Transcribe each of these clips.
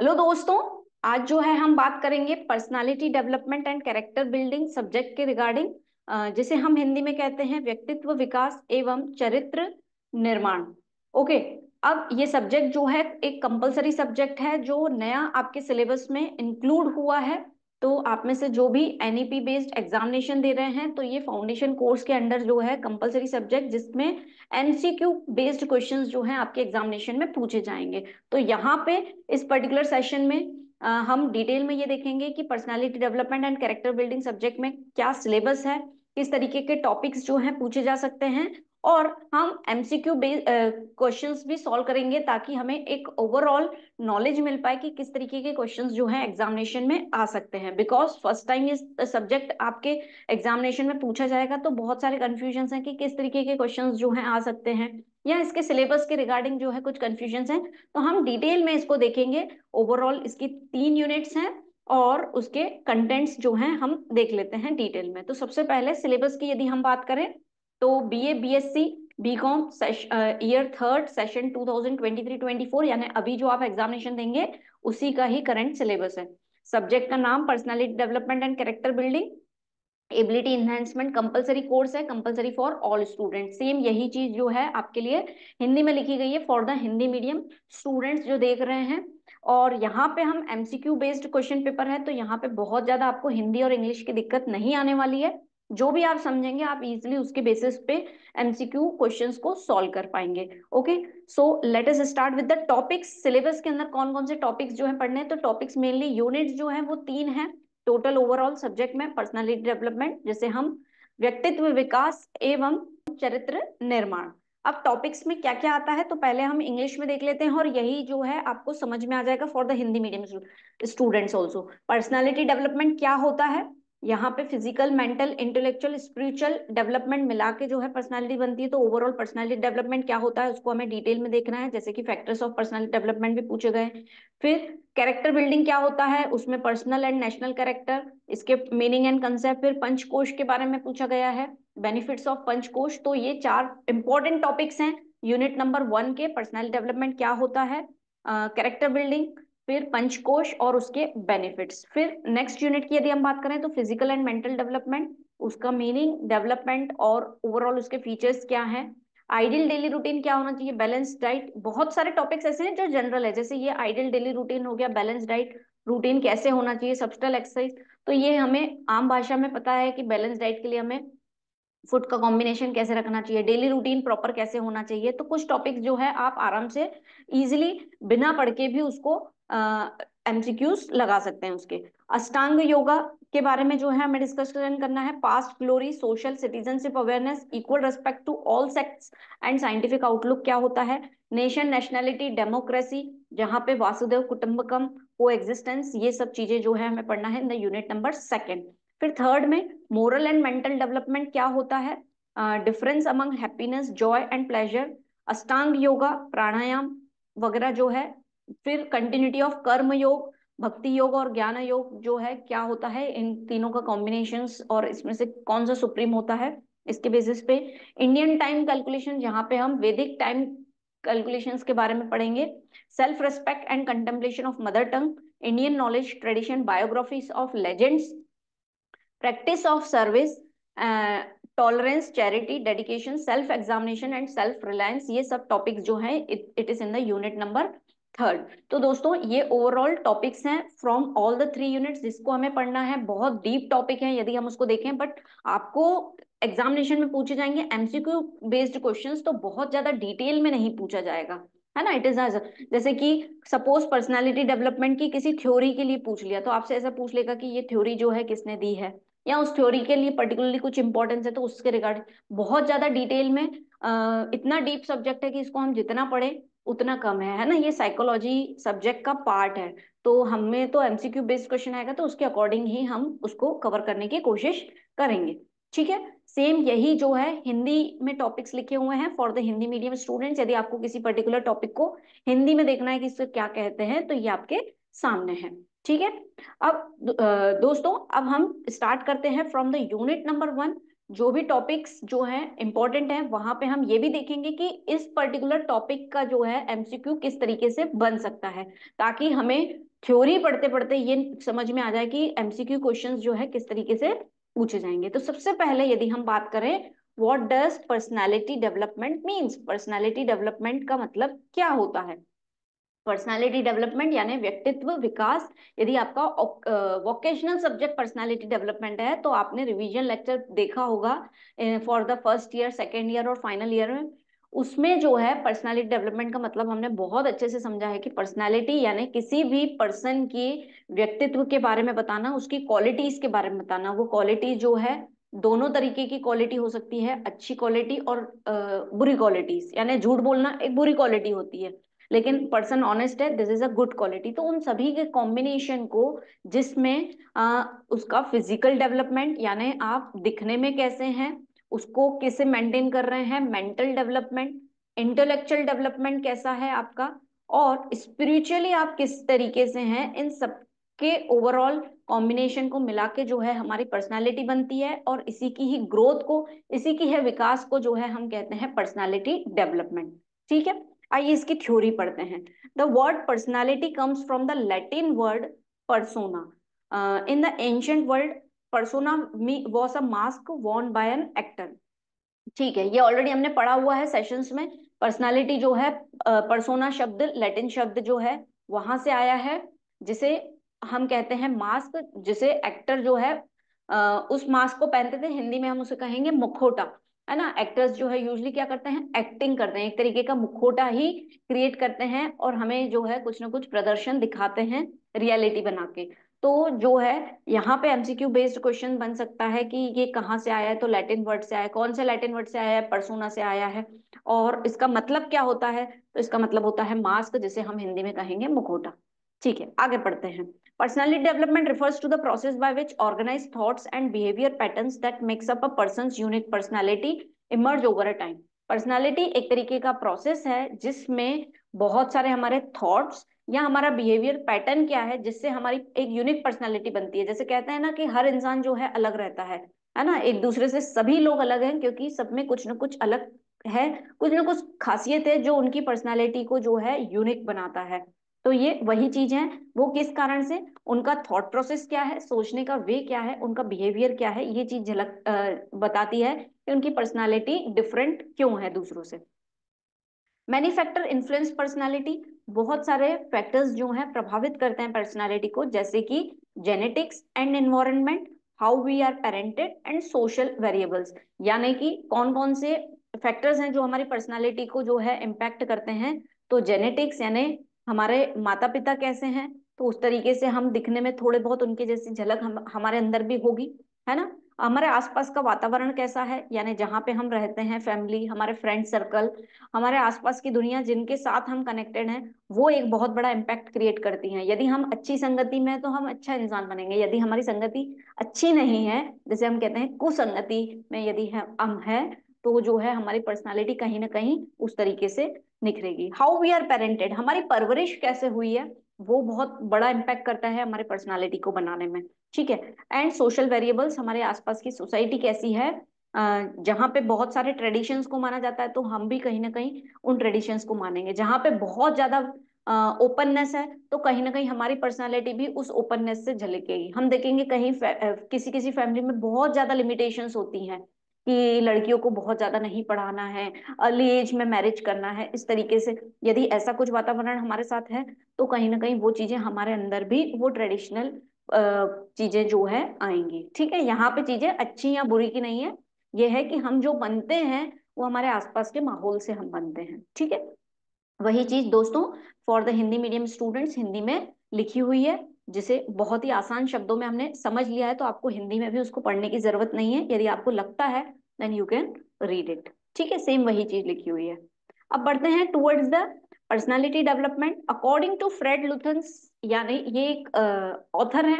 hello दोस्तों आज जो है हम बात करेंगे personality development and character building subject के रिगार्डिंग जिसे हम हिंदी में कहते हैं व्यक्तित्व विकास एवं चरित्र निर्माण ओके अब ये सब्जेक्ट जो है एक कंपलसरी सब्जेक्ट है जो नया आपके सिलेबस में इंक्लूड हुआ है तो आप में से जो भी एनईपी बेस्ड एग्जामिनेशन दे रहे हैं तो ये फाउंडेशन कोर्स के अंडर जो है कंपलसरी सब्जेक्ट जिसमें एनसीक्यू बेस्ड क्वेश्चंस जो है आपके एग्जामिनेशन में पूछे जाएंगे तो यहाँ पे इस पर्टिकुलर सेशन में आ, हम डिटेल में ये देखेंगे कि personality development and character building subject में क्या सिलेबस है किस तरीके के टॉपिक्स जो है पूछे जा सकते हैं और हम एमसीक्यू बेस क्वेश्चंस भी सॉल्व करेंगे ताकि हमें एक ओवरऑल नॉलेज मिल पाए कि किस तरीके के क्वेश्चंस जो हैं एग्जामिनेशन में आ सकते हैं बिकॉज फर्स्ट टाइम इस सब्जेक्ट आपके एग्जामिनेशन में पूछा जाएगा तो बहुत सारे कन्फ्यूजन हैं कि किस तरीके के क्वेश्चन जो है आ सकते हैं या इसके सिलेबस के रिगार्डिंग जो है कुछ कन्फ्यूजन है तो हम डिटेल में इसको देखेंगे ओवरऑल इसकी तीन यूनिट्स हैं और उसके कंटेंट्स जो हैं हम देख लेते हैं डिटेल में तो सबसे पहले सिलेबस की यदि हम बात करें तो B A B S C B com year third session 2023-24 यानी अभी जो आप एग्जामिनेशन देंगे उसी का ही करंट सिलेबस है सब्जेक्ट का नाम personality development and character building ability enhancement compulsory course है compulsory for all student same यही चीज जो है आपके लिए हिंदी में लिखी गई है for the Hindi medium students जो देख रहे हैं और यहाँ पे हम एमसीक्यू बेस्ड क्वेश्चन पेपर है तो यहाँ पे बहुत ज्यादा आपको हिंदी और इंग्लिश की दिक्कत नहीं आने वाली है जो भी आप समझेंगे आप इजिली उसके बेसिस पे एमसीक्यू क्वेश्चंस को सॉल्व कर पाएंगे okay so let us start with the topics syllabus के अंदर कौन कौन से टॉपिक्स जो है पढ़ने हैं तो टॉपिक्स मेनली यूनिट्स जो है वो तीन है टोटल ओवरऑल सब्जेक्ट में पर्सनालिटी डेवलपमेंट जैसे हम व्यक्तित्व विकास एवं चरित्र निर्माण अब टॉपिक्स में क्या क्या आता है तो पहले हम इंग्लिश में देख लेते हैं और यही जो है आपको समझ में आ जाएगा for the Hindi medium students also personality development क्या होता है यहाँ पे physical mental intellectual spiritual development मिला के जो है पर्सनालिटी बनती है तो ओवरऑल पर्सनालिटी डेवलपमेंट क्या होता है उसको हमें डिटेल में देखना है जैसे कि फैक्टर्स ऑफ पर्सनालिटी डेवलपमेंट भी पूछे गए फिर कैरेक्टर बिल्डिंग क्या होता है उसमें पर्सनल एंड नेशनल कैरेक्टर इसके मीनिंग एंड कंसेप्ट फिर पंचकोश के बारे में पूछा गया है बेनिफिट्स ऑफ पंचकोश तो ये चार इंपॉर्टेंट टॉपिक्स हैं यूनिट नंबर वन के पर्सनल डेवलपमेंट क्या होता है कैरेक्टर बिल्डिंग फिर पंचकोश और उसके बेनिफिट्स फिर नेक्स्ट यूनिट की यदि हम बात करें तो फिजिकल एंड मेंटल डेवलपमेंट उसका मीनिंग डेवलपमेंट और ओवरऑल उसके फीचर्स क्या हैं आइडियल डेली रूटीन क्या होना चाहिए बैलेंस डाइट बहुत सारे टॉपिक्स ऐसे हैं जो जनरल है जैसे ये आइडियल डेली रूटीन हो गया बैलेंस डाइट रूटीन कैसे होना चाहिए सब्सटल एक्सरसाइज तो ये हमें आम भाषा में पता है कि बैलेंस डाइट के लिए हमें फूड का कॉम्बिनेशन कैसे रखना चाहिए डेली रूटीन प्रॉपर कैसे होना चाहिए तो कुछ टॉपिक्स जो है आप आराम से इजिली बिना पढ़ के भी उसको एमसीक्यूज लगा सकते हैं उसके अष्टांग योगा के बारे में जो है हमें डिस्कशन करना है past glory social citizenship awareness equal respect to all sects and scientific outlook क्या होता है नेशन नेशनैलिटी डेमोक्रेसी जहाँ पे वासुदेव कुटुम्बकम को एग्जिस्टेंस ये सब चीजें जो है हमें पढ़ना है in the unit number second फिर थर्ड में मोरल एंड मेंटल डेवलपमेंट क्या होता है difference among happiness joy and pleasure Ashtanga yoga प्राणायाम वगैरह जो है फिर कंटिन्यूटी ऑफ कर्म योग भक्ति योग और ज्ञान योग जो है क्या होता है इन तीनों का कॉम्बिनेशन और इसमें से कौन सा सुप्रीम होता है इसके बेसिस पे इंडियन टाइम कैलकुलेशन जहाँ पे हम वैदिक टाइम कैलकुलेशन के बारे में पढ़ेंगे self respect and contemplation of mother tongue Indian knowledge tradition biographies of legends practice of service tolerance charity dedication self examination and self reliance ये सब टॉपिक्स जो है it is in the unit number third तो दोस्तों ये overall topics हैं from all the three units जिसको हमें पढ़ना है बहुत डीप टॉपिक है यदि हम उसको देखें बट आपको एग्जामिनेशन में पूछे जाएंगे एमसीक्यू बेस्ड क्वेश्चंस तो बहुत ज्यादा डिटेल में नहीं पूछा जाएगा है ना इट इज जैसे कि सपोज पर्सनैलिटी डेवलपमेंट की किसी थ्योरी के लिए पूछ लिया तो आपसे ऐसा पूछ लेगा कि ये थ्योरी जो है किसने दी है या उस थ्योरी के लिए पर्टिकुलरली कुछ इंपॉर्टेंस है तो उसके रिगार्डिंग बहुत ज्यादा डिटेल में आ, इतना डीप सब्जेक्ट है कि इसको हम जितना पढ़े उतना कम है है ना ये साइकोलॉजी सब्जेक्ट का पार्ट है तो हमें तो एमसीक्यू बेस्ड क्वेश्चन आएगा तो उसके अकॉर्डिंग ही हम उसको कवर करने की कोशिश करेंगे ठीक है सेम यही जो है हिंदी में टॉपिक्स लिखे हुए हैं for the Hindi medium student यदि आपको किसी पर्टिकुलर टॉपिक को हिंदी में देखना है कि इसको क्या कहते हैं तो ये आपके सामने है ठीक है अब दोस्तों अब हम स्टार्ट करते हैं from the unit number one जो भी टॉपिक्स जो हैं इंपॉर्टेंट हैं वहां पे हम ये भी देखेंगे कि इस पर्टिकुलर टॉपिक का जो है एमसीक्यू किस तरीके से बन सकता है ताकि हमें थ्योरी पढ़ते पढ़ते ये समझ में आ जाए कि एमसीक्यू क्वेश्चंस जो है किस तरीके से पूछे जाएंगे तो सबसे पहले यदि हम बात करें what does personality development means personality development का मतलब क्या होता है पर्सनालिटी डेवलपमेंट यानी व्यक्तित्व विकास यदि आपका वोकेशनल सब्जेक्ट पर्सनालिटी डेवलपमेंट है तो आपने रिवीजन लेक्चर देखा होगा for the first year second year और फाइनल ईयर में उसमें जो है पर्सनालिटी डेवलपमेंट का मतलब हमने बहुत अच्छे से समझा है कि पर्सनालिटी यानी किसी भी पर्सन की व्यक्तित्व के बारे में बताना उसकी क्वालिटीज के बारे में बताना वो क्वालिटी जो है दोनों तरीके की क्वालिटी हो सकती है अच्छी क्वालिटी और बुरी क्वालिटीज यानी झूठ बोलना एक बुरी क्वालिटी होती है लेकिन पर्सन ऑनेस्ट है this is a good quality तो उन सभी के कॉम्बिनेशन को जिसमें उसका फिजिकल डेवलपमेंट यानी आप दिखने में कैसे हैं उसको कैसे मेंटेन कर रहे हैं मेंटल डेवलपमेंट इंटेलेक्चुअल डेवलपमेंट कैसा है आपका और स्पिरिचुअली आप किस तरीके से हैं इन सब के ओवरऑल कॉम्बिनेशन को मिला के जो है हमारी पर्सनालिटी बनती है और इसी की ही ग्रोथ को इसी की है विकास को जो है हम कहते हैं पर्सनालिटी डेवलपमेंट ठीक है आइए इसकी थ्योरी पढ़ते हैं the word personality comes from the Latin word persona in the ancient world persona was a mask worn by an actor ठीक है ये ऑलरेडी हमने पढ़ा हुआ है सेशंस में पर्सनालिटी जो है परसोना uh, शब्द लैटिन शब्द जो है वहां से आया है जिसे हम कहते हैं मास्क जिसे एक्टर जो है uh, उस मास्क को पहनते थे हिंदी में हम उसे कहेंगे मुखोटा है ना एक्टर्स जो है यूजली क्या करते हैं एक्टिंग करते हैं एक तरीके का मुखोटा ही क्रिएट करते हैं और हमें जो है कुछ ना कुछ प्रदर्शन दिखाते हैं रियलिटी बना के तो जो है यहाँ पे एमसीक्यू बेस्ड क्वेश्चन बन सकता है कि ये कहाँ से आया है तो लैटिन वर्ड से आया है कौन से लैटिन वर्ड से आया है परसोना से आया है और इसका मतलब क्या होता है तो इसका मतलब होता है मास्क जिसे हम हिंदी में कहेंगे मुखोटा ठीक है आगे पढ़ते हैं personality development refers to the process by which organize thoughts and behaviour patterns that makes up a person unique personality emerge over a time personality एक तरीके का प्रोसेस है जिसमें बहुत सारे हमारे थॉट्स या हमारा बिहेवियर पैटर्न क्या है जिससे हमारी एक यूनिक पर्सनालिटी बनती है जैसे कहते हैं ना कि हर इंसान जो है अलग रहता है है ना एक दूसरे से सभी लोग अलग हैं क्योंकि सब में कुछ ना कुछ अलग है कुछ ना कुछ खासियत है जो उनकी पर्सनालिटी को जो है यूनिक बनाता है तो ये वही चीज है वो किस कारण से उनका थॉट प्रोसेस क्या है सोचने का वे क्या है उनका बिहेवियर क्या है ये चीज झलक बताती है कि उनकी पर्सनालिटी डिफरेंट क्यों है दूसरों से मैनी फैक्टर इन्फ्लुएंस पर्सनालिटी बहुत सारे फैक्टर्स जो हैं प्रभावित करते हैं पर्सनालिटी को जैसे कि genetics and environment how we are parented and social variables यानी कि कौन कौन से फैक्टर्स हैं जो हमारी पर्सनालिटी को जो है इम्पैक्ट करते हैं तो जेनेटिक्स यानी हमारे माता पिता कैसे हैं तो उस तरीके से हम दिखने में थोड़े बहुत उनके जैसी झलक हम हमारे अंदर भी होगी है ना हमारे आसपास का वातावरण कैसा है यानी जहाँ पे हम रहते हैं फैमिली हमारे फ्रेंड सर्कल हमारे आसपास की दुनिया जिनके साथ हम कनेक्टेड हैं वो एक बहुत बड़ा इम्पैक्ट क्रिएट करती है यदि हम अच्छी संगति में तो हम अच्छा इंसान बनेंगे यदि हमारी संगति अच्छी नहीं है जैसे हम कहते हैं कुसंगति में यदि हम है, तो जो है हमारी पर्सनालिटी कहीं ना कहीं उस तरीके से निखरेगी हाउ वी आर पेरेंटेड हमारी परवरिश कैसे हुई है वो बहुत बड़ा इम्पैक्ट करता है हमारे पर्सनालिटी को बनाने में ठीक है एंड सोशल वेरिएबल्स हमारे आसपास की सोसाइटी कैसी है जहाँ पे बहुत सारे ट्रेडिशंस को माना जाता है तो हम भी कहीं ना कहीं उन ट्रेडिशंस को मानेंगे जहाँ पे बहुत ज्यादा ओपननेस है तो कहीं ना कहीं हमारी पर्सनालिटी भी उस ओपननेस से झलकेगी हम देखेंगे कहीं किसी किसी फैमिली में बहुत ज्यादा लिमिटेशंस होती हैं कि लड़कियों को बहुत ज्यादा नहीं पढ़ाना है अर्ली एज में मैरिज करना है इस तरीके से यदि ऐसा कुछ वातावरण हमारे साथ है तो कहीं ना कहीं वो चीजें हमारे अंदर भी वो ट्रेडिशनल चीजें जो है आएंगी ठीक है यहाँ पे चीजें अच्छी या बुरी की नहीं है ये है कि हम जो बनते हैं वो हमारे आसपास के माहौल से हम बनते हैं ठीक है वही चीज दोस्तों for the Hindi medium students Hindi में लिखी हुई है जिसे बहुत ही आसान शब्दों में हमने समझ लिया है तो आपको हिंदी में भी उसको पढ़ने की जरूरत नहीं है यदि आपको लगता है then you can read it ठीक है सेम वही चीज लिखी हुई है अब बढ़ते हैं towards the personality development according to Fred Luthans यानी ये एक ऑथर है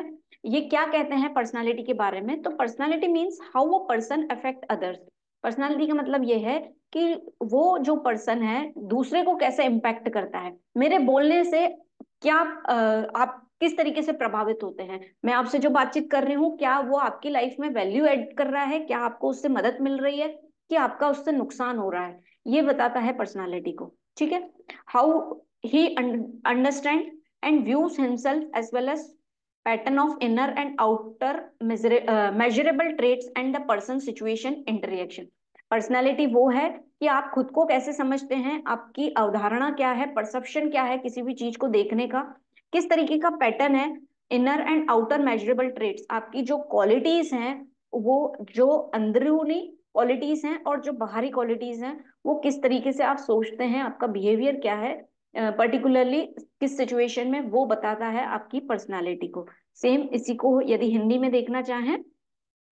ये क्या कहते हैं पर्सनालिटी के बारे में तो पर्सनालिटी मीन्स हाउ वो पर्सन अफेक्ट अदर्स पर्सनालिटी का मतलब ये है कि वो जो पर्सन है दूसरे को कैसे इम्पैक्ट करता है मेरे बोलने से क्या आप किस तरीके से प्रभावित होते हैं मैं आपसे जो बातचीत कर रही हूँ क्या वो आपकी लाइफ में वैल्यू एड कर रहा है क्या आपको उससे मदद मिल रही है कि आपका उससे नुकसान हो रहा है ये बताता है पर्सनालिटी को ठीक है how he understand and views himself as well as pattern of inner and outer measure, uh, measurable traits and the person situation interaction personality वो है कि आप खुद को कैसे समझते हैं आपकी अवधारणा क्या है परसेप्शन क्या है किसी भी चीज को देखने का किस तरीके का पैटर्न है inner and outer measurable traits आपकी जो क्वालिटीज हैं वो जो अंदरूनी क्वालिटीज हैं और जो बाहरी क्वालिटीज हैं वो किस तरीके से आप सोचते हैं आपका बिहेवियर क्या है पर्टिकुलरली किस सिचुएशन में वो बताता है आपकी पर्सनालिटी को सेम इसी को यदि हिंदी में देखना चाहें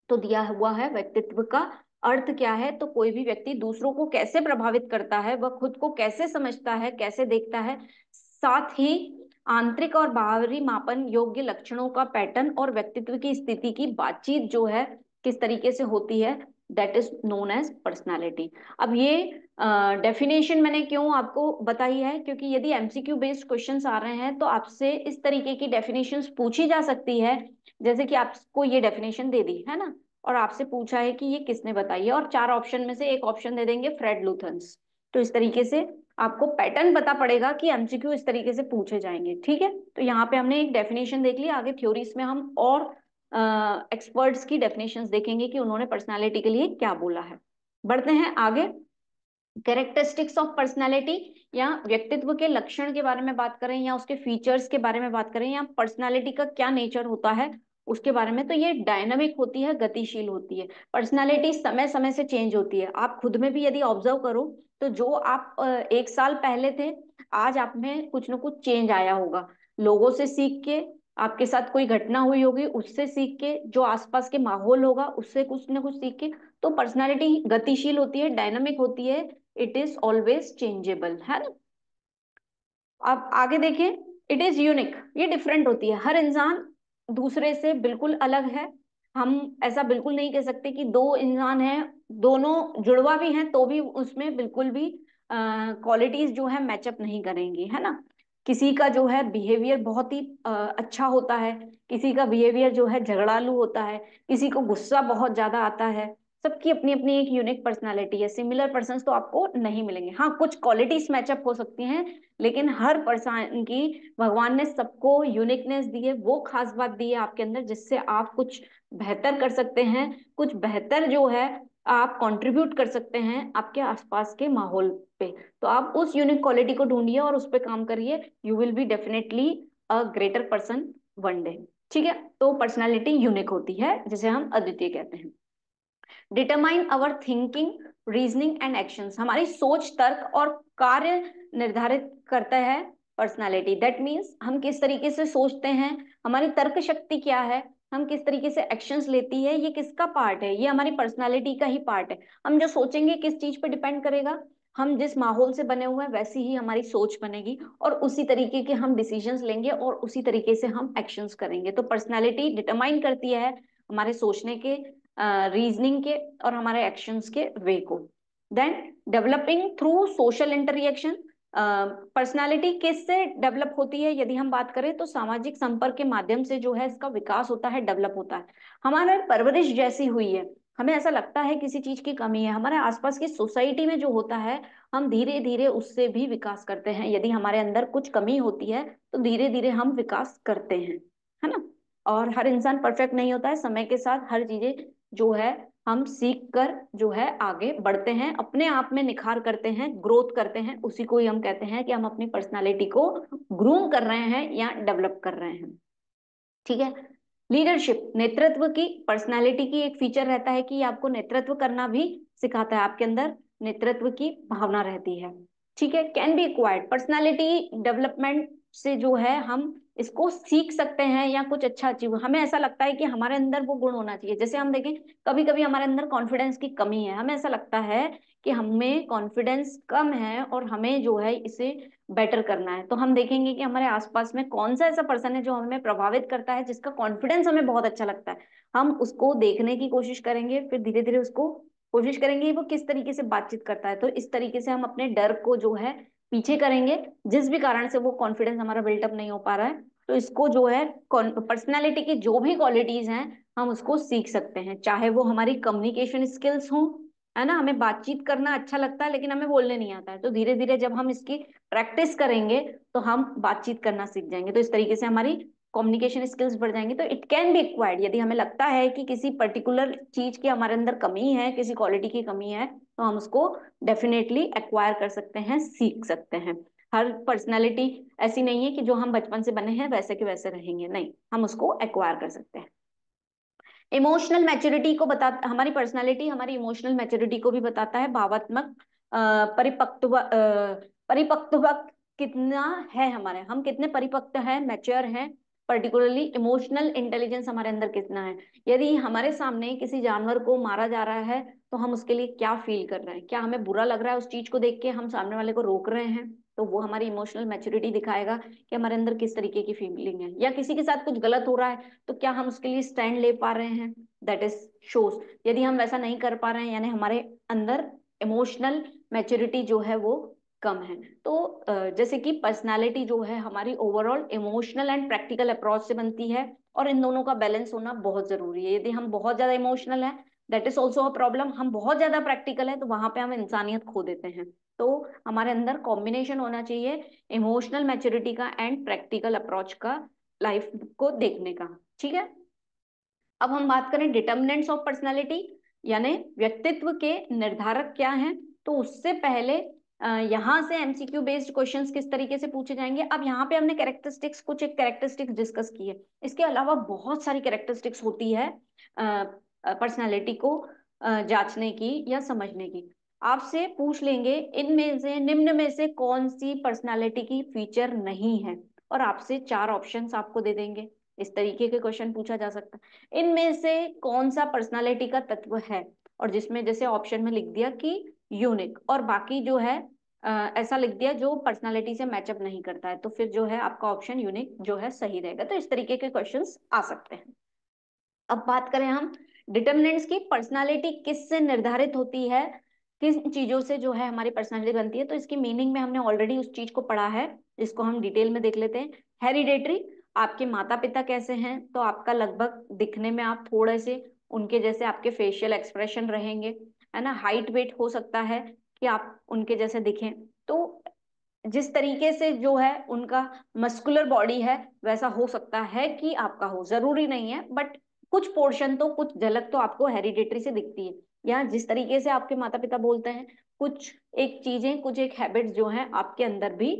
तो दिया हुआ है व्यक्तित्व का अर्थ क्या है तो कोई भी व्यक्ति दूसरों को कैसे प्रभावित करता है वह खुद को कैसे समझता है कैसे देखता है साथ ही आंतरिक और बाहरी मापन योग्य लक्षणों का पैटर्न और व्यक्तित्व की स्थिति की बातचीत जो है किस तरीके से होती है that is known as personality अब ये डेफिनेशन uh, मैंने क्यों आपको बताई है क्योंकि यदि एमसीक्यू बेस्ड क्वेश्चन आ रहे हैं तो आपसे इस तरीके की डेफिनेशन पूछी जा सकती है जैसे कि आपको ये डेफिनेशन दे दी है ना और आपसे पूछा है कि ये किसने बताई है और चार ऑप्शन में से एक ऑप्शन दे देंगे फ्रेड लूथन्स तो इस तरीके से आपको पैटर्न पता पड़ेगा कि एमसीक्यू इस तरीके से पूछे जाएंगे ठीक है तो यहाँ पे हमने एक डेफिनेशन देख ली आगे थ्योरीज में हम और एक्सपर्ट्स की डेफिनेशंस देखेंगे कि उन्होंने पर्सनालिटी के लिए क्या बोला है बढ़ते हैं आगे कैरेक्टरिस्टिक्स ऑफ पर्सनालिटी या व्यक्तित्व के लक्षण के बारे में बात करें या उसके फीचर्स के बारे में बात करें या पर्सनैलिटी का क्या नेचर होता है उसके बारे में तो ये डायनामिक होती है गतिशील होती है पर्सनालिटी समय समय से चेंज होती है आप खुद में भी यदि ऑब्जर्व करो तो जो आप एक साल पहले थे आज आप में कुछ ना कुछ चेंज आया होगा लोगों से सीख के आपके साथ कोई घटना हुई होगी उससे सीख के जो आसपास के माहौल होगा उससे कुछ ना कुछ सीख के तो पर्सनालिटी गतिशील होती है डायनामिक होती है इट इज ऑलवेज चेंजेबल है ना आप आगे देखिए इट इज यूनिक ये डिफरेंट होती है हर इंसान दूसरे से बिल्कुल अलग है हम ऐसा बिल्कुल नहीं कह सकते कि दो इंसान हैं दोनों जुड़वा भी हैं तो भी उसमें बिल्कुल भी क्वालिटीज जो है मैचअप नहीं करेंगी है ना किसी का जो है बिहेवियर बहुत ही अच्छा होता है किसी का बिहेवियर जो है झगड़ालू होता है किसी को गुस्सा बहुत ज्यादा आता है सबकी अपनी अपनी एक यूनिक पर्सनालिटी है सिमिलर पर्सन तो आपको नहीं मिलेंगे हाँ कुछ क्वालिटीज मैचअप हो सकती हैं लेकिन हर पर्सन की भगवान ने सबको यूनिकनेस दी है वो खास बात दी है आपके अंदर जिससे आप कुछ बेहतर कर सकते हैं कुछ बेहतर जो है आप कंट्रीब्यूट कर सकते हैं आपके आसपास के माहौल पे तो आप उस यूनिक क्वालिटी को ढूंढिए और उस पर काम करिए you will be definitely a greater person one day ठीक है तो पर्सनैलिटी यूनिक होती है जिसे हम अद्वितीय कहते हैं determine our thinking reasoning and action हमारी सोच तर्क और कार्य निर्धारित करता है पर्सनैलिटी दैट मीन्स हम किस तरीके से सोचते हैं हमारी तर्क शक्ति क्या है हम किस तरीके से एक्शंस लेती है ये किसका पार्ट है ये हमारी पर्सनालिटी का ही पार्ट है हम जो सोचेंगे किस चीज पे डिपेंड करेगा हम जिस माहौल से बने हुए हैं वैसी ही हमारी सोच बनेगी और उसी तरीके के हम डिसीजंस लेंगे और उसी तरीके से हम एक्शंस करेंगे तो पर्सनालिटी डिटरमाइन करती है हमारे सोचने के रीजनिंग uh, के और हमारे एक्शंस के वे को then developing through social interaction personality से डेवलप होती है यदि हम बात करें तो सामाजिक संपर्क के माध्यम से जो है इसका विकास होता है डेवलप होता है हमारा परवरिश जैसी हुई है हमें ऐसा लगता है किसी चीज की कमी है हमारे आसपास की सोसाइटी में जो होता है हम धीरे धीरे उससे भी विकास करते हैं यदि हमारे अंदर कुछ कमी होती है तो धीरे धीरे हम विकास करते हैं है ना और हर इंसान परफेक्ट नहीं होता है समय के साथ हर चीजें जो है हम सीख कर जो है आगे बढ़ते हैं अपने आप में निखार करते हैं ग्रोथ करते हैं उसी को ही हम कहते हैं कि हम अपनी पर्सनालिटी को ग्रूम कर रहे हैं या डेवलप कर रहे हैं ठीक है लीडरशिप नेतृत्व की पर्सनालिटी की एक फीचर रहता है कि आपको नेतृत्व करना भी सिखाता है आपके अंदर नेतृत्व की भावना रहती है ठीक है can be acquired personality development से जो है हम इसको सीख सकते हैं या कुछ अच्छा अचीव हमें ऐसा लगता है कि हमारे अंदर वो गुण होना चाहिए जैसे हम देखें कभी कभी हमारे अंदर कॉन्फिडेंस की कमी है हमें ऐसा लगता है कि हमें कॉन्फिडेंस कम है और हमें जो है इसे बेटर करना है तो हम देखेंगे कि हमारे आसपास में कौन सा ऐसा पर्सन है जो हमें प्रभावित करता है जिसका कॉन्फिडेंस हमें बहुत अच्छा लगता है हम उसको देखने की कोशिश करेंगे फिर धीरे धीरे उसको कोशिश करेंगे वो किस तरीके से बातचीत करता है तो इस तरीके से हम अपने डर को जो है पीछे करेंगे जिस भी कारण से वो कॉन्फिडेंस हमारा बिल्टअप नहीं हो पा रहा है तो इसको जो है पर्सनैलिटी की जो भी क्वालिटीज हैं हम उसको सीख सकते हैं चाहे वो हमारी कम्युनिकेशन स्किल्स हों है ना हमें बातचीत करना अच्छा लगता है लेकिन हमें बोलने नहीं आता है तो धीरे धीरे जब हम इसकी प्रैक्टिस करेंगे तो हम बातचीत करना सीख जाएंगे तो इस तरीके से हमारी कम्युनिकेशन स्किल्स बढ़ जाएंगी तो इट कैन बी एक्वायर्ड यदि हमें लगता है कि किसी पर्टिकुलर चीज की हमारे अंदर कमी है किसी क्वालिटी की कमी है तो हम उसको डेफिनेटली एक्वायर कर सकते हैं सीख सकते हैं हर पर्सनैलिटी ऐसी नहीं है कि जो हम बचपन से बने हैं वैसे के वैसे रहेंगे नहीं हम उसको एक्वायर कर सकते हैं इमोशनल मैच्योरिटी को बता हमारी पर्सनालिटी हमारी इमोशनल मैच्योरिटी को भी बताता है भावात्मक परिपक्व परिपक्व कितना है हमारे हम कितने परिपक्व हैं मैच्योर हैं पर्टिकुलरली इमोशनल इंटेलिजेंस हमारे अंदर कितना है यदि हमारे सामने किसी जानवर को मारा जा रहा है तो हम उसके लिए क्या फील कर रहे हैं क्या हमें बुरा लग रहा है उस चीज को देख के हम सामने वाले को रोक रहे हैं तो वो हमारी इमोशनल मैच्योरिटी दिखाएगा कि हमारे अंदर किस तरीके की फीलिंग है या किसी के साथ कुछ गलत हो रहा है तो क्या हम उसके लिए स्टैंड ले पा रहे हैं दैट इज शोज यदि हम वैसा नहीं कर पा रहे हैं यानी हमारे अंदर इमोशनल मैच्योरिटी जो है वो कम है तो जैसे कि पर्सनालिटी जो है हमारी overall emotional and practical approach से बनती है और इन दोनों का बैलेंस होना बहुत जरूरी है यदि हम बहुत ज्यादा इमोशनल है that is also a problem हम बहुत ज्यादा प्रैक्टिकल है तो वहां पे हम इंसानियत खो देते हैं तो हमारे अंदर कॉम्बिनेशन होना चाहिए इमोशनल मैच्योरिटी का एंड प्रैक्टिकल अप्रोच का लाइफ को देखने का ठीक है अब हम बात करें डिटर्मिनेंट्स ऑफ पर्सनालिटी यानी व्यक्तित्व के निर्धारक क्या हैं तो उससे पहले यहाँ से एमसीक्यू बेस्ड क्वेश्चंस किस तरीके से पूछे जाएंगे अब यहाँ पे हमने कैरेक्टरिस्टिक्स कुछ एक कैरेक्टरिस्टिक्स डिस्कस की है इसके अलावा बहुत सारी कैरेक्टरिस्टिक्स होती है पर्सनालिटी को जांचने की या समझने की आपसे पूछ लेंगे इनमें से निम्न में से कौन सी पर्सनालिटी की फीचर नहीं है और आपसे चार ऑप्शंस आपको दे देंगे इस तरीके के क्वेश्चन पूछा जा सकता है इनमें से कौन सा पर्सनालिटी का तत्व है और जिसमें जैसे ऑप्शन में लिख दिया कि यूनिक और बाकी जो है आ, ऐसा लिख दिया जो पर्सनालिटी से मैचअप नहीं करता है तो फिर जो है आपका ऑप्शन यूनिक जो है सही रहेगा तो इस तरीके के क्वेश्चंस आ सकते हैं अब बात करें हम डिटर्मिनेंट्स की पर्सनालिटी किससे निर्धारित होती है किन चीजों से जो है हमारी पर्सनैलिटी बनती है तो इसकी मीनिंग में हमने ऑलरेडी उस चीज को पढ़ा है जिसको हम डिटेल में देख लेते हैं हेरिडेटरी आपके माता पिता कैसे हैं तो आपका लगभग दिखने में आप थोड़े से उनके जैसे आपके फेशियल एक्सप्रेशन रहेंगे है ना हाइट वेट हो सकता है कि आप उनके जैसे दिखें तो जिस तरीके से जो है उनका मस्कुलर बॉडी है वैसा हो सकता है कि आपका हो जरूरी नहीं है बट कुछ पोर्शन तो कुछ झलक तो आपको हेरिडेटरी से दिखती है या जिस तरीके से आपके माता पिता बोलते हैं कुछ एक चीजें कुछ एक हैबिट जो है आपके अंदर भी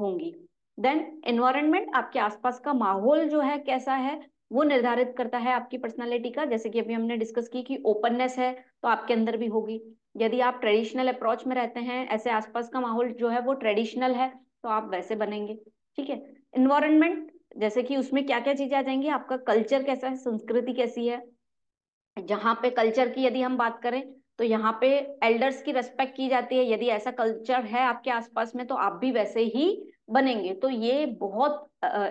होंगी देन एनवायरमेंट आपके आसपास का माहौल जो है कैसा है वो निर्धारित करता है आपकी पर्सनालिटी का जैसे कि अभी हमने डिस्कस की कि ओपननेस है तो आपके अंदर भी होगी यदि आप ट्रेडिशनल अप्रोच में रहते हैं ऐसे आसपास का माहौल जो है वो ट्रेडिशनल है तो आप वैसे बनेंगे ठीक है इन्वायरमेंट जैसे कि उसमें क्या क्या चीजें आ जाएंगी आपका कल्चर कैसा है संस्कृति कैसी है जहाँ पे कल्चर की यदि हम बात करें तो यहाँ पे एल्डर्स की रेस्पेक्ट की जाती है यदि ऐसा कल्चर है आपके आसपास में तो आप भी वैसे ही बनेंगे तो ये बहुत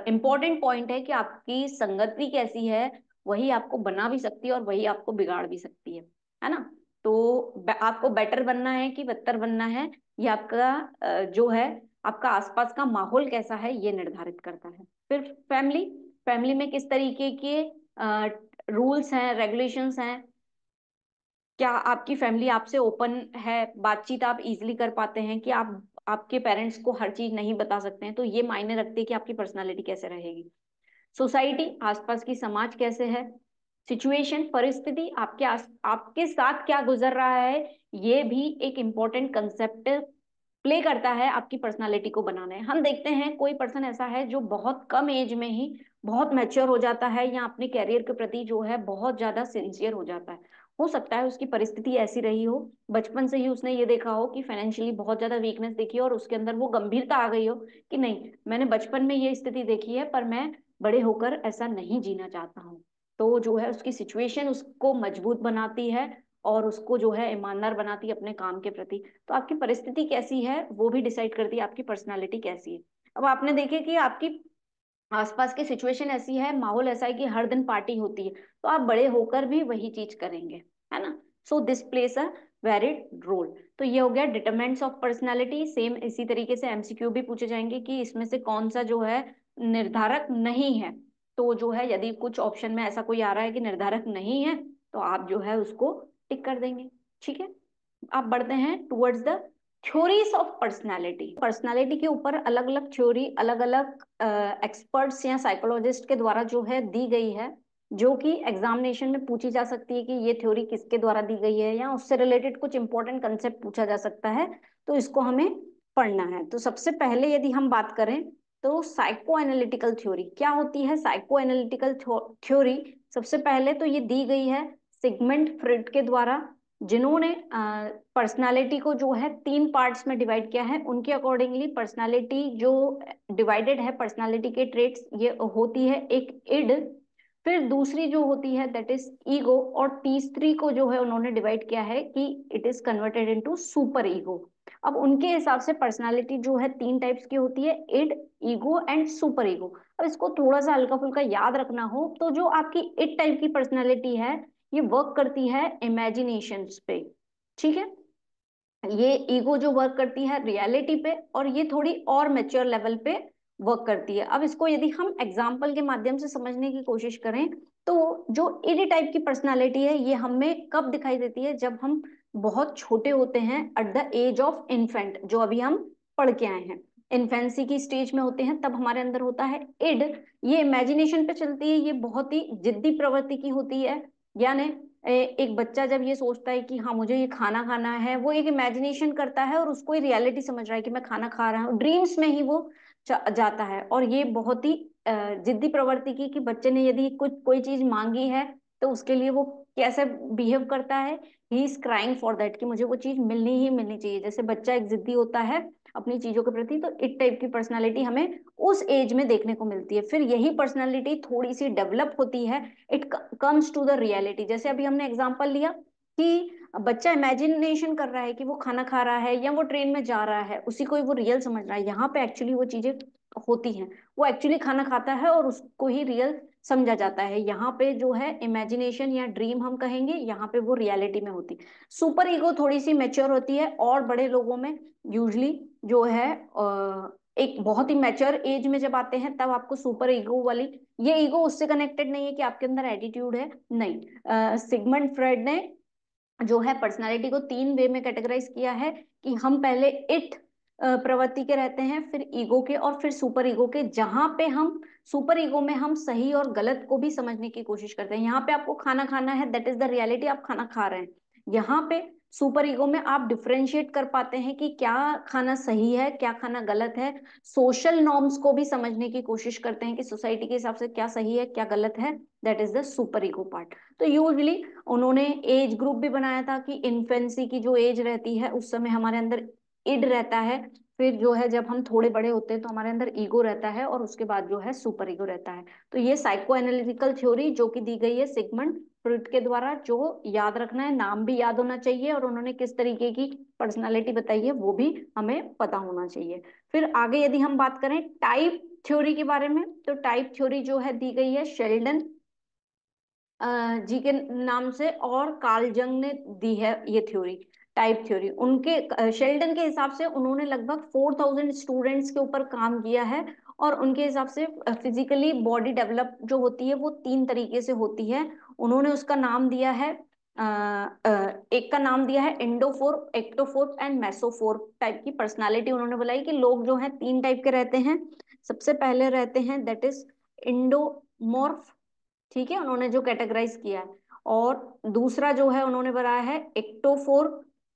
इम्पोर्टेंट uh, पॉइंट है कि आपकी संगति कैसी है वही आपको बना भी सकती है और वही आपको बिगाड़ भी सकती है है ना तो आपको बेटर बनना है कि बदतर बनना है ये आपका uh, जो है आपका आसपास का माहौल कैसा है ये निर्धारित करता है फिर फैमिली फैमिली में किस तरीके के रूल्स हैं रेगुलेशंस हैं क्या आपकी फैमिली आपसे ओपन है बातचीत आप इजीली कर पाते हैं कि आप आपके पेरेंट्स को हर चीज नहीं बता सकते हैं तो ये मायने रखते हैं कि आपकी पर्सनालिटी कैसे रहेगी सोसाइटी आसपास की समाज कैसे है सिचुएशन परिस्थिति आपके आस, आपके साथ क्या गुजर रहा है ये भी एक इम्पॉर्टेंट कंसेप्ट प्ले करता है आपकी पर्सनालिटी को बनाने हम देखते हैं कोई पर्सन ऐसा है जो बहुत कम एज में ही बहुत मैच्योर हो जाता है या अपने कैरियर के प्रति जो है बहुत ज्यादा सिंसियर हो जाता है हो सकता है उसकी परिस्थिति ऐसी रही हो बचपन से ही उसने ये देखा हो कि फाइनेंशियली बहुत ज्यादा वीकनेस देखी हो और उसके अंदर वो गंभीरता आ गई हो कि नहीं मैंने बचपन में ये स्थिति देखी है पर मैं बड़े होकर ऐसा नहीं जीना चाहता हूँ तो जो है उसकी सिचुएशन उसको मजबूत बनाती है और उसको जो है ईमानदार बनाती है अपने काम के प्रति तो आपकी परिस्थिति कैसी है वो भी डिसाइड करती है आपकी पर्सनैलिटी कैसी है अब आपने देखे कि आपकी आसपास की सिचुएशन ऐसी है माहौल ऐसा है कि हर दिन पार्टी होती है तो आप बड़े होकर भी वही चीज करेंगे है ना so this place a very role तो ये हो गया डिटरमेंट्स ऑफ पर्सनैलिटी सेम इसी तरीके से एमसीक्यू भी पूछे जाएंगे कि इसमें से कौन सा जो है निर्धारक नहीं है तो जो है यदि कुछ ऑप्शन में ऐसा कोई आ रहा है कि निर्धारक नहीं है तो आप जो है उसको टिक कर देंगे ठीक है आप बढ़ते हैं towards the theories of personality personality के ऊपर अलग अलग थ्योरी अलग अलग एक्सपर्ट्स या साइकोलॉजिस्ट के द्वारा जो है दी गई है जो कि एग्जामिनेशन में पूछी जा सकती है कि ये थ्योरी किसके द्वारा दी गई है या उससे रिलेटेड कुछ इंपॉर्टेंट कंसेप्ट पूछा जा सकता है तो इसको हमें पढ़ना है तो सबसे पहले यदि हम बात करें तो साइको एनालिटिकल थ्योरी क्या होती है साइको एनालिटिकल थ्योरी सबसे पहले तो ये दी गई है सिगमेंट फ्रिड के द्वारा जिन्होंने पर्सनालिटी को जो है तीन पार्ट्स में डिवाइड किया है उनके अकॉर्डिंगली पर्सनालिटी जो डिवाइडेड है पर्सनालिटी के ट्रेट्स ये होती है एक इड फिर दूसरी जो होती है दैट इज ईगो और तीसरी को जो है उन्होंने डिवाइड किया है कि it is converted into super ego अब उनके हिसाब से पर्सनालिटी जो है तीन टाइप्स की होती है id ego and super ego अब इसको थोड़ा सा हल्का फुल्का याद रखना हो तो जो आपकी इड टाइप की पर्सनालिटी है ये वर्क करती है इमेजिनेशन पे ठीक है ये ईगो जो वर्क करती है रियलिटी पे और ये थोड़ी और मेच्योर लेवल पे वर्क करती है अब इसको यदि हम एग्जाम्पल के माध्यम से समझने की कोशिश करें तो जो एडी टाइप की पर्सनालिटी है ये हमें कब दिखाई देती है जब हम बहुत छोटे होते हैं at the age of infant जो अभी हम पढ़ के आए हैं इन्फेंसी की स्टेज में होते हैं तब हमारे अंदर होता है इड ये इमेजिनेशन पे चलती है ये बहुत ही जिद्दी प्रवृत्ति की होती है यानी एक बच्चा जब ये सोचता है कि हाँ मुझे ये खाना खाना है वो एक इमेजिनेशन करता है और उसको रियलिटी समझ रहा है कि मैं खाना खा रहा हूँ ड्रीम्स में ही वो जाता है और ये बहुत ही जिद्दी प्रवृत्ति की कि बच्चे ने यदि कुछ कोई चीज मांगी है तो उसके लिए वो कैसे बिहेव करता है he is crying for that कि मुझे वो चीज मिलनी ही मिलनी चाहिए जैसे बच्चा एक जिद्दी होता है अपनी चीजों के प्रति तो इट टाइप की पर्सनालिटी हमें उस एज में देखने को मिलती है फिर यही पर्सनालिटी थोड़ी सी डेवलप होती है it comes to the reality जैसे अभी हमने एग्जाम्पल लिया कि बच्चा इमेजिनेशन कर रहा है कि वो खाना खा रहा है या वो ट्रेन में जा रहा है उसी को वो रियल समझ रहा है यहाँ पे एक्चुअली वो चीजें होती हैं वो एक्चुअली खाना खाता है और उसको ही रियल समझा जाता है यहाँ पे जो है इमेजिनेशन या ड्रीम हम कहेंगे यहाँ पे वो रियलिटी में होती सुपर ईगो थोड़ी सी मेच्योर होती है और बड़े लोगों में यूजली जो है एक बहुत ही मैच्योर एज में जब आते हैं तब आपको सुपर ईगो वाली ये ईगो उससे कनेक्टेड नहीं है कि आपके अंदर एटीट्यूड है नहीं सिगमंड फ्रेड ने जो है पर्सनालिटी को तीन वे में कैटेगराइज किया है कि हम पहले इट प्रवृत्ति के रहते हैं फिर ईगो के और फिर सुपर ईगो के जहाँ पे हम सुपर ईगो में हम सही और गलत को भी समझने की कोशिश करते हैं यहाँ पे आपको खाना खाना है दैट इज द रियलिटी आप खाना खा रहे हैं यहाँ पे सुपर ईगो में आप डिफ्रेंशिएट कर पाते हैं कि क्या खाना सही है क्या खाना गलत है सोशल नॉर्म्स को भी समझने की कोशिश करते हैं कि सोसाइटी के हिसाब से क्या सही है क्या गलत है that is the super ego part तो यूजली उन्होंने एज ग्रुप भी बनाया था कि इन्फेंसी की जो एज रहती है उस समय हमारे अंदर इड रहता है फिर जो है जब हम थोड़े बड़े होते हैं तो हमारे अंदर ईगो रहता है और उसके बाद जो है सुपर ईगो रहता है तो ये साइको एनालिटिकल थ्योरी जो कि दी गई है सिगमंड फ्रूट के द्वारा जो याद रखना है नाम भी याद होना चाहिए और उन्होंने किस तरीके की पर्सनालिटी बताई है वो भी हमें पता होना चाहिए फिर आगे यदि हम बात करें टाइप थ्योरी के बारे में तो टाइप थ्योरी जो है दी गई है शेल्डन जी के नाम से और कालजंग ने दी है ये थ्योरी टाइप थ्योरी उनके शेल्डन के हिसाब से उन्होंने लगभग फोर थाउजेंड स्टूडेंट्स के ऊपर काम किया है और उनके हिसाब से फिजिकली बॉडी डेवलप जो होती है वो तीन तरीके से होती है उन्होंने उसका नाम दिया है आ, एक का नाम दिया है endomorph ectomorph and mesomorph type की पर्सनालिटी उन्होंने बुलाई कि लोग जो है तीन टाइप के रहते हैं सबसे पहले रहते हैं दैट इज इंडोमोर्फ ठीक है उन्होंने जो कैटेगराइज किया है और दूसरा जो है उन्होंने बनाया है एक्टोफोर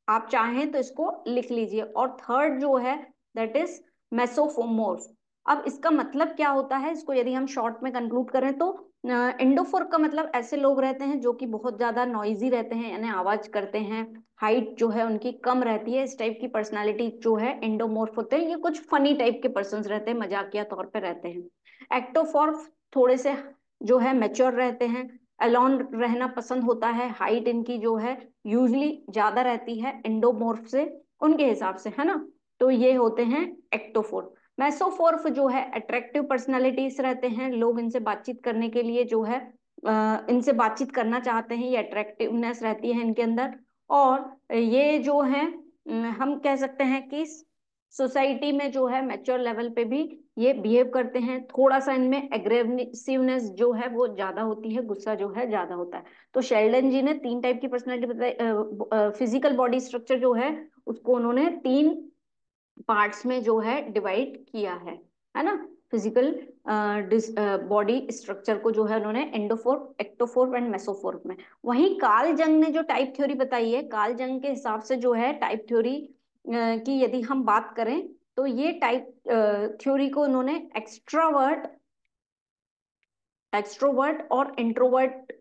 आप चाहें तो इसको लिख लीजिए और थर्ड जो है दैट इज मेसोफोमोर्फ अब इसका मतलब क्या होता है इसको यदि हम शॉर्ट में कंक्लूड करें तो इंडोफोर का मतलब ऐसे लोग रहते हैं जो कि बहुत ज्यादा नॉइजी रहते हैं यानी आवाज करते हैं हाइट जो है उनकी कम रहती है इस टाइप की पर्सनालिटी जो है इंडोमोर्फ होते हैं ये कुछ फनी टाइप के पर्सन रहते हैं मजाकिया तौर पर रहते हैं एक्टोफोर्फ थोड़े से जो है मेच्योर रहते हैं अलोन रहना पसंद होता है हाइट इनकी जो है यूजली ज्यादा रहती है एंडोमोर्फ से उनके हिसाब से है ना तो ये होते हैं एक्टोफोर मैसोफोर्फ जो है अट्रैक्टिव पर्सनालिटीज रहते हैं लोग इनसे बातचीत करने के लिए जो है इनसे बातचीत करना चाहते हैं ये अट्रैक्टिवनेस रहती है इनके अंदर और ये जो है हम कह सकते हैं कि सोसाइटी में जो है मेच्योर लेवल पे भी ये बिहेव करते हैं थोड़ा सा इनमें एग्रेसिवनेस जो है वो ज्यादा होती है गुस्सा जो है ज्यादा होता है तो शेल्डन जी ने तीन टाइप की पर्सनैलिटी बताई फिजिकल बॉडी स्ट्रक्चर जो है उसको उन्होंने तीन पार्ट्स में जो है डिवाइड किया है है ना फिजिकल बॉडी स्ट्रक्चर को जो है उन्होंने एंडोफोर्प एक्टोफोर्प एंड मेसोफोर्प में वहीं काल जंग ने जो टाइप थ्योरी बताई है काल जंग के हिसाब से जो है टाइप थ्योरी की यदि हम बात करें तो ये टाइप थ्योरी को उन्होंने एक्स्ट्रावर्ट एक्स्ट्रोवर्ट और इंट्रोवर्ट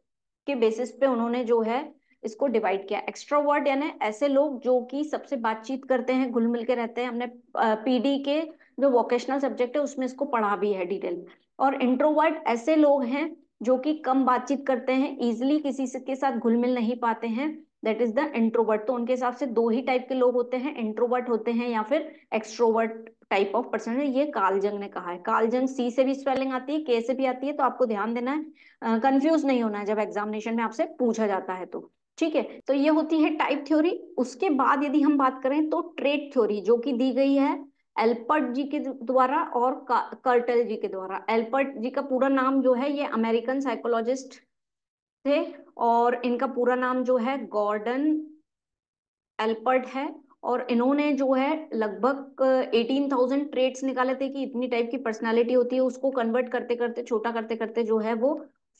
के बेसिस पे उन्होंने जो है इसको डिवाइड किया एक्स्ट्रावर्ट यानी ऐसे लोग जो कि सबसे बातचीत करते हैं घुल मिल के रहते हैं हमने पीडी के जो वोकेशनल सब्जेक्ट है उसमें इसको पढ़ा भी है डिटेल में और इंट्रोवर्ट ऐसे लोग हैं जो कि कम बातचीत करते हैं इजिली किसी के साथ घुल मिल नहीं पाते हैं दैट इज द इंट्रोवर्ट तो उनके हिसाब से दो ही टाइप के लोग होते हैं इंट्रोवर्ट होते हैं या फिर एक्सट्रोवर्ट टाइप ऑफ पर्सन ये कालजंग ने कहा है कालजंग सी से भी स्पेलिंग आती है के से भी आती है तो आपको ध्यान देना है कंफ्यूज uh, नहीं होना है जब एग्जामिनेशन में आपसे पूछा जाता है तो ठीक है तो ये होती है टाइप थ्योरी उसके बाद यदि हम बात करें तो ट्रेड थ्योरी जो कि दी गई है एल्पर्ट जी के द्वारा और कर्टल जी के द्वारा एल्पर्ट जी का पूरा नाम जो है ये अमेरिकन साइकोलॉजिस्ट थे और इनका पूरा नाम जो है गॉर्डन एल्पर्ट है और इन्होंने जो है लगभग 18,000 ट्रेड्स निकाले थे कि इतनी टाइप की पर्सनालिटी होती है उसको कन्वर्ट करते करते छोटा करते करते जो है वो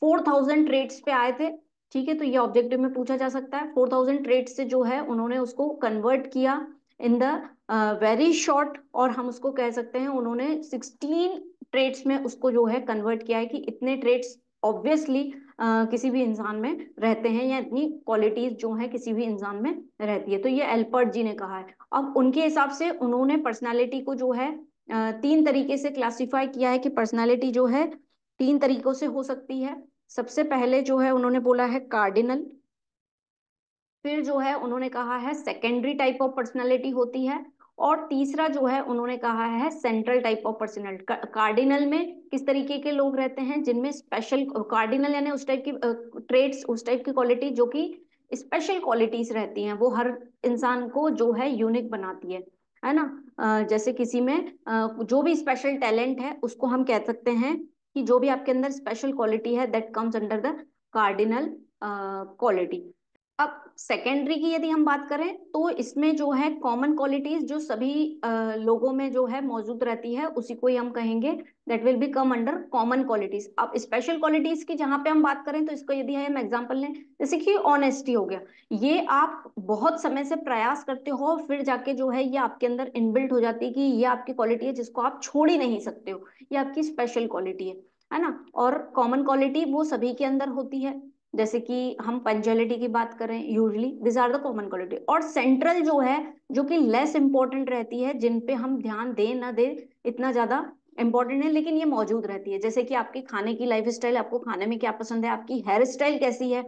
4,000 ट्रेड्स पे आए थे ठीक है तो ये ऑब्जेक्टिव में पूछा जा सकता है 4,000 ट्रेड्स से जो है उन्होंने उसको कन्वर्ट किया इन द वेरी शॉर्ट और हम उसको कह सकते हैं उन्होंने सिक्सटीन ट्रेड्स में उसको जो है कन्वर्ट किया है कि इतने ट्रेड्स ऑब्वियसली किसी भी इंसान में रहते हैं या इतनी क्वालिटीज जो है किसी भी इंसान में रहती है तो ये एल्पर्ट जी ने कहा है अब उनके हिसाब से उन्होंने पर्सनैलिटी को जो है तीन तरीके से क्लासिफाई किया है कि पर्सनैलिटी जो है तीन तरीकों से हो सकती है सबसे पहले जो है उन्होंने बोला है कार्डिनल फिर जो है उन्होंने कहा है सेकेंडरी टाइप ऑफ पर्सनैलिटी होती है और तीसरा जो है उन्होंने कहा है central type of personal cardinal में किस तरीके के लोग रहते हैं जिनमें स्पेशल कार्डिनल यानी उस टाइप की ट्रेड्स उस टाइप की क्वालिटी जो कि स्पेशल क्वालिटीज रहती हैं वो हर इंसान को जो है यूनिक बनाती है है ना जैसे किसी में जो भी स्पेशल टैलेंट है उसको हम कह सकते हैं कि जो भी आपके अंदर स्पेशल क्वालिटी है that comes under the cardinal quality अब सेकेंडरी की यदि हम बात करें तो इसमें जो है कॉमन क्वालिटीज जो सभी लोगों में जो है मौजूद रहती है उसी को ही हम कहेंगे that will be come under common qualities अब स्पेशल क्वालिटीज की जहां पे हम बात करें तो इसको यदि हम एग्जांपल लें जैसे कि ऑनेस्टी हो गया ये आप बहुत समय से प्रयास करते हो फिर जाके जो है ये आपके अंदर इनबिल्ट हो जाती है कि ये आपकी क्वालिटी है जिसको आप छोड़ ही नहीं सकते हो ये आपकी स्पेशल क्वालिटी है है ना और कॉमन क्वालिटी वो सभी के अंदर होती है जैसे कि हम पंचुअलिटी की बात करें usually these are the common quality और सेंट्रल जो है जो कि लेस इंपॉर्टेंट रहती है जिन पे हम ध्यान दें ना दें इतना ज्यादा इंपॉर्टेंट है लेकिन ये मौजूद रहती है जैसे कि आपके खाने की लाइफ स्टाइल आपको खाने में क्या पसंद है आपकी हेयर स्टाइल कैसी है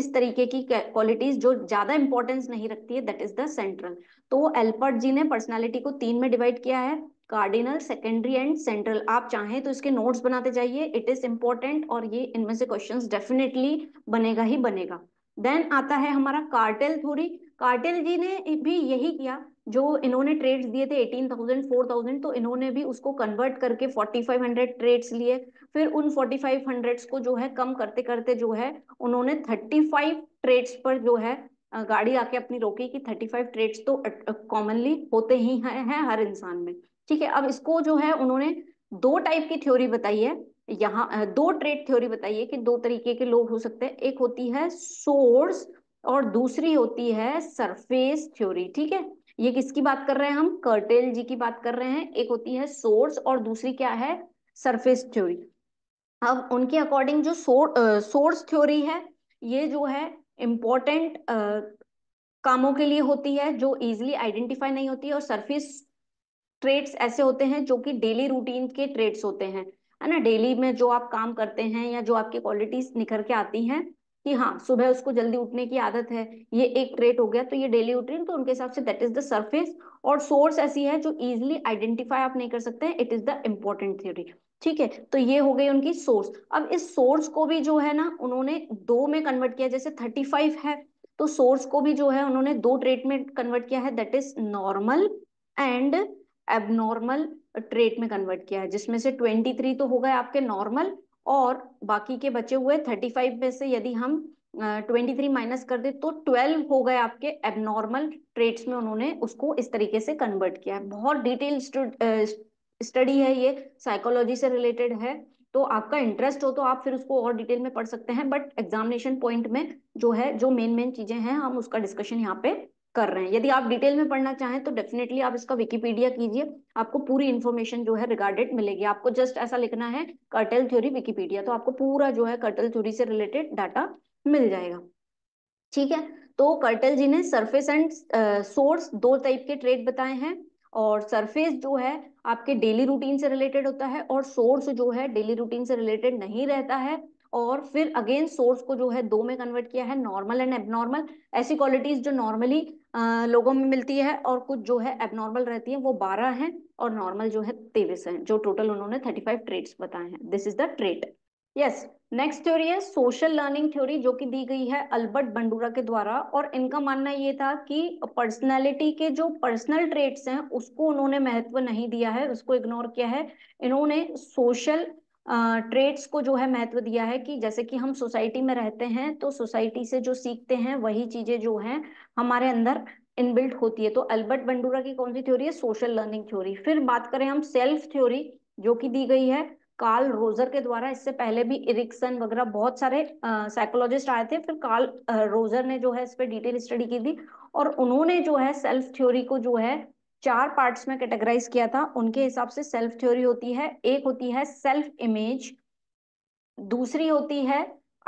इस तरीके की क्वालिटीज जो ज्यादा इंपॉर्टेंस नहीं रखती है दैट इज द सेंट्रल तो एल्पर्ट जी ने पर्सनालिटी को तीन में डिवाइड किया है कार्डिनल सेकेंडरी एंड सेंट्रल आप चाहें तो इसके नोट्स बनाते जाइए इट इज इम्पोर्टेंट और ये इनमें से क्वेश्चन डेफिनेटली बनेगा ही बनेगा देन आता है हमारा कार्टेल थ्योरी कार्टेल जी ने भी यही किया जो इन्होंने ट्रेड्स दिए थे 18,000, 4,000 तो इन्होंने भी उसको कन्वर्ट करके 4,500 ट्रेड्स लिए फिर उन 4,500 को जो है कम करते करते जो है उन्होंने 35 ट्रेड्स पर जो है गाड़ी आके अपनी रोकी कि 35 ट्रेड्स तो कॉमनली होते ही हैं है हर इंसान में ठीक है अब इसको जो है उन्होंने दो टाइप की थ्योरी बताई है यहाँ दो ट्रेड थ्योरी बताई है कि दो तरीके के लोग हो सकते हैं एक होती है सोर्स और दूसरी होती है सरफेस थ्योरी ठीक है ये किसकी बात कर रहे हैं हम कर्टेल जी की बात कर रहे हैं एक होती है सोर्स और दूसरी क्या है सरफेस थ्योरी अब उनके अकॉर्डिंग जो सोर्स थ्योरी है ये जो है इम्पोर्टेंट कामों के लिए होती है जो इजिली आइडेंटिफाई नहीं होती है और सरफेस ट्रेड्स ऐसे होते हैं जो कि डेली रूटीन के ट्रेड्स होते हैं है ना डेली में जो आप काम करते हैं या जो आपकी क्वालिटीज निखर के आती हैं कि हाँ सुबह उसको जल्दी उठने की आदत है ये एक ट्रेट हो गया तो ये डेली रूटीन तो उनके हिसाब से दैट इज द सरफेस और सोर्स ऐसी है जो इजिली आइडेंटिफाई आप नहीं कर सकते हैं it is the important theory ठीक है तो ये हो गई उनकी सोर्स अब इस सोर्स को भी जो है ना उन्होंने दो में कन्वर्ट किया जैसे थर्टी फाइव है तो सोर्स को भी जो है उन्होंने दो ट्रेड में कन्वर्ट किया है that is normal and abnormal trait में कन्वर्ट किया है जिसमें से 23 तो हो गए आपके नॉर्मल और बाकी के बचे हुए 35 में से यदि हम ट्वेंटी थ्री माइनस कर दे तो ट्वेल्व हो गए आपके एबनॉर्मल ट्रेट्स में उन्होंने उसको इस तरीके से कन्वर्ट किया है बहुत डिटेल स्टडी है ये साइकोलॉजी से रिलेटेड है तो आपका इंटरेस्ट हो तो आप फिर उसको और डिटेल में पढ़ सकते हैं बट एग्जामिनेशन पॉइंट में जो है जो मेन मेन चीजें हैं हम उसका डिस्कशन यहाँ पे कर रहे हैं यदि आप डिटेल में पढ़ना चाहें तो डेफिनेटली आप इसका विकीपीडिया कीजिए आपको पूरी इन्फॉर्मेशन जो है रिगार्डेड मिलेगी आपको जस्ट ऐसा लिखना है कर्टल थ्योरी विकीपीडिया तो आपको पूरा जो है कर्टल थ्योरी से रिलेटेड डाटा मिल जाएगा ठीक है तो कर्टल जी ने सरफेस एंड सोर्स दो टाइप के ट्रेड बताए हैं और सरफेस जो है आपके डेली रूटीन से रिलेटेड होता है और सोर्स जो है डेली रूटीन से रिलेटेड नहीं रहता है और फिर अगेन सोर्स को जो है दो में कन्वर्ट किया है नॉर्मल एंड एबनॉर्मल ऐसी क्वालिटीज जो नॉर्मली लोगों में मिलती है और कुछ जो है एबनॉर्मल रहती है वो बारह है और नॉर्मल जो है तेईस है जो टोटल उन्होंने थर्टी फाइव ट्रेट बताए हैं this is the trait yes next theory है सोशल लर्निंग थ्योरी जो कि दी गई है अल्बर्ट बंडूरा के द्वारा और इनका मानना ये था कि पर्सनालिटी के जो पर्सनल ट्रेट्स हैं उसको उन्होंने महत्व नहीं दिया है उसको इग्नोर किया है इन्होंने सोशल ट्रेड्स को जो है महत्व दिया है कि जैसे कि हम सोसाइटी में रहते हैं तो सोसाइटी से जो सीखते हैं वही चीजें जो हैं हमारे अंदर इनबिल्ट होती है तो अल्बर्ट बंडूरा की कौन सी थ्योरी है सोशल लर्निंग थ्योरी फिर बात करें हम सेल्फ थ्योरी जो कि दी गई है कार्ल रोजर के द्वारा इससे पहले भी इरिक्सन वगैरह बहुत सारे साइकोलॉजिस्ट आए थे फिर कार्ल रोजर ने जो है इस पर डिटेल स्टडी की थी और उन्होंने जो है सेल्फ थ्योरी को जो है चार पार्ट्स में कैटेगराइज किया था उनके हिसाब से सेल्फ थ्योरी होती है एक होती है सेल्फ इमेज दूसरी होती है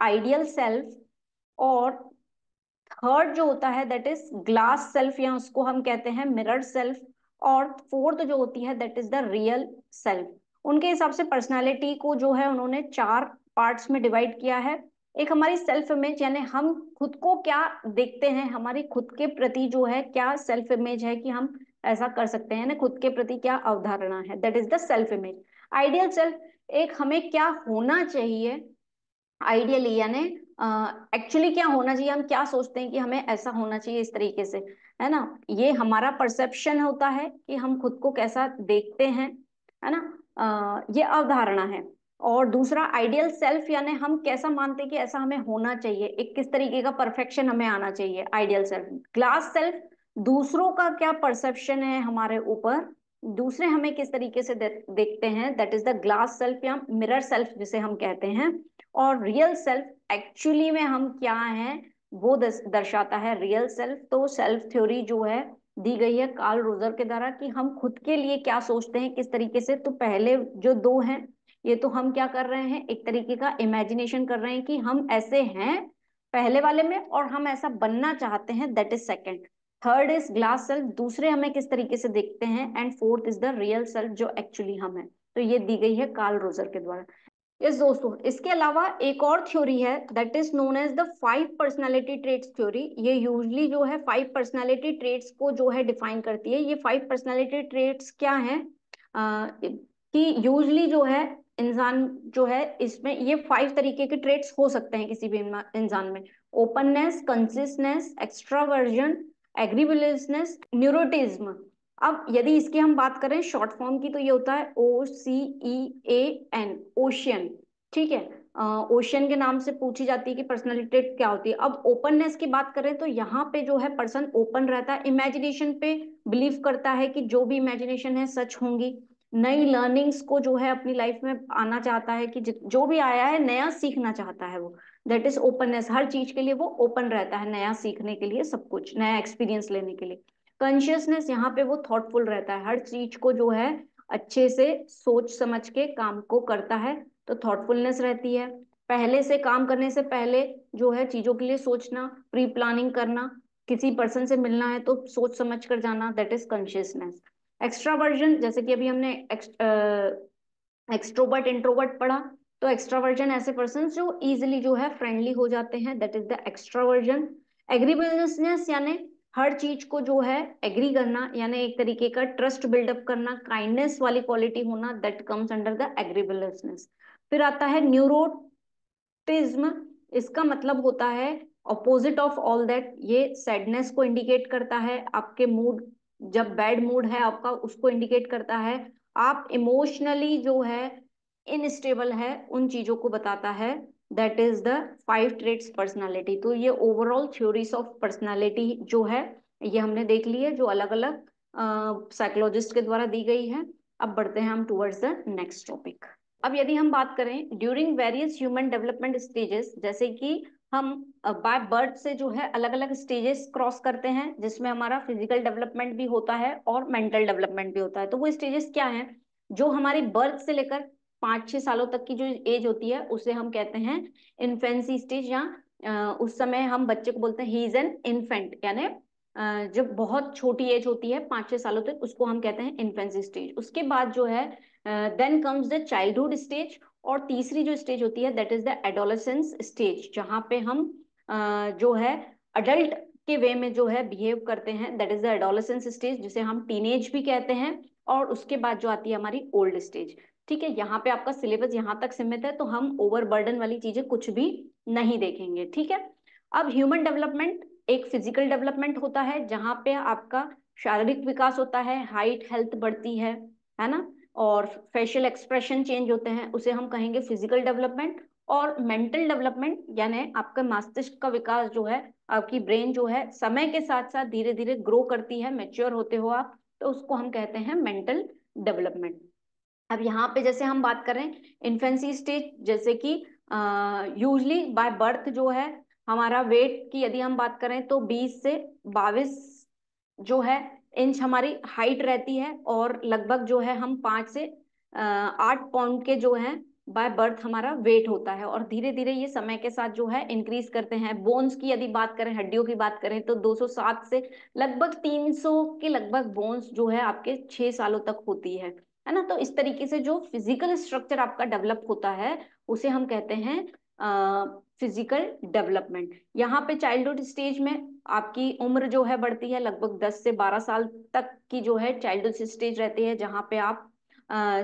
आइडियल सेल्फ और थर्ड जो होता है दैट इज ग्लास सेल्फ या उसको हम कहते हैं मिरर सेल्फ और फोर्थ जो होती है that is the real self उनके हिसाब से पर्सनालिटी को जो है उन्होंने चार पार्ट्स में डिवाइड किया है एक हमारी सेल्फ इमेज यानी हम खुद को क्या देखते हैं हमारी खुद के प्रति जो है क्या सेल्फ इमेज है कि हम ऐसा कर सकते हैं ना खुद के प्रति क्या अवधारणा है that is the self image ideal self एक हमें क्या होना चाहिए आइडियली यानी एक्चुअली uh, क्या होना चाहिए हम क्या सोचते हैं कि हमें ऐसा होना चाहिए इस तरीके से है ना ये हमारा परसेप्शन होता है कि हम खुद को कैसा देखते हैं है ना uh, ये अवधारणा है और दूसरा आइडियल सेल्फ यानी हम कैसा मानते हैं कि ऐसा हमें होना चाहिए एक किस तरीके का परफेक्शन हमें आना चाहिए आइडियल सेल्फ ग्लास सेल्फ दूसरों का क्या परसेप्शन है हमारे ऊपर दूसरे हमें किस तरीके से दे, देखते हैं that is the glass self या मिरर सेल्फ जिसे हम कहते हैं और रियल सेल्फ एक्चुअली में हम क्या हैं वो दर्शाता है रियल सेल्फ तो सेल्फ थ्योरी जो है दी गई है कार्ल रोजर के द्वारा कि हम खुद के लिए क्या सोचते हैं किस तरीके से तो पहले जो दो हैं ये तो हम क्या कर रहे हैं एक तरीके का इमेजिनेशन कर रहे हैं कि हम ऐसे हैं पहले वाले में और हम ऐसा बनना चाहते हैं that is second third is glass self दूसरे हमें किस तरीके से देखते हैं and fourth is the real self जो एक्चुअली हम है तो ये दी गई है कार्ल रोजर के द्वारा यस दोस्तों इसके अलावा एक और थ्योरी है that is known as the five personality traits theory ये यूजली जो है फाइव पर्सनालिटी ट्रेट्स को जो है डिफाइन करती है ये फाइव पर्सनालिटी ट्रेट्स क्या है आ, कि यूजली जो है इंसान जो है इसमें ये फाइव तरीके के ट्रेट्स हो सकते हैं किसी भी इंसान में openness conscientiousness extraversion agreeableness neuroticism अब यदि इसकी हम बात करें शॉर्ट फॉर्म की तो ये होता है ओ सी ई ए एन ओशियन ठीक है ओशियन के नाम से पूछी जाती है कि पर्सनैलिटी क्या होती है अब ओपननेस की बात करें तो यहाँ पे जो है पर्सन ओपन रहता है इमेजिनेशन पे बिलीव करता है कि जो भी इमेजिनेशन है सच होंगी नई लर्निंग्स को जो है अपनी लाइफ में आना चाहता है कि जो भी आया है नया सीखना चाहता है वो दैट इज ओपननेस हर चीज के लिए वो ओपन रहता है नया सीखने के लिए सब कुछ नया एक्सपीरियंस लेने के लिए कॉन्शियसनेस यहाँ पे वो थॉटफुल रहता है हर चीज को जो है अच्छे से सोच समझ के काम को करता है तो थॉटफुलनेस रहती है पहले से काम करने से पहले जो है चीजों के लिए सोचना प्री प्लानिंग करना किसी पर्सन से मिलना है तो सोच समझ कर जाना दैट इज कॉन्शियसनेस एक्स्ट्रावर्जन जैसे कि अभी हमने एक्सट्रोवर्ट इंट्रोवर्ट पढ़ा तो एक्स्ट्रावर्जन ऐसे पर्सन जो इजिली जो है फ्रेंडली हो जाते हैं that is the extraversion agreeableness यानी हर चीज को जो है एग्री करना यानी एक तरीके का ट्रस्ट बिल्डअप करना काइंडनेस वाली क्वालिटी होना that comes under the agreeableness फिर आता है न्यूरोटिज्म इसका मतलब होता है ऑपोजिट ऑफ ऑल दैट ये सैडनेस को इंडिकेट करता है आपके मूड जब बैड मूड है आपका उसको इंडिकेट करता है आप इमोशनली जो है इनस्टेबल है उन चीजों को बताता है that is the five traits personality तो ये ओवरऑल थ्योरीज ऑफ पर्सनालिटी जो है ये हमने देख ली है जो अलग अलग साइकोलॉजिस्ट uh, के द्वारा दी गई है अब बढ़ते हैं हम टुवर्ड्स द नेक्स्ट टॉपिक अब यदि हम बात करें during various human development stages जैसे कि हम बाय बर्थ से जो है अलग अलग स्टेजेस क्रॉस करते हैं जिसमें हमारा फिजिकल डेवलपमेंट भी होता है और मेंटल डेवलपमेंट भी होता है तो वो स्टेजेस क्या है जो हमारी बर्थ से लेकर पांच छह सालों तक की जो एज होती है उसे हम कहते हैं इन्फेंसी स्टेज या उस समय हम बच्चे को बोलते हैं ही इज एन इन्फेंट यानी जब बहुत छोटी एज होती है पांच छह सालों तक उसको हम कहते हैं इन्फेंसी स्टेज उसके बाद जो है then comes the childhood stage और तीसरी जो स्टेज होती है that is the adolescence stage जहाँ पे हम जो है अडल्ट के वे में जो है बिहेव करते हैं that is the adolescence stage जिसे हम टीनेज भी कहते हैं और उसके बाद जो आती है हमारी ओल्ड स्टेज ठीक है यहाँ पे आपका सिलेबस यहाँ तक सीमित है तो हम ओवरबर्डन वाली चीजें कुछ भी नहीं देखेंगे ठीक है अब ह्यूमन डेवलपमेंट एक फिजिकल डेवलपमेंट होता है जहाँ पे आपका शारीरिक विकास होता है हाइट हेल्थ बढ़ती है है ना और फेशियल एक्सप्रेशन चेंज होते हैं उसे हम कहेंगे फिजिकल डेवलपमेंट और मेंटल डेवलपमेंट यानी आपके मस्तिष्क का विकास जो है आपकी ब्रेन जो है समय के साथ साथ धीरे धीरे ग्रो करती है मेच्योर होते हो आप तो उसको हम कहते हैं मेंटल डेवलपमेंट अब यहाँ पे जैसे हम बात करें इन्फेंसी स्टेज जैसे कि यूजली बाय बर्थ जो है हमारा वेट की यदि हम बात करें तो 20 से 22 जो है इंच हमारी हाइट रहती है और लगभग जो है हम पांच से आठ पाउंड के जो है बाय बर्थ हमारा वेट होता है और धीरे धीरे ये समय के साथ जो है इंक्रीज करते हैं बोन्स की यदि बात करें हड्डियों की बात करें तो 207 से लगभग 300 के लगभग बोन्स जो है आपके छह सालों तक होती है है ना तो इस तरीके से जो फिजिकल स्ट्रक्चर आपका डेवलप होता है उसे हम कहते हैं फिजिकल डेवलपमेंट यहाँ पे चाइल्डहुड स्टेज में आपकी उम्र जो है बढ़ती है लगभग 10 से 12 साल तक की जो है चाइल्डहुड स्टेज रहती है जहाँ पे आप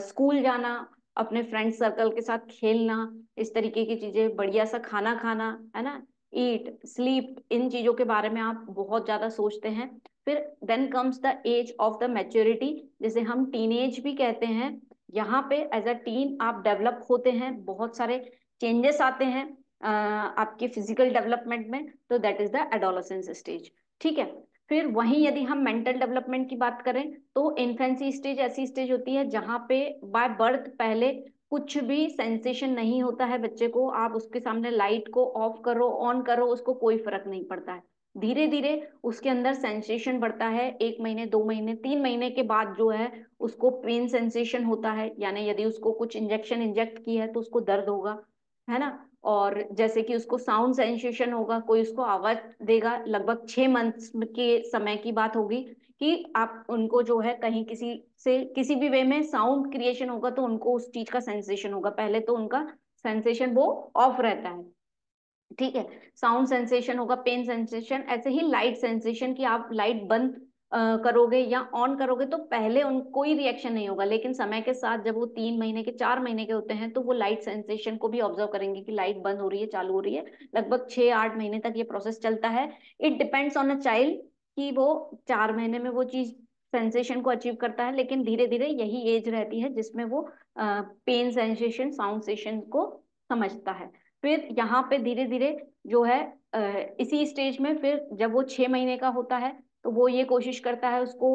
स्कूल uh, जाना अपने फ्रेंड सर्कल के साथ खेलना इस तरीके की चीजें बढ़िया सा खाना खाना है ना ईट स्लीप इन चीजों के बारे में आप बहुत ज्यादा सोचते हैं फिर then comes the age of the maturity जिसे हम टीन भी कहते हैं यहाँ पे एज अ टीन आप डेवलप होते हैं बहुत सारे चेंजेस आते हैं आपके फिजिकल डेवलपमेंट में तो that is the adolescence stage ठीक है फिर वहीं यदि हम मेंटल डेवलपमेंट की बात करें तो इन्फेंसी स्टेज ऐसी स्टेज होती है जहाँ पे बाय बर्थ पहले कुछ भी सेंसेशन नहीं होता है बच्चे को आप उसके सामने लाइट को ऑफ करो ऑन करो उसको कोई फर्क नहीं पड़ता है धीरे धीरे उसके अंदर सेंसेशन बढ़ता है एक महीने दो महीने तीन महीने के बाद जो है उसको पेन सेंसेशन होता है यानी यदि उसको कुछ इंजेक्शन इंजेक्ट किया है तो उसको दर्द होगा है ना और जैसे कि उसको साउंड सेंसेशन होगा कोई उसको आवाज देगा लगभग छह मंथ के समय की बात होगी कि आप उनको जो है कहीं किसी से किसी भी वे में साउंड क्रिएशन होगा तो उनको उस चीज का सेंसेशन होगा पहले तो उनका सेंसेशन वो ऑफ रहता है ठीक है साउंड सेंसेशन होगा पेन सेंसेशन ऐसे ही लाइट सेंसेशन कि आप लाइट बंद करोगे या ऑन करोगे तो पहले उन कोई रिएक्शन नहीं होगा लेकिन समय के साथ जब वो तीन महीने के चार महीने के होते हैं तो वो लाइट सेंसेशन को भी ऑब्जर्व करेंगे कि लाइट बंद हो रही है चालू हो रही है लगभग छह आठ महीने तक ये प्रोसेस चलता है it depends on a child कि वो चार महीने में वो चीज सेंसेशन को अचीव करता है लेकिन धीरे धीरे यही एज रहती है जिसमें वो पेन सेंसेशन साउंड सेशन को समझता है फिर यहाँ पे धीरे धीरे जो है इसी स्टेज में फिर जब वो छह महीने का होता है तो वो ये कोशिश करता है उसको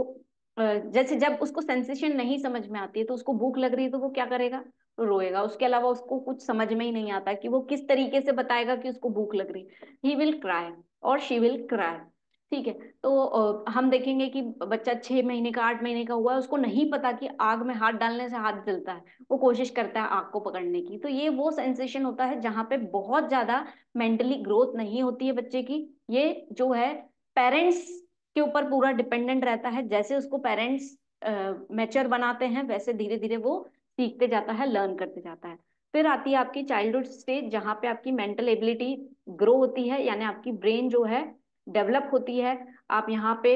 जैसे जब उसको सेंसेशन नहीं समझ में आती है तो उसको भूख लग रही है तो वो क्या करेगा रोएगा उसके अलावा उसको कुछ समझ में ही नहीं आता कि वो किस तरीके से बताएगा कि उसको भूख लग रही ही विल क्राई और शी विल क्राई ठीक है तो हम देखेंगे कि बच्चा छह महीने का आठ महीने का हुआ है उसको नहीं पता कि आग में हाथ डालने से हाथ जलता है वो कोशिश करता है आग को पकड़ने की तो ये वो सेंसेशन होता है जहाँ पे बहुत ज्यादा मेंटली ग्रोथ नहीं होती है बच्चे की ये जो है पेरेंट्स के ऊपर पूरा डिपेंडेंट रहता है जैसे उसको पेरेंट्स मैचर बनाते हैं वैसे धीरे धीरे वो सीखते जाता है लर्न करते जाता है फिर आती है आपकी चाइल्डहुड स्टेज जहाँ पे आपकी मेंटल एबिलिटी ग्रो होती है यानी आपकी ब्रेन जो है डेवलप होती है आप यहाँ पे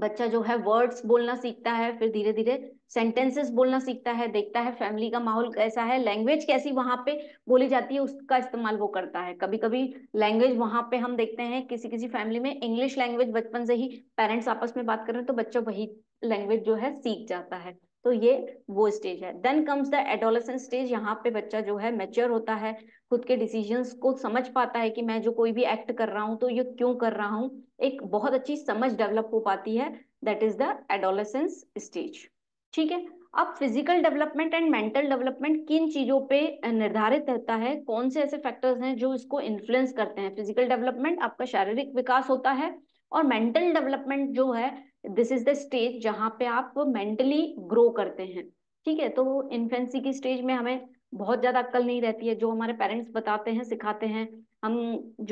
बच्चा जो है वर्ड्स बोलना सीखता है फिर धीरे धीरे सेंटेंसेस बोलना सीखता है देखता है फैमिली का माहौल कैसा है लैंग्वेज कैसी वहां पे बोली जाती है उसका इस्तेमाल वो करता है कभी कभी लैंग्वेज वहां पे हम देखते हैं किसी किसी फैमिली में इंग्लिश लैंग्वेज बचपन से ही पेरेंट्स आपस में बात कर रहे हैं तो बच्चा वही लैंग्वेज जो है सीख जाता है तो ये वो स्टेज है then comes the adolescent stage यहाँ पे बच्चा जो है मेच्योर होता है खुद के डिसीजंस को समझ पाता है कि मैं जो कोई भी एक्ट कर रहा हूँ तो ये क्यों कर रहा हूँ एक बहुत अच्छी समझ डेवलप हो पाती है that is the adolescence stage ठीक है अब physical development and mental development किन चीजों पे निर्धारित रहता है कौन से ऐसे फैक्टर्स हैं जो इसको इन्फ्लुएंस करते हैं फिजिकल डेवलपमेंट आपका शारीरिक विकास होता है और मेंटल डेवलपमेंट जो है दिस इज द स्टेज जहाँ पे आप मेंटली ग्रो करते हैं ठीक है तो इन्फेंसी की स्टेज में हमें बहुत ज्यादा अक्ल नहीं रहती है जो हमारे पेरेंट्स बताते हैं सिखाते हैं हम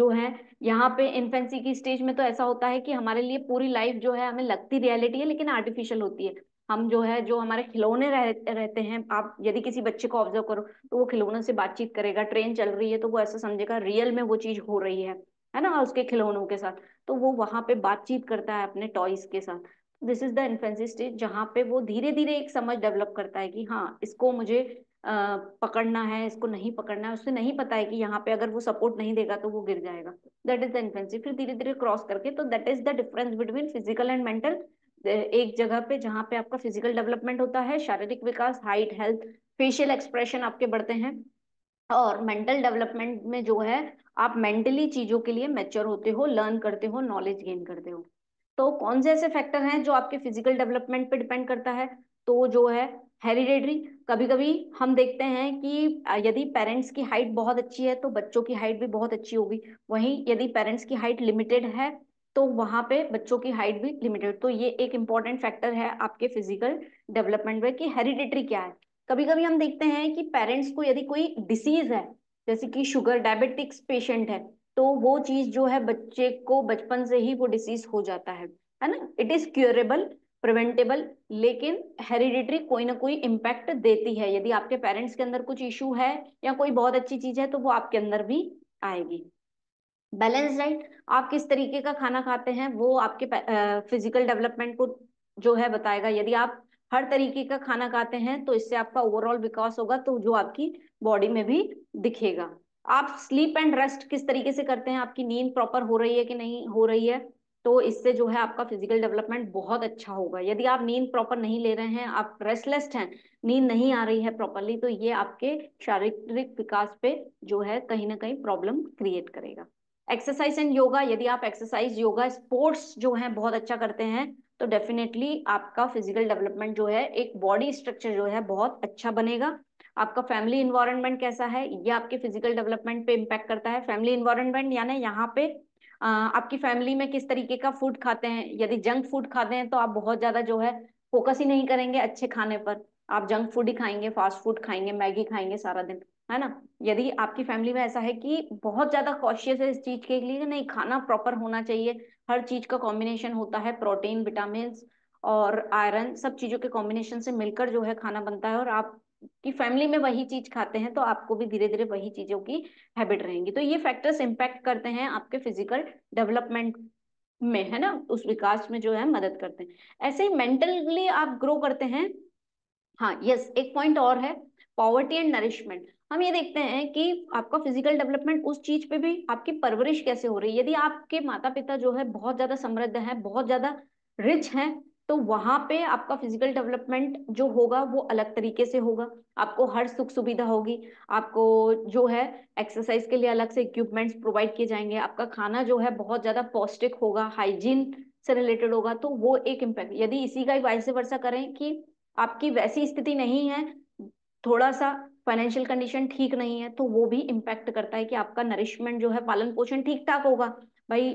जो है यहाँ पे इन्फेंसी की स्टेज में तो ऐसा होता है कि हमारे लिए पूरी लाइफ जो है हमें लगती रियलिटी है लेकिन आर्टिफिशियल होती है हम जो है जो हमारे खिलौने रह, रहते हैं आप यदि किसी बच्चे को ऑब्जर्व करो तो वो खिलौने से बातचीत करेगा ट्रेन चल रही है तो वो ऐसा समझेगा रियल में वो चीज हो रही है है ना उसके खिलौनों के साथ तो वो वहां पे बातचीत करता है अपने टॉयज के साथ this is the infancy stage जहाँ पे वो धीरे धीरे एक समझ डेवलप करता है कि हाँ इसको मुझे पकड़ना है इसको नहीं पकड़ना है उससे नहीं पता है कि यहाँ पे अगर वो सपोर्ट नहीं देगा तो वो गिर जाएगा दैट इज द इन्फेंसी फिर धीरे धीरे क्रॉस करके तो that is the difference between physical and mental एक जगह पे जहाँ पे आपका फिजिकल डेवलपमेंट होता है शारीरिक विकास हाइट हेल्थ फेशियल एक्सप्रेशन आपके बढ़ते हैं और मेंटल डेवलपमेंट में जो है आप मेंटली चीजों के लिए मैच्योर होते हो लर्न करते हो नॉलेज गेन करते हो तो कौन से ऐसे फैक्टर हैं जो आपके फिजिकल डेवलपमेंट पे डिपेंड करता है तो जो है हेरिडेटरी कभी कभी हम देखते हैं कि यदि पेरेंट्स की हाइट बहुत अच्छी है तो बच्चों की हाइट भी बहुत अच्छी होगी वहीं यदि पेरेंट्स की हाइट लिमिटेड है तो वहां पे बच्चों की हाइट भी लिमिटेड तो ये एक इंपॉर्टेंट फैक्टर है आपके फिजिकल डेवलपमेंट में कि हेरिडेटरी क्या है कभी कभी हम देखते हैं कि पेरेंट्स को यदि कोई डिसीज है जैसे कि शुगर डायबिटिक्स पेशेंट है तो वो चीज जो है बच्चे को बचपन से ही वो डिसीज हो जाता है है ना इट इज क्योरेबल प्रिवेंटेबल लेकिन हेरिडिटरी कोई ना कोई इम्पैक्ट देती है यदि आपके पेरेंट्स के अंदर कुछ इशू है या कोई बहुत अच्छी चीज है तो वो आपके अंदर भी आएगी बैलेंस डाइट आप किस तरीके का खाना खाते हैं वो आपके फिजिकल डेवलपमेंट को जो है बताएगा यदि आप हर तरीके का खाना खाते हैं तो इससे आपका ओवरऑल विकास होगा तो जो आपकी बॉडी में भी दिखेगा आप स्लीप एंड रेस्ट किस तरीके से करते हैं आपकी नींद प्रॉपर हो रही है कि नहीं हो रही है तो इससे जो है आपका फिजिकल डेवलपमेंट बहुत अच्छा होगा यदि आप नींद प्रॉपर नहीं ले रहे हैं आप रेस्टलेस हैं नींद नहीं आ रही है प्रॉपरली तो ये आपके शारीरिक विकास पे जो है कहीं ना कहीं प्रॉब्लम क्रिएट करेगा एक्सरसाइज एंड योगा यदि आप एक्सरसाइज योगा स्पोर्ट्स जो है बहुत अच्छा करते हैं तो डेफिनेटली आपका फिजिकल डेवलपमेंट जो है एक बॉडी स्ट्रक्चर जो है बहुत अच्छा बनेगा आपका फैमिली इन्वायरमेंट कैसा है ये आपके फिजिकल डेवलपमेंट पे इम्पैक्ट करता है फैमिली इन्वायरमेंट यानी यहाँ पे आपकी फैमिली में किस तरीके का फूड खाते हैं यदि जंक फूड खाते हैं तो आप बहुत ज्यादा जो है फोकस ही नहीं करेंगे अच्छे खाने पर आप जंक फूड ही खाएंगे फास्ट फूड खाएंगे मैगी खाएंगे सारा दिन है ना यदि आपकी फैमिली में ऐसा है कि बहुत ज्यादा कॉशियस है इस चीज के लिए नहीं खाना प्रॉपर होना चाहिए हर चीज का कॉम्बिनेशन होता है प्रोटीन विटामिन और आयरन सब चीजों के कॉम्बिनेशन से मिलकर जो है खाना बनता है और आप कि फैमिली में वही चीज खाते हैं तो आपको भी धीरे धीरे वही चीजों की हैबिट रहेंगी तो ये फैक्टर्स इम्पैक्ट करते हैं आपके फिजिकल डेवलपमेंट में है ना उस विकास में जो है मदद करते हैं ऐसे ही मेंटली आप ग्रो करते हैं हाँ यस एक पॉइंट और है पॉवर्टी एंड नरिशमेंट हम ये देखते हैं कि आपका फिजिकल डेवलपमेंट उस चीज पे भी आपकी परवरिश कैसे हो रही है यदि आपके माता पिता जो है बहुत ज्यादा समृद्ध है बहुत ज्यादा रिच है तो वहां पे आपका फिजिकल डेवलपमेंट जो होगा वो अलग तरीके से होगा आपको हर सुख सुविधा होगी आपको जो है एक्सरसाइज के लिए अलग से इक्विपमेंट्स प्रोवाइड किए जाएंगे आपका खाना जो है बहुत ज्यादा पौष्टिक होगा हाइजीन से रिलेटेड होगा तो वो एक इम्पैक्ट यदि इसी का ही वायसे वर्षा करें कि आपकी वैसी स्थिति नहीं है थोड़ा सा फाइनेंशियल कंडीशन ठीक नहीं है तो वो भी इम्पैक्ट करता है कि आपका नरिशमेंट जो है पालन पोषण ठीक ठाक होगा भाई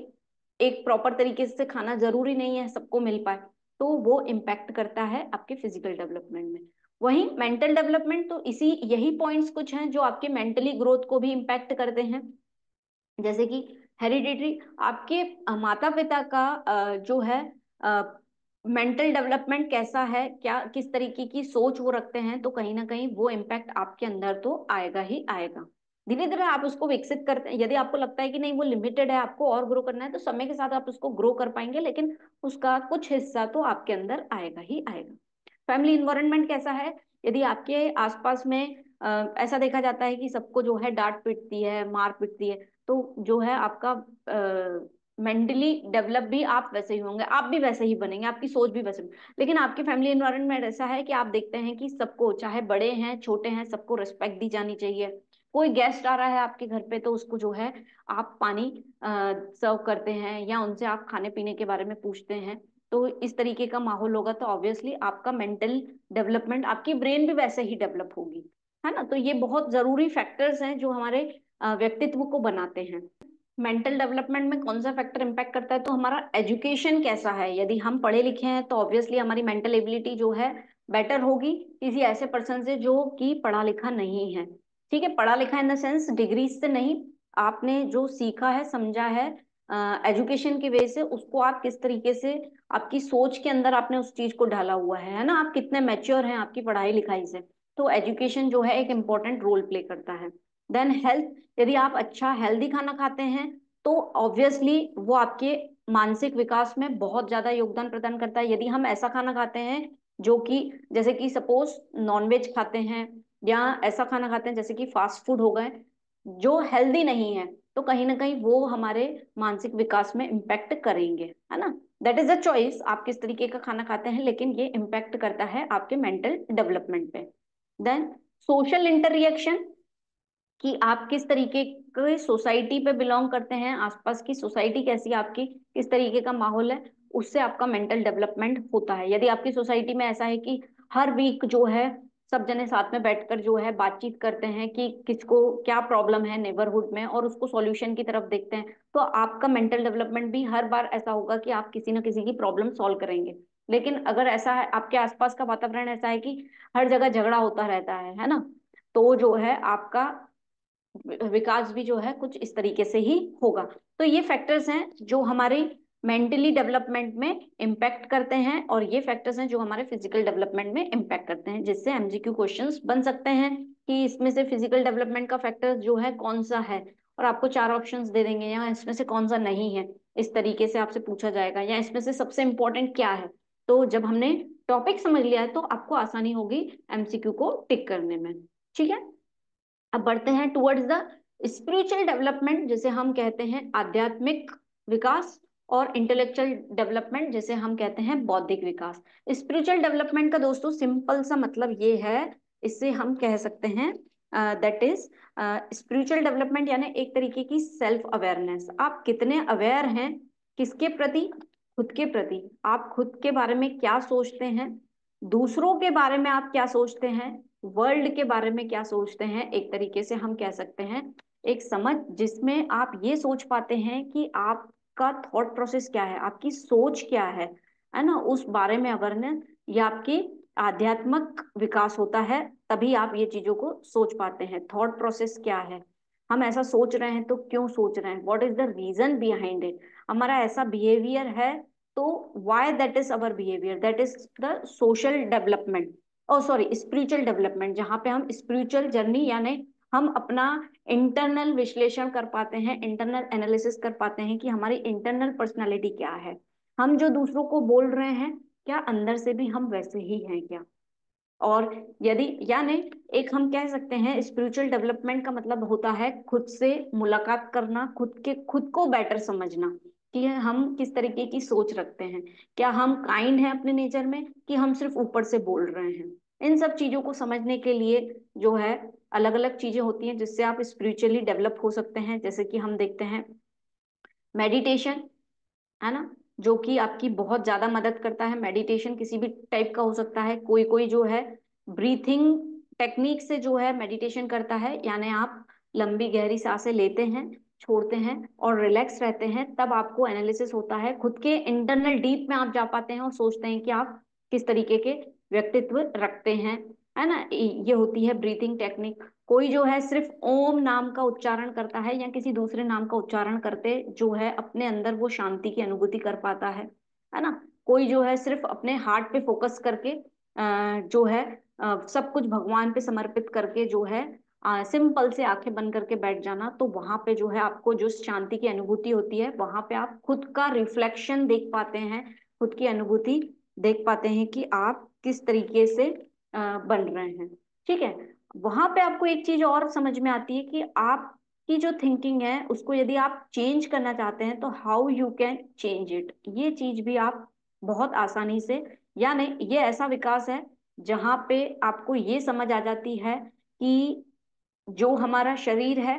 एक प्रॉपर तरीके से खाना जरूरी नहीं है सबको मिल पाए तो वो इम्पैक्ट करता है आपके फिजिकल डेवलपमेंट में वहीं मेंटल डेवलपमेंट तो इसी यही पॉइंट्स कुछ हैं जो आपके मेंटली ग्रोथ को भी इम्पैक्ट करते हैं जैसे कि हेरिडिटरी आपके माता पिता का जो है मेंटल डेवलपमेंट कैसा है क्या किस तरीके की सोच वो रखते हैं तो कहीं ना कहीं वो इम्पैक्ट आपके अंदर तो आएगा ही आएगा धीरे धीरे आप उसको विकसित करते हैं यदि आपको लगता है कि नहीं वो लिमिटेड है आपको और ग्रो करना है तो समय के साथ आप उसको ग्रो कर पाएंगे लेकिन उसका कुछ हिस्सा तो आपके अंदर आएगा ही आएगा फैमिली इन्वायरमेंट कैसा है यदि आपके आसपास में आ, ऐसा देखा जाता है कि सबको जो है डांट पीटती है मार पीटती है तो जो है आपका मेंटली डेवलप भी आप वैसे ही होंगे आप भी वैसे ही बनेंगे आपकी सोच भी वैसे लेकिन आपके फैमिली एनवायरनमेंट ऐसा है कि आप देखते हैं कि सबको चाहे बड़े हैं छोटे हैं सबको रिस्पेक्ट दी जानी चाहिए कोई गेस्ट आ रहा है आपके घर पे तो उसको जो है आप पानी सर्व करते हैं या उनसे आप खाने पीने के बारे में पूछते हैं तो इस तरीके का माहौल होगा तो ऑब्वियसली आपका मेंटल डेवलपमेंट आपकी ब्रेन भी वैसे ही डेवलप होगी है ना तो ये बहुत जरूरी फैक्टर्स हैं जो हमारे व्यक्तित्व को बनाते हैं मेंटल डेवलपमेंट में कौन सा फैक्टर इम्पैक्ट करता है तो हमारा एजुकेशन कैसा है यदि हम पढ़े लिखे हैं तो ऑब्वियसली हमारी मेंटल एबिलिटी जो है बेटर होगी किसी ऐसे पर्सन से जो कि पढ़ा लिखा नहीं है ठीक है पढ़ा लिखा इन द सेंस डिग्री से नहीं आपने जो सीखा है समझा है एजुकेशन की वजह से उसको आप किस तरीके से आपकी सोच के अंदर आपने उस चीज को ढाला हुआ है है ना आप कितने मैच्योर हैं आपकी पढ़ाई लिखाई से तो एजुकेशन जो है एक इम्पोर्टेंट रोल प्ले करता है देन हेल्थ यदि आप अच्छा हेल्दी खाना खाते हैं तो ऑब्वियसली वो आपके मानसिक विकास में बहुत ज्यादा योगदान प्रदान करता है यदि हम ऐसा खाना खाते हैं जो कि जैसे कि सपोज नॉनवेज खाते हैं या ऐसा खाना खाते हैं जैसे कि फास्ट फूड हो गए जो हेल्दी नहीं है तो कहीं ना कहीं वो हमारे मानसिक विकास में इम्पैक्ट करेंगे है ना दैट इज अ चॉइस आप किस तरीके का खाना खाते हैं लेकिन ये इम्पैक्ट करता है आपके मेंटल डेवलपमेंट पे देन सोशल इंटर रिएक्शन कि आप किस तरीके की सोसाइटी पे बिलोंग करते हैं आसपास की सोसाइटी कैसी है आपकी किस तरीके का माहौल है उससे आपका मेंटल डेवलपमेंट होता है यदि आपकी सोसाइटी में ऐसा है कि हर वीक जो है सब जने साथ में बैठकर जो है बातचीत करते हैं कि किसको क्या प्रॉब्लम है नेबरहुड में और उसको सॉल्यूशन की तरफ देखते हैं तो आपका मेंटल डेवलपमेंट भी हर बार ऐसा होगा कि आप किसी ना किसी की प्रॉब्लम सॉल्व करेंगे लेकिन अगर ऐसा है आपके आसपास का वातावरण ऐसा है कि हर जगह झगड़ा होता रहता है है ना तो जो है आपका विकास भी जो है कुछ इस तरीके से ही होगा तो ये फैक्टर्स हैं जो हमारे मेंटली डेवलपमेंट में इम्पैक्ट करते हैं और ये फैक्टर्स हैं जो हमारे फिजिकल डेवलपमेंट में इम्पैक्ट करते हैं जिससे एमजीक्यू क्वेश्चंस बन सकते हैं कि इसमें से फिजिकल डेवलपमेंट का फैक्टर जो है कौन सा है और आपको चार ऑप्शन दे देंगे या इसमें से कौन सा नहीं है इस तरीके से आपसे पूछा जाएगा या इसमें से सबसे इम्पोर्टेंट क्या है तो जब हमने टॉपिक समझ लिया है तो आपको आसानी होगी एमसीक्यू को टिक करने में ठीक है अब बढ़ते हैं टुवर्ड्स द स्पिरिचुअल डेवलपमेंट जिसे हम कहते हैं आध्यात्मिक विकास और इंटेलेक्चुअल डेवलपमेंट जिसे हम कहते हैं बौद्धिक विकास स्पिरिचुअल डेवलपमेंट का दोस्तों सिंपल सा मतलब ये है इससे हम कह सकते हैं दैट इज स्पिरिचुअल डेवलपमेंट यानी एक तरीके की सेल्फ अवेयरनेस आप कितने अवेयर हैं किसके प्रति खुद के प्रति आप खुद के बारे में क्या सोचते हैं दूसरों के बारे में आप क्या सोचते हैं वर्ल्ड के बारे में क्या सोचते हैं एक तरीके से हम कह सकते हैं एक समझ जिसमें आप ये सोच पाते हैं कि आपका थॉट प्रोसेस क्या है आपकी सोच क्या है है ना उस बारे में अवेयरनेस ये आपकी आध्यात्मक विकास होता है तभी आप ये चीजों को सोच पाते हैं थॉट प्रोसेस क्या है हम ऐसा सोच रहे हैं तो क्यों सोच रहे हैं what is the reason behind it हमारा ऐसा बिहेवियर है तो why that is our behaviour that is the social development और सॉरी स्पिरिचुअल डेवलपमेंट जहाँ पे हम स्पिरिचुअल जर्नी यानी हम अपना इंटरनल विश्लेषण कर पाते हैं इंटरनल एनालिसिस कर पाते हैं कि हमारी इंटरनल पर्सनैलिटी क्या है हम जो दूसरों को बोल रहे हैं क्या अंदर से भी हम वैसे ही हैं क्या और यदि यानी एक हम कह सकते हैं स्पिरिचुअल डेवलपमेंट का मतलब होता है खुद से मुलाकात करना खुद के खुद को बेटर समझना कि हम किस तरीके की सोच रखते हैं क्या हम काइंड हैं अपने नेचर में कि हम सिर्फ ऊपर से बोल रहे हैं इन सब चीजों को समझने के लिए जो है अलग अलग चीजें होती हैं जिससे आप स्पिरिचुअली डेवलप हो सकते हैं जैसे कि हम देखते हैं मेडिटेशन है ना जो कि आपकी बहुत ज्यादा मदद करता है मेडिटेशन किसी भी टाइप का हो सकता है कोई कोई जो है ब्रीथिंग टेक्निक से जो है मेडिटेशन करता है यानी आप लंबी गहरी सांसें लेते हैं छोड़ते हैं और रिलैक्स रहते हैं तब आपको एनालिसिस होता है खुद के इंटरनल डीप में आप जा पाते हैं और सोचते हैं कि आप किस तरीके के व्यक्तित्व रखते हैं है ना ये होती है ब्रीथिंग टेक्निक कोई जो है सिर्फ ओम नाम का उच्चारण करता है या किसी दूसरे नाम का उच्चारण करते जो है अपने अंदर वो शांति की अनुभूति कर पाता है है ना कोई जो है सिर्फ अपने हार्ट पे फोकस करके जो है सब कुछ भगवान पे समर्पित करके जो है सिंपल से आंखें बंद करके बैठ जाना तो वहां पे जो है आपको जो शांति की अनुभूति होती है वहां पे आप खुद का रिफ्लेक्शन देख पाते हैं खुद की अनुभूति देख पाते हैं कि आप किस तरीके से बन रहे हैं ठीक है वहां पे आपको एक चीज और समझ में आती है कि आपकी जो थिंकिंग है उसको यदि आप चेंज करना चाहते हैं तो how you can change it ये चीज भी आप बहुत आसानी से या नहीं ये ऐसा विकास है जहां पे आपको ये समझ आ जाती है कि जो हमारा शरीर है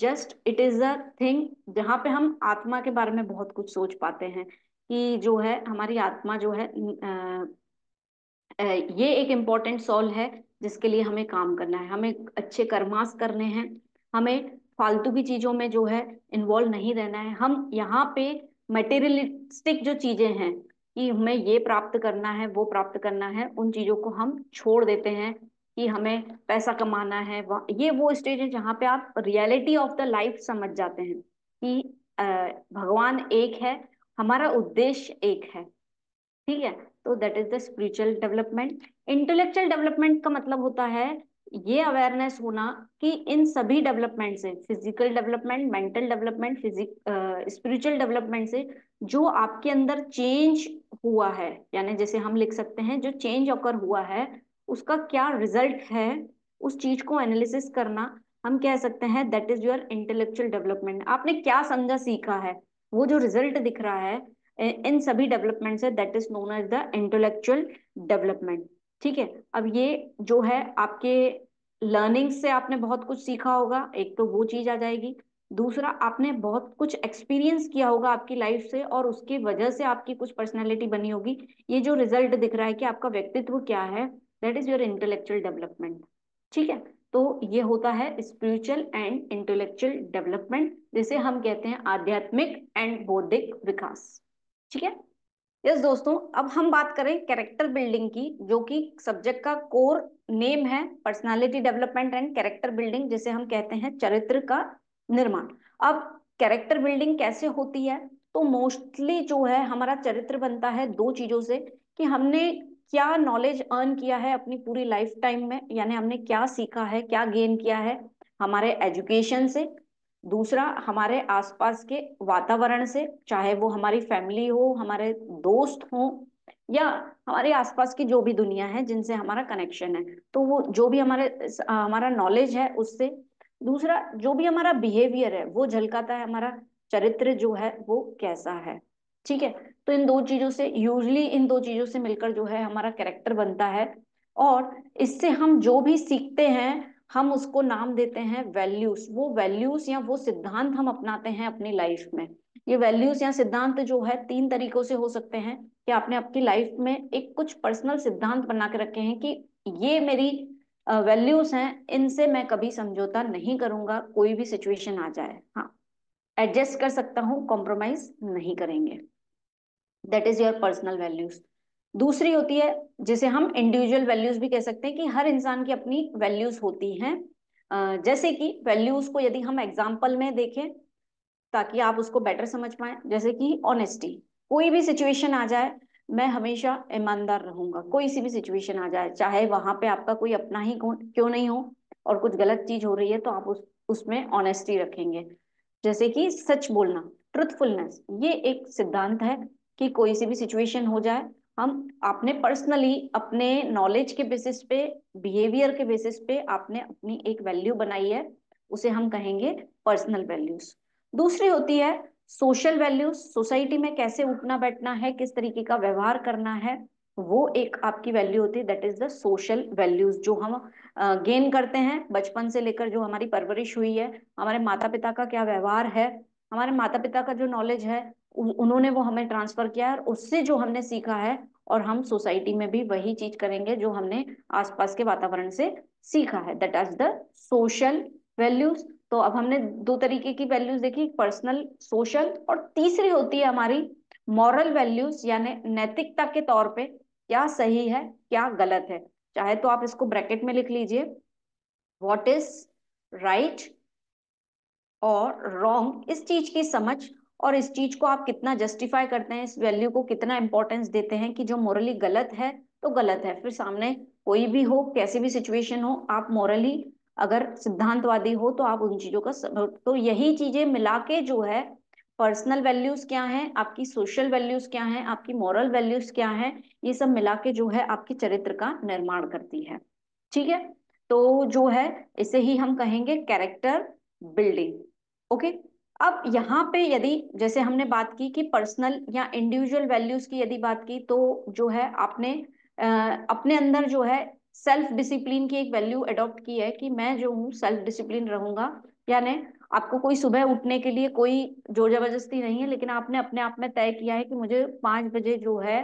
just it is a thing जहाँ पे हम आत्मा के बारे में बहुत कुछ सोच पाते हैं कि जो है हमारी आत्मा जो है आ, ये एक इम्पॉर्टेंट सॉल है जिसके लिए हमें काम करना है हमें अच्छे कर्मास करने हैं हमें फालतू की चीजों में जो है इन्वॉल्व नहीं रहना है हम यहाँ पे मटेरियलिस्टिक जो चीजें हैं कि हमें ये प्राप्त करना है वो प्राप्त करना है उन चीजों को हम छोड़ देते हैं कि हमें पैसा कमाना है ये वो स्टेज है जहाँ पे आप रियलिटी ऑफ द लाइफ समझ जाते हैं कि भगवान एक है हमारा उद्देश्य एक है ठीक है तो that is the spiritual development intellectual development का मतलब होता है ये अवेयरनेस होना कि इन सभी डेवलपमेंट से physical development mental development physique spiritual development से जो आपके अंदर चेंज हुआ है यानी जैसे हम लिख सकते हैं जो चेंज ऑकर हुआ है उसका क्या रिजल्ट है उस चीज को एनालिसिस करना हम कह सकते हैं that is your intellectual development आपने क्या समझा सीखा है वो जो रिजल्ट दिख रहा है इन सभी डेवलपमेंट से that is known as the intellectual development ठीक है अब ये जो है आपके लर्निंग से आपने बहुत कुछ सीखा होगा एक तो वो चीज आ जाएगी दूसरा आपने बहुत कुछ एक्सपीरियंस किया होगा आपकी लाइफ से और उसकी वजह से आपकी कुछ पर्सनैलिटी बनी होगी ये जो रिजल्ट दिख रहा है कि आपका व्यक्तित्व क्या है that is your intellectual development ठीक है तो ये होता है स्पिरिचुअल एंड इंटेलेक्चुअल डेवलपमेंट जिसे हम कहते हैं आध्यात्मिक एंड बौद्धिक विकास ठीक है यस दोस्तों अब हम बात करें कैरेक्टर बिल्डिंग की जो कि सब्जेक्ट का कोर नेम है personality development and character building जिसे हम कहते हैं चरित्र का निर्माण अब कैरेक्टर बिल्डिंग कैसे होती है तो मोस्टली जो है हमारा चरित्र बनता है दो चीजों से कि हमने क्या नॉलेज अर्न किया है अपनी पूरी लाइफ टाइम में यानी हमने क्या सीखा है क्या गेन किया है हमारे एजुकेशन से दूसरा हमारे आसपास के वातावरण से चाहे वो हमारी फैमिली हो हमारे दोस्त हो या हमारे आसपास की जो भी दुनिया है जिनसे हमारा कनेक्शन है तो वो जो भी हमारे हमारा नॉलेज है उससे दूसरा जो भी हमारा बिहेवियर है वो झलकाता है हमारा चरित्र जो है वो कैसा है ठीक है तो इन दो चीजों से यूजली इन दो चीजों से मिलकर जो है हमारा कैरेक्टर बनता है और इससे हम जो भी सीखते हैं हम उसको नाम देते हैं वैल्यूज वो वैल्यूज या वो सिद्धांत हम अपनाते हैं अपनी लाइफ में ये वैल्यूज या सिद्धांत जो है तीन तरीकों से हो सकते हैं कि आपने आपकी लाइफ में एक कुछ पर्सनल सिद्धांत बना के रखे हैं कि ये मेरी वैल्यूज हैं इनसे मैं कभी समझौता नहीं करूंगा कोई भी सिचुएशन आ जाए हाँ एडजस्ट कर सकता हूँ कॉम्प्रोमाइज नहीं करेंगे that is your personal values दूसरी होती है जिसे हम इंडिविजुअल वैल्यूज भी कह सकते हैं कि हर इंसान की अपनी वैल्यूज होती हैं जैसे कि वैल्यूज को यदि हम एग्जाम्पल में देखें ताकि आप उसको बेटर समझ पाए जैसे कि ऑनेस्टी कोई भी सिचुएशन आ जाए मैं हमेशा ईमानदार रहूंगा कोई सी भी सिचुएशन आ जाए चाहे वहां पे आपका कोई अपना ही क्यों नहीं हो और कुछ गलत चीज हो रही है तो आप उस उसमें ऑनेस्टी रखेंगे जैसे कि सच बोलना ट्रुथफुलनेस ये एक सिद्धांत है कि कोई सी भी सिचुएशन हो जाए हम आपने पर्सनली अपने नॉलेज के बेसिस पे बिहेवियर के बेसिस पे आपने अपनी एक वैल्यू बनाई है उसे हम कहेंगे पर्सनल वैल्यूज दूसरी होती है सोशल वैल्यूज सोसाइटी में कैसे उठना बैठना है किस तरीके का व्यवहार करना है वो एक आपकी वैल्यू होती है that is the social values जो हम गेन करते हैं बचपन से लेकर जो हमारी परवरिश हुई है हमारे माता पिता का क्या व्यवहार है हमारे माता पिता का जो नॉलेज है उन्होंने वो हमें ट्रांसफर किया है उससे जो हमने सीखा है और हम सोसाइटी में भी वही चीज करेंगे जो हमने आसपास के वातावरण से सीखा है that is the social values तो अब हमने दो तरीके की वैल्यूज देखी पर्सनल सोशल और तीसरी होती है हमारी मॉरल वैल्यूज यानी नैतिकता के तौर पे क्या सही है क्या गलत है चाहे तो आप इसको ब्रैकेट में लिख लीजिए वॉट इज राइट और रॉन्ग इस चीज की समझ और इस चीज को आप कितना जस्टिफाई करते हैं इस वैल्यू को कितना इंपॉर्टेंस देते हैं कि जो मॉरली गलत है तो गलत है फिर सामने कोई भी हो कैसी भी सिचुएशन हो आप मॉरली अगर सिद्धांतवादी हो तो आप उन चीजों का तो यही चीजें मिला के जो है पर्सनल वैल्यूज क्या हैं आपकी सोशल वैल्यूज क्या हैं आपकी मॉरल वैल्यूज क्या हैं ये सब मिला के जो है आपके चरित्र का निर्माण करती है ठीक है तो जो है इसे ही हम कहेंगे कैरेक्टर बिल्डिंग ओके अब यहाँ पे यदि जैसे हमने बात की कि पर्सनल या इंडिविजुअल वैल्यूज की यदि बात की तो जो है आपने आ, अपने अंदर जो है सेल्फ डिसिप्लिन की एक वैल्यू अडॉप्ट की है कि मैं जो हूँ सेल्फ डिसिप्लिन रहूंगा यानी आपको कोई सुबह उठने के लिए कोई जोर जबरदस्ती नहीं है लेकिन आपने अपने आप में तय किया है कि मुझे पांच बजे जो है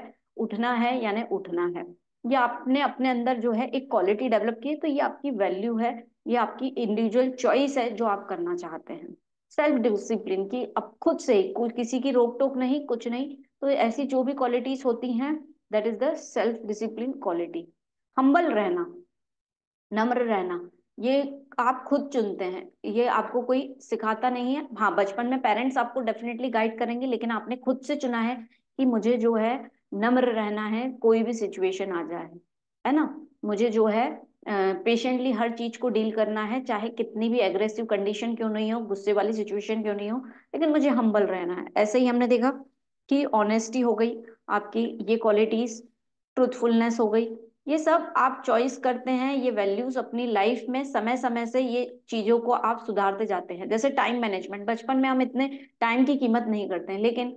उठना है यानी उठना है या आपने अपने अंदर जो है एक क्वालिटी डेवलप की है तो ये आपकी वैल्यू है ये आपकी इंडिविजुअल चॉइस है जो आप करना चाहते हैं सेल्फ डिसिप्लिन की अब खुद से ही किसी की रोक टोक नहीं कुछ नहीं तो ऐसी जो भी क्वालिटीज होती हैं that is the self discipline quality humble रहना नम्र रहना ये आप खुद चुनते हैं ये आपको कोई सिखाता नहीं है हाँ बचपन में पेरेंट्स आपको डेफिनेटली गाइड करेंगे लेकिन आपने खुद से चुना है कि मुझे जो है नम्र रहना है कोई भी सिचुएशन आ जाए है ना मुझे जो है पेशेंटली हर चीज को डील करना है चाहे कितनी भी एग्रेसिव कंडीशन क्यों नहीं हो गुस्से वाली सिचुएशन क्यों नहीं हो लेकिन मुझे हम्बल रहना है ऐसे ही हमने देखा कि ऑनेस्टी हो गई आपकी ये क्वालिटीज ट्रूथफुलनेस हो गई ये सब आप चॉइस करते हैं ये वैल्यूज अपनी लाइफ में समय समय से ये चीजों को आप सुधारते जाते हैं जैसे टाइम मैनेजमेंट बचपन में हम इतने टाइम की कीमत नहीं करते हैं लेकिन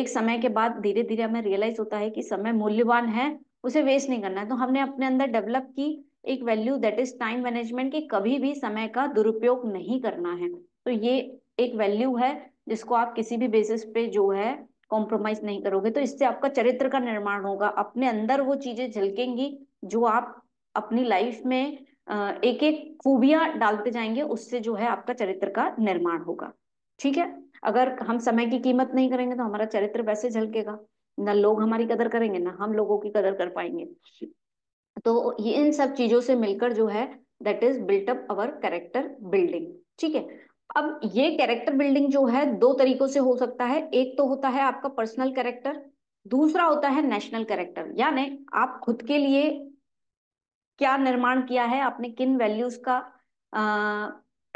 एक समय के बाद धीरे धीरे हमें रियलाइज होता है कि समय मूल्यवान है उसे वेस्ट नहीं करना है तो हमने अपने अंदर डेवलप की एक value that is time management कि कभी भी समय का दुरुपयोग नहीं करना है तो ये एक वैल्यू है जिसको आप किसी भी बेसिस पे जो है कॉम्प्रोमाइज नहीं करोगे तो इससे आपका चरित्र का निर्माण होगा अपने अंदर वो चीजें झलकेंगी जो आप अपनी लाइफ में एक एक खूबियां डालते जाएंगे उससे जो है आपका चरित्र का निर्माण होगा ठीक है अगर हम समय की कीमत नहीं करेंगे तो हमारा चरित्र वैसे झलकेगा ना लोग हमारी कदर करेंगे ना हम लोगों की कदर कर पाएंगे तो ये इन सब चीजों से मिलकर जो है that is built up our character building ठीक है अब ये कैरेक्टर बिल्डिंग जो है दो तरीकों से हो सकता है एक तो होता है आपका पर्सनल कैरेक्टर दूसरा होता है नेशनल कैरेक्टर यानी आप खुद के लिए क्या निर्माण किया है आपने किन वैल्यूज का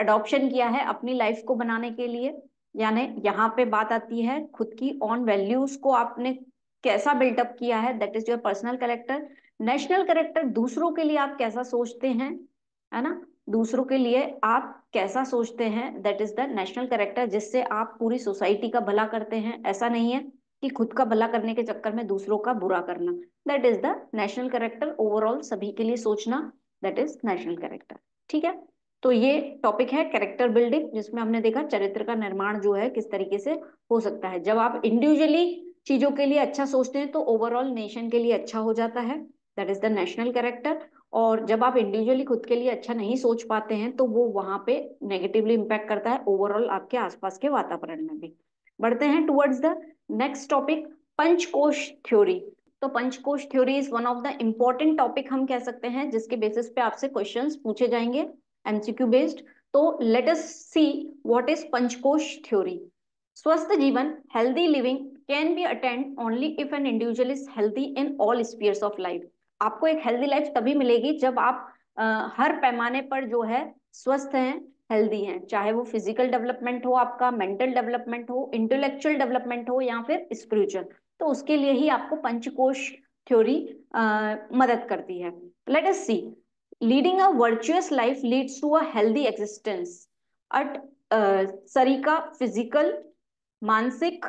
अडॉप्शन किया है अपनी लाइफ को बनाने के लिए यानी यहाँ पे बात आती है खुद की ऑन वैल्यूज को आपने कैसा बिल्टअप किया है that is your personal character national character दूसरों के लिए आप कैसा सोचते हैं है ना दूसरों के लिए आप कैसा सोचते हैं that is the national character जिससे आप पूरी सोसाइटी का भला करते हैं ऐसा नहीं है कि खुद का भला करने के चक्कर में दूसरों का बुरा करना that is the national character overall सभी के लिए सोचना दैट इज नेशनल करेक्टर ठीक है तो ये टॉपिक है कैरेक्टर बिल्डिंग जिसमें हमने देखा चरित्र का निर्माण जो है किस तरीके से हो सकता है जब आप इंडिविजुअली चीजों के लिए अच्छा सोचते हैं तो ओवरऑल नेशन के लिए अच्छा हो जाता है that is the national character और जब आप इंडिविजुअली खुद के लिए अच्छा नहीं सोच पाते हैं तो वो वहां पे नेगेटिवली इम्पैक्ट करता है ओवरऑल आपके आसपास के वातावरण में भी बढ़ते हैं towards the next topic Panchakosha theory तो Panchakosha theory is one of the important topic हम कह सकते हैं जिसके बेसिस पे आपसे क्वेश्चन पूछे जाएंगे एमसीक्यू बेस्ड तो let us see what is Panchakosha theory स्वस्थ जीवन healthy living can be attend only if an individual is healthy in all spheres of life आपको एक हेल्दी लाइफ तभी मिलेगी जब आप आ, हर पैमाने पर जो है स्वस्थ हैं हेल्दी हैं चाहे वो फिजिकल डेवलपमेंट हो आपका मेंटल डेवलपमेंट हो इंटेलेक्चुअल डेवलपमेंट हो या फिर स्पिरिचुअल तो उसके लिए ही आपको पंचकोश थ्योरी मदद करती है let us see leading a virtuous life leads to a healthy existence at शरीर का फिजिकल मानसिक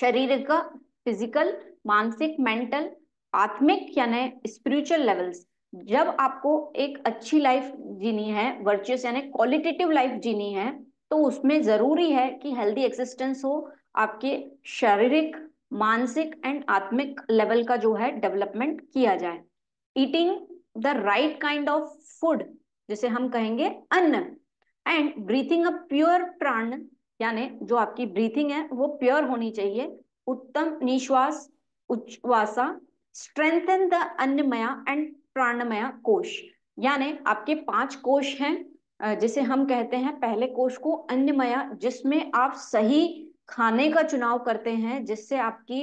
शरीर का फिजिकल मानसिक मेंटल आत्मिक यानी स्पिरिचुअल लेवल्स जब आपको एक अच्छी लाइफ जीनी है वर्चुअस यानी क्वालिटेटिव लाइफ जीनी है तो उसमें जरूरी है कि हेल्दी एक्सिस्टेंस हो आपके शारीरिक मानसिक एंड आत्मिक लेवल का जो है डेवलपमेंट किया जाए eating the right kind of food जिसे हम कहेंगे अन्न एंड ब्रीथिंग अ प्योर प्राण यानी जो आपकी ब्रीथिंग है वो प्योर होनी चाहिए उत्तम निश्वास उच्चवासा strengthen the Annamaya and Pranamaya kosha यानी आपके पांच कोश हैं जिसे हम कहते हैं पहले कोश को अन्नमया जिसमें आप सही खाने का चुनाव करते हैं जिससे आपकी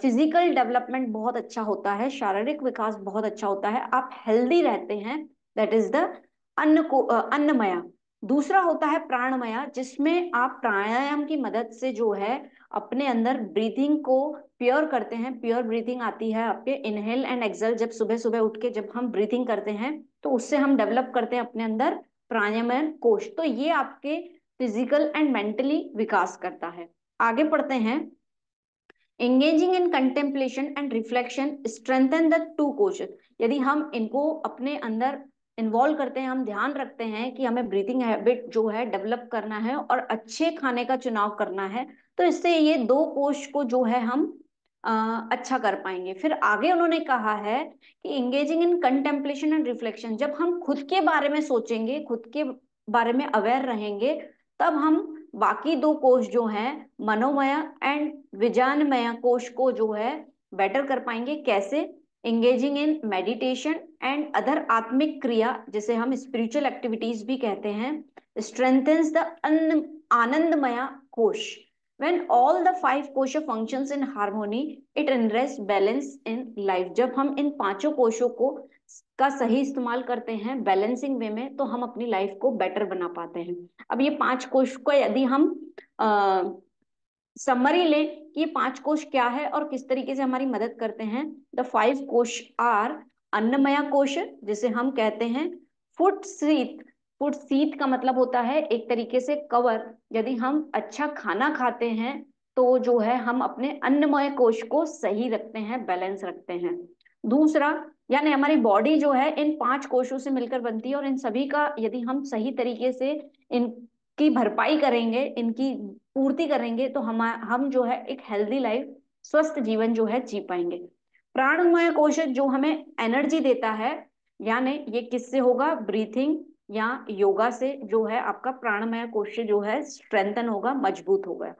फिजिकल डेवलपमेंट बहुत अच्छा होता है शारीरिक विकास बहुत अच्छा होता है आप हेल्दी रहते हैं दैट इज द अन्न को अन्नमया दूसरा होता है प्राणमया जिसमें आप प्राणायाम की मदद से जो है अपने अंदर ब्रीथिंग को प्योर करते हैं प्योर ब्रीथिंग आती है आपके इनहेल एंड एक्सल जब सुबह सुबह उठ के जब हम ब्रीथिंग करते हैं तो उससे हम डेवलप करते हैं अपने अंदर प्राणायाम कोश तो ये आपके फिजिकल एंड मेंटली विकास करता है आगे पढ़ते हैं engaging in contemplation and reflection strengthen the two kosha यदि हम इनको अपने अंदर इन्वॉल्व करते हैं हम ध्यान रखते हैं कि हमें ब्रीथिंग हैबिट जो है डेवलप करना है और अच्छे खाने का चुनाव करना है तो इससे ये दो कोष को जो है हम आ, अच्छा कर पाएंगे फिर आगे उन्होंने कहा है कि engaging in contemplation and reflection जब हम खुद के बारे में सोचेंगे खुद के बारे में अवेयर रहेंगे तब हम बाकी दो कोष जो हैं मनोमय एंड विजानमय कोष को जो है बेटर कर पाएंगे कैसे engaging in meditation and other आत्मिक क्रिया जिसे हम स्पिरिचुअल एक्टिविटीज भी कहते हैं स्ट्रेंथन्स द आनंदमय कोश when all the five kosha functions in harmony it enriches balance in life जब हम इन पांचों कोशों को का सही इस्तेमाल करते हैं बैलेंसिंग वे में तो हम अपनी लाइफ को बेटर बना पाते हैं अब ये पांच कोश को यदि हम समरी लें कि ये पांच कोश क्या है और किस तरीके से हमारी मदद करते हैं the five kosha are Annamaya kosha जिसे हम कहते हैं फुट सीत फूड सीत का मतलब होता है एक तरीके से कवर यदि हम अच्छा खाना खाते हैं तो जो है हम अपने अन्नमय कोश को सही रखते हैं बैलेंस रखते हैं दूसरा यानी हमारी बॉडी जो है इन पांच कोशों से मिलकर बनती है और इन सभी का यदि हम सही तरीके से इनकी भरपाई करेंगे इनकी पूर्ति करेंगे तो हम हम जो है एक हेल्दी लाइफ स्वस्थ जीवन जो है जी पाएंगे प्राणमय कोश जो हमें एनर्जी देता है यानी ये किससे होगा ब्रीथिंग या योगा से जो है आपका प्राणमय कोश जो है स्ट्रेंथन होगा मजबूत होगा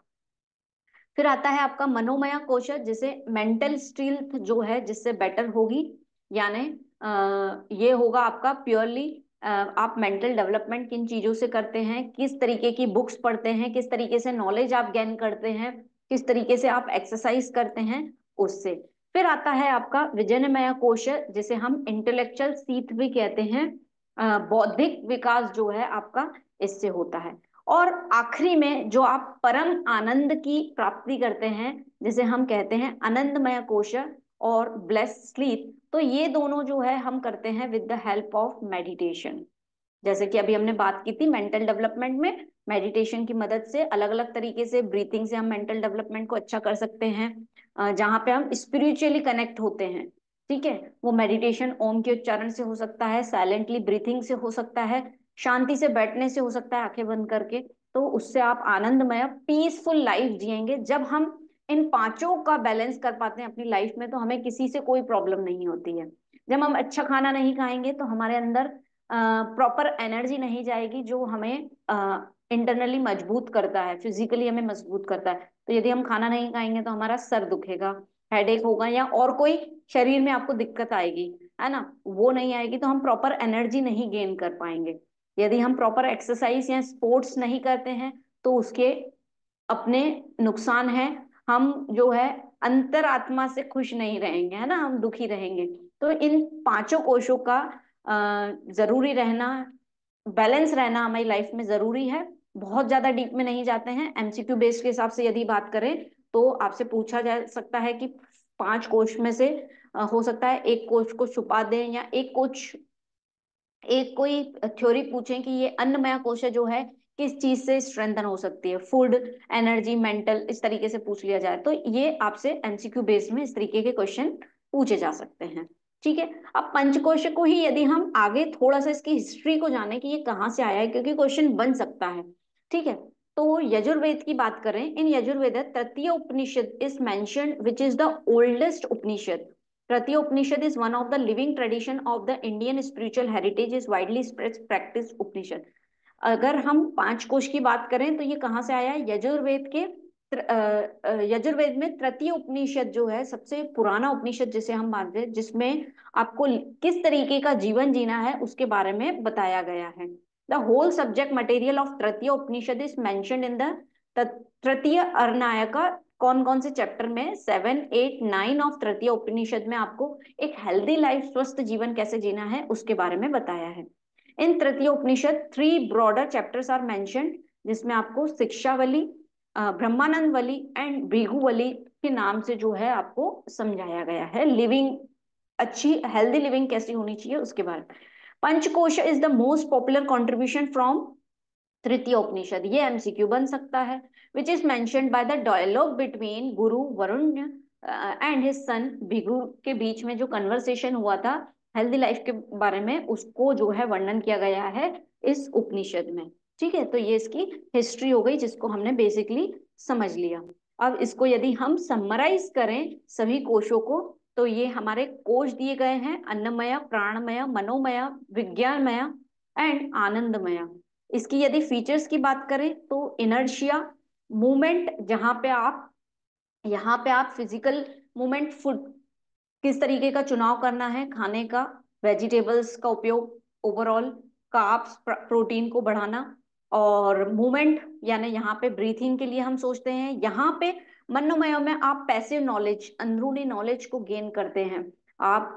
फिर आता है आपका मनोमय कोश जिसे मेंटल स्ट्रेंथ जो है जिससे बेटर होगी यानी ये होगा आपका प्योरली आप मेंटल डेवलपमेंट किन चीजों से करते हैं किस तरीके की बुक्स पढ़ते हैं किस तरीके से नॉलेज आप गेन करते हैं किस तरीके से आप एक्सरसाइज करते हैं उससे फिर आता है आपका विजनमय कोश जिसे हम इंटेलेक्चुअल सीट भी कहते हैं बौद्धिक विकास जो है आपका इससे होता है और आखिरी में जो आप परम आनंद की प्राप्ति करते हैं जिसे हम कहते हैं आनंदमय कोश और ब्लेस स्लीप तो ये दोनों जो है हम करते हैं with the help of meditation जैसे कि अभी हमने बात की थी मेंटल डेवलपमेंट में मेडिटेशन की मदद से अलग अलग तरीके से ब्रीथिंग से हम मेंटल डेवलपमेंट को अच्छा कर सकते हैं जहाँ पे हम स्पिरिचुअली कनेक्ट होते हैं ठीक है वो मेडिटेशन ओम के उच्चारण से हो सकता है साइलेंटली ब्रीथिंग से हो सकता है शांति से बैठने से हो सकता है आंखें बंद करके तो उससे आप आनंदमय पीसफुल लाइफ जिएंगे जब हम इन पांचों का बैलेंस कर पाते हैं अपनी लाइफ में तो हमें किसी से कोई प्रॉब्लम नहीं होती है जब हम अच्छा खाना नहीं खाएंगे तो हमारे अंदर प्रॉपर एनर्जी नहीं जाएगी जो हमें इंटरनली मजबूत करता है फिजिकली हमें मजबूत करता है तो यदि हम खाना नहीं खाएंगे तो हमारा सर दुखेगा हेडेक होगा या और कोई शरीर में आपको दिक्कत आएगी है ना वो नहीं आएगी तो हम प्रॉपर एनर्जी नहीं गेन कर पाएंगे यदि हम प्रॉपर एक्सरसाइज या स्पोर्ट्स नहीं करते हैं तो उसके अपने नुकसान है हम जो है अंतर आत्मा से खुश नहीं रहेंगे है ना हम दुखी रहेंगे तो इन पांचों कोशों का जरूरी रहना बैलेंस रहना हमारी लाइफ में जरूरी है बहुत ज्यादा डीप में नहीं जाते हैं एमसीक्यू बेस्ड के हिसाब से यदि बात करें तो आपसे पूछा जा सकता है कि पांच कोष में से हो सकता है एक कोष को छुपा दें या एक कोच एक कोई थ्योरी पूछें कि ये अन्नमय कोष जो है किस चीज से स्ट्रेंथन हो सकती है फूड एनर्जी मेंटल इस तरीके से पूछ लिया जाए तो ये आपसे एमसीक्यू बेस में इस तरीके के क्वेश्चन पूछे जा सकते हैं ठीक है अब पंचकोश को ही यदि हम आगे थोड़ा सा इसकी हिस्ट्री को जाने कि ये कहाँ से आया है क्योंकि क्वेश्चन बन सकता है ठीक है तो यजुर्वेद की बात करें इन यजुर्वेद तृतीय उपनिषद इज मैं which is the oldest Upanishad Taittiriya Upanishad is one of the living tradition of the Indian spiritual heritage is widely spread practice Upanishad अगर हम पांच कोश की बात करें तो ये कहाँ से आया यजुर्वेद के यजुर्वेद में तृतीय उपनिषद जो है सबसे पुराना उपनिषद जिसे हम मानते हैं जिसमें आपको किस तरीके का जीवन जीना है उसके बारे में बताया गया है The whole subject material of Tritiya Upanishad is mentioned in the Tritiya Arnayaka कौन कौन से चैप्टर में सेवन एट नाइन ऑफ तृतीय उपनिषद में आपको एक हेल्दी लाइफ स्वस्थ जीवन कैसे जीना है उसके बारे में बताया है in Taittiriya Upanishad three broader chapters are mention जिसमें आपको शिक्षावली ब्रह्मानंद वली एंड भृगुवली के नाम से जो है आपको समझाया गया है लिविंग अच्छी हेल्दी लिविंग कैसी होनी चाहिए उसके बारे में Panchakosha is the most popular contribution from Taittiriya Upanishad ये एमसीक्यू बन सकता है विच इज मैं dialogue between guru Varuna and his son Bhrigu के बीच में जो कन्वर्सेशन हुआ था हेल्दी लाइफ के बारे में उसको जो है वर्णन किया गया है इस उपनिषद में ठीक है तो ये इसकी हिस्ट्री हो गई जिसको हमने बेसिकली समझ लिया अब इसको यदि हम समराइज करें सभी कोशों को तो ये हमारे कोष दिए गए हैं अन्नमय प्राणमय मनोमय विज्ञानमय एंड आनंदमय इसकी यदि फीचर्स की बात करें तो इनर्शिया मूवमेंट जहां पे आप यहाँ पे आप फिजिकल मूवमेंट फूड किस तरीके का चुनाव करना है खाने का वेजिटेबल्स का उपयोग ओवरऑल काप्स प्रोटीन को बढ़ाना और मूवमेंट यानी यहाँ पे ब्रीथिंग के लिए हम सोचते हैं यहाँ पे मनोमय में आप पैसिव नॉलेज अंदरूनी नॉलेज को गेन करते हैं आप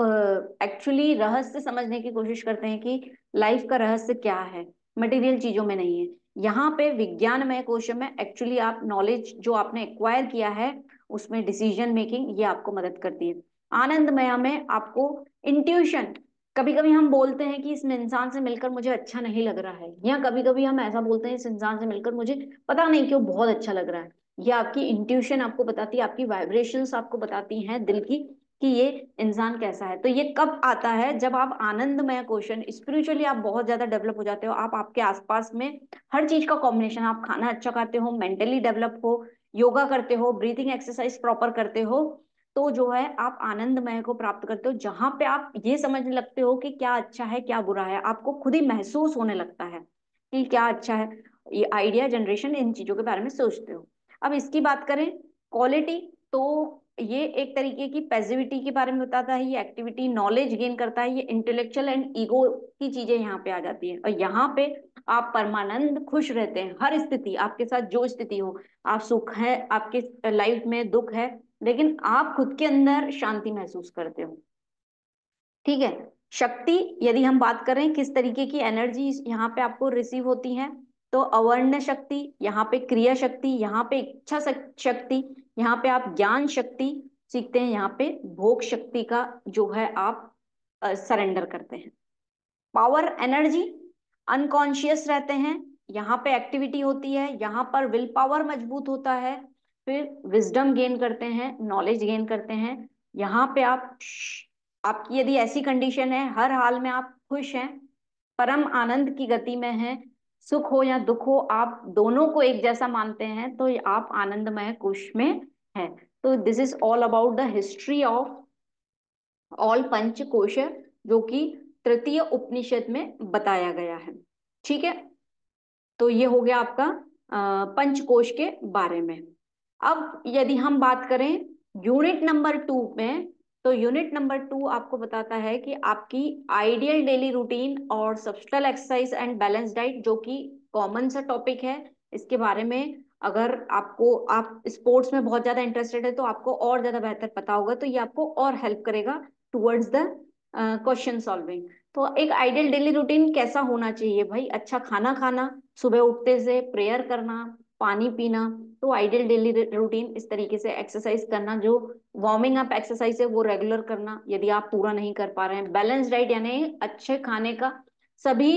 एक्चुअली uh, रहस्य समझने की कोशिश करते हैं कि लाइफ का रहस्य क्या है मटेरियल चीजों में नहीं है यहाँ पे विज्ञानमय कोश में एक्चुअली आप नॉलेज जो आपने एक्वायर किया है उसमें डिसीजन मेकिंग ये आपको मदद करती है आनंदमया में आपको इंट्यूशन कभी कभी हम बोलते हैं कि इस इंसान से मिलकर मुझे अच्छा नहीं लग रहा है या कभी कभी हम ऐसा बोलते हैं इस इंसान से मिलकर मुझे पता नहीं क्यों बहुत अच्छा लग रहा है ये आपकी इंट्यूशन आपको बताती है आपकी वाइब्रेशन आपको बताती हैं दिल की कि ये इंसान कैसा है तो ये कब आता है जब आप आनंदमय क्वेश्चन स्पिरिचुअली आप बहुत ज्यादा डेवलप हो जाते हो आप आपके आसपास में हर चीज का कॉम्बिनेशन आप खाना अच्छा खाते हो मेंटली डेवलप हो योगा करते हो ब्रीथिंग एक्सरसाइज प्रॉपर करते हो तो जो है आप आनंदमय को प्राप्त करते हो जहां पे आप ये समझने लगते हो कि क्या अच्छा है क्या बुरा है आपको खुद ही महसूस होने लगता है कि क्या अच्छा है ये आइडिया जनरेशन इन चीजों के बारे में सोचते हो अब इसकी बात करें क्वालिटी तो ये एक तरीके की पैसिविटी के बारे में बताता है ये एक्टिविटी नॉलेज गेन करता है ये इंटेलेक्चुअल एंड ईगो की चीजें यहाँ पे आ जाती है और यहाँ पे आप परमानंद खुश रहते हैं हर स्थिति आपके साथ जो स्थिति हो आप सुख है आपके लाइफ में दुख है लेकिन आप खुद के अंदर शांति महसूस करते हो ठीक है शक्ति यदि हम बात करें किस तरीके की एनर्जी यहाँ पे आपको रिसीव होती है तो अवर्ण शक्ति यहाँ पे क्रिया शक्ति यहाँ पे इच्छा शक्ति यहाँ पे आप ज्ञान शक्ति सीखते हैं यहाँ पे भोग शक्ति का जो है आप सरेंडर करते हैं पावर एनर्जी अनकॉन्शियस रहते हैं यहाँ पे एक्टिविटी होती है यहाँ पर विल पावर मजबूत होता है फिर विजडम गेन करते हैं नॉलेज गेन करते हैं यहाँ पे आप आपकी यदि ऐसी कंडीशन है हर हाल में आप खुश हैं परम आनंद की गति में हैं सुख हो या दुख हो आप दोनों को एक जैसा मानते हैं तो आप आनंदमय कोश में है तो this is all about the history of all पंच कोश जो कि तृतीय उपनिषद में बताया गया है ठीक है तो ये हो गया आपका पंचकोश के बारे में अब यदि हम बात करें यूनिट नंबर टू में तो यूनिट नंबर टू आपको बताता है कि आपकी आइडियल डेली रूटीन और subtle exercise and balance diet जो कि कॉमन सा टॉपिक है इसके बारे में अगर आपको आप स्पोर्ट्स में बहुत ज्यादा इंटरेस्टेड है तो आपको और ज्यादा बेहतर पता होगा तो ये आपको और हेल्प करेगा टूवर्ड्स द क्वेश्चन सॉल्विंग तो एक आइडियल डेली रूटीन कैसा होना चाहिए भाई अच्छा खाना खाना सुबह उठते से प्रेयर करना पानी पीना तो आइडियल डेली रूटीन इस तरीके से एक्सरसाइज करना जो वार्मिंग अप एक्सरसाइज है वो रेगुलर करना यदि आप पूरा नहीं कर पा रहे हैं बैलेंस डाइट यानी अच्छे खाने का सभी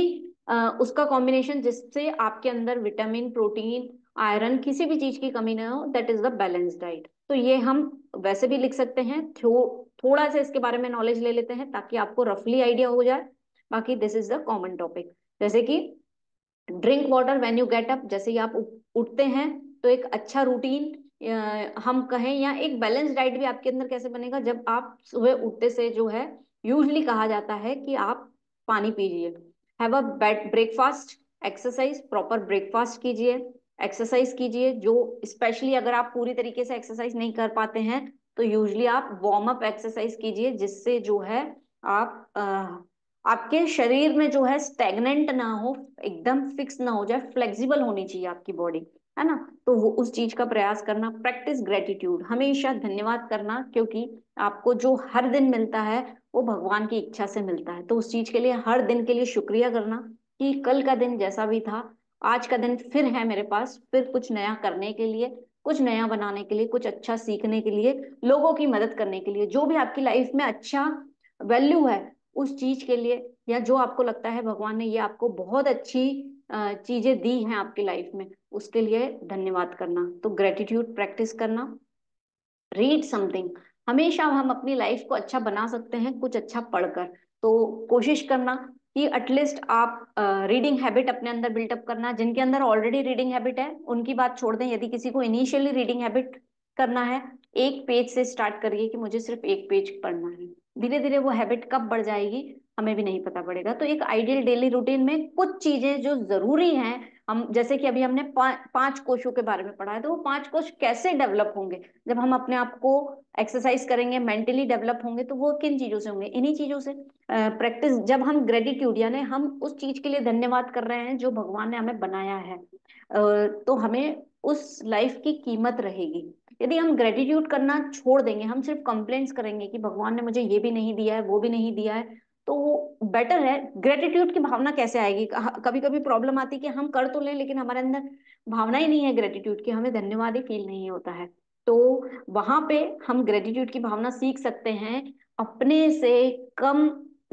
आ, उसका कॉम्बिनेशन जिससे आपके अंदर विटामिन प्रोटीन आयरन किसी भी चीज की कमी ना हो that is the balance diet तो ये हम वैसे भी लिख सकते हैं थो, थोड़ा सा इसके बारे में नॉलेज ले लेते हैं ताकि आपको रफली आइडिया हो जाए बाकी this is the common topic जैसे कि drink water when you get up जैसे ही आप उठते हैं तो एक अच्छा रूटीन हम कहें या एक बैलेंस डाइट भी आपके अंदर कैसे बनेगा जब आप सुबह उठते से जो है यूजली कहा जाता है कि आप पानी पीजिए have a breakfast exercise proper breakfast कीजिए एक्सरसाइज कीजिए जो स्पेशली अगर आप पूरी तरीके से एक्सरसाइज नहीं कर पाते हैं तो यूजली आप वार्म अप एक्सरसाइज कीजिए जिससे जो है आप आपके शरीर में जो है स्टेगनेंट ना हो एकदम फिक्स ना हो जाए फ्लेक्सिबल होनी चाहिए आपकी बॉडी है ना तो वो उस चीज का प्रयास करना प्रैक्टिस ग्रेटिट्यूड हमेशा धन्यवाद करना क्योंकि आपको जो हर दिन मिलता है वो भगवान की इच्छा से मिलता है तो उस चीज के लिए हर दिन के लिए शुक्रिया करना कि कल का दिन जैसा भी था आज का दिन फिर है मेरे पास फिर कुछ नया करने के लिए कुछ नया बनाने के लिए कुछ अच्छा सीखने के लिए लोगों की मदद करने के लिए जो भी आपकी लाइफ में अच्छा वैल्यू है उस चीज के लिए या जो आपको लगता है भगवान ने ये आपको बहुत अच्छी चीजें दी हैं आपकी लाइफ में उसके लिए धन्यवाद करना तो ग्रेटिट्यूड प्रैक्टिस करना रीड समथिंग हमेशा हम अपनी लाइफ को अच्छा बना सकते हैं कुछ अच्छा पढ़कर तो कोशिश करना कि एटलीस्ट आप रीडिंग uh, हैबिट अपने अंदर बिल्डअप करना जिनके अंदर ऑलरेडी रीडिंग हैबिट है उनकी बात छोड़ दें यदि किसी को इनिशियली रीडिंग हैबिट करना है एक पेज से स्टार्ट करिए कि मुझे सिर्फ एक पेज पढ़ना है धीरे धीरे वो हैबिट कब बढ़ जाएगी हमें भी नहीं पता पड़ेगा तो एक आइडियल डेली रूटीन में कुछ चीजें जो जरूरी हैं हम जैसे कि अभी हमने पा, पांच कोशों के बारे में पढ़ा है तो वो पांच कोश कैसे डेवलप होंगे जब हम अपने आप को एक्सरसाइज करेंगे मेंटली डेवलप होंगे तो वो किन चीजों से होंगे इन्हीं चीजों से प्रैक्टिस जब हम ग्रेटिट्यूड यानी हम उस चीज के लिए धन्यवाद कर रहे हैं जो भगवान ने हमें बनाया है तो हमें उस लाइफ की कीमत रहेगी यदि हम ग्रेटिट्यूड करना छोड़ देंगे हम सिर्फ कंप्लेंट्स करेंगे कि भगवान ने मुझे ये भी नहीं दिया है वो भी नहीं दिया है तो वो बेटर है ग्रेटिट्यूड की भावना कैसे आएगी कभी कभी प्रॉब्लम आती है कि हम कर तो लें लेकिन हमारे अंदर भावना ही नहीं है ग्रेटिट्यूड की हमें धन्यवाद ही फील नहीं होता है तो वहां पे हम ग्रेटिट्यूड की भावना सीख सकते हैं अपने से कम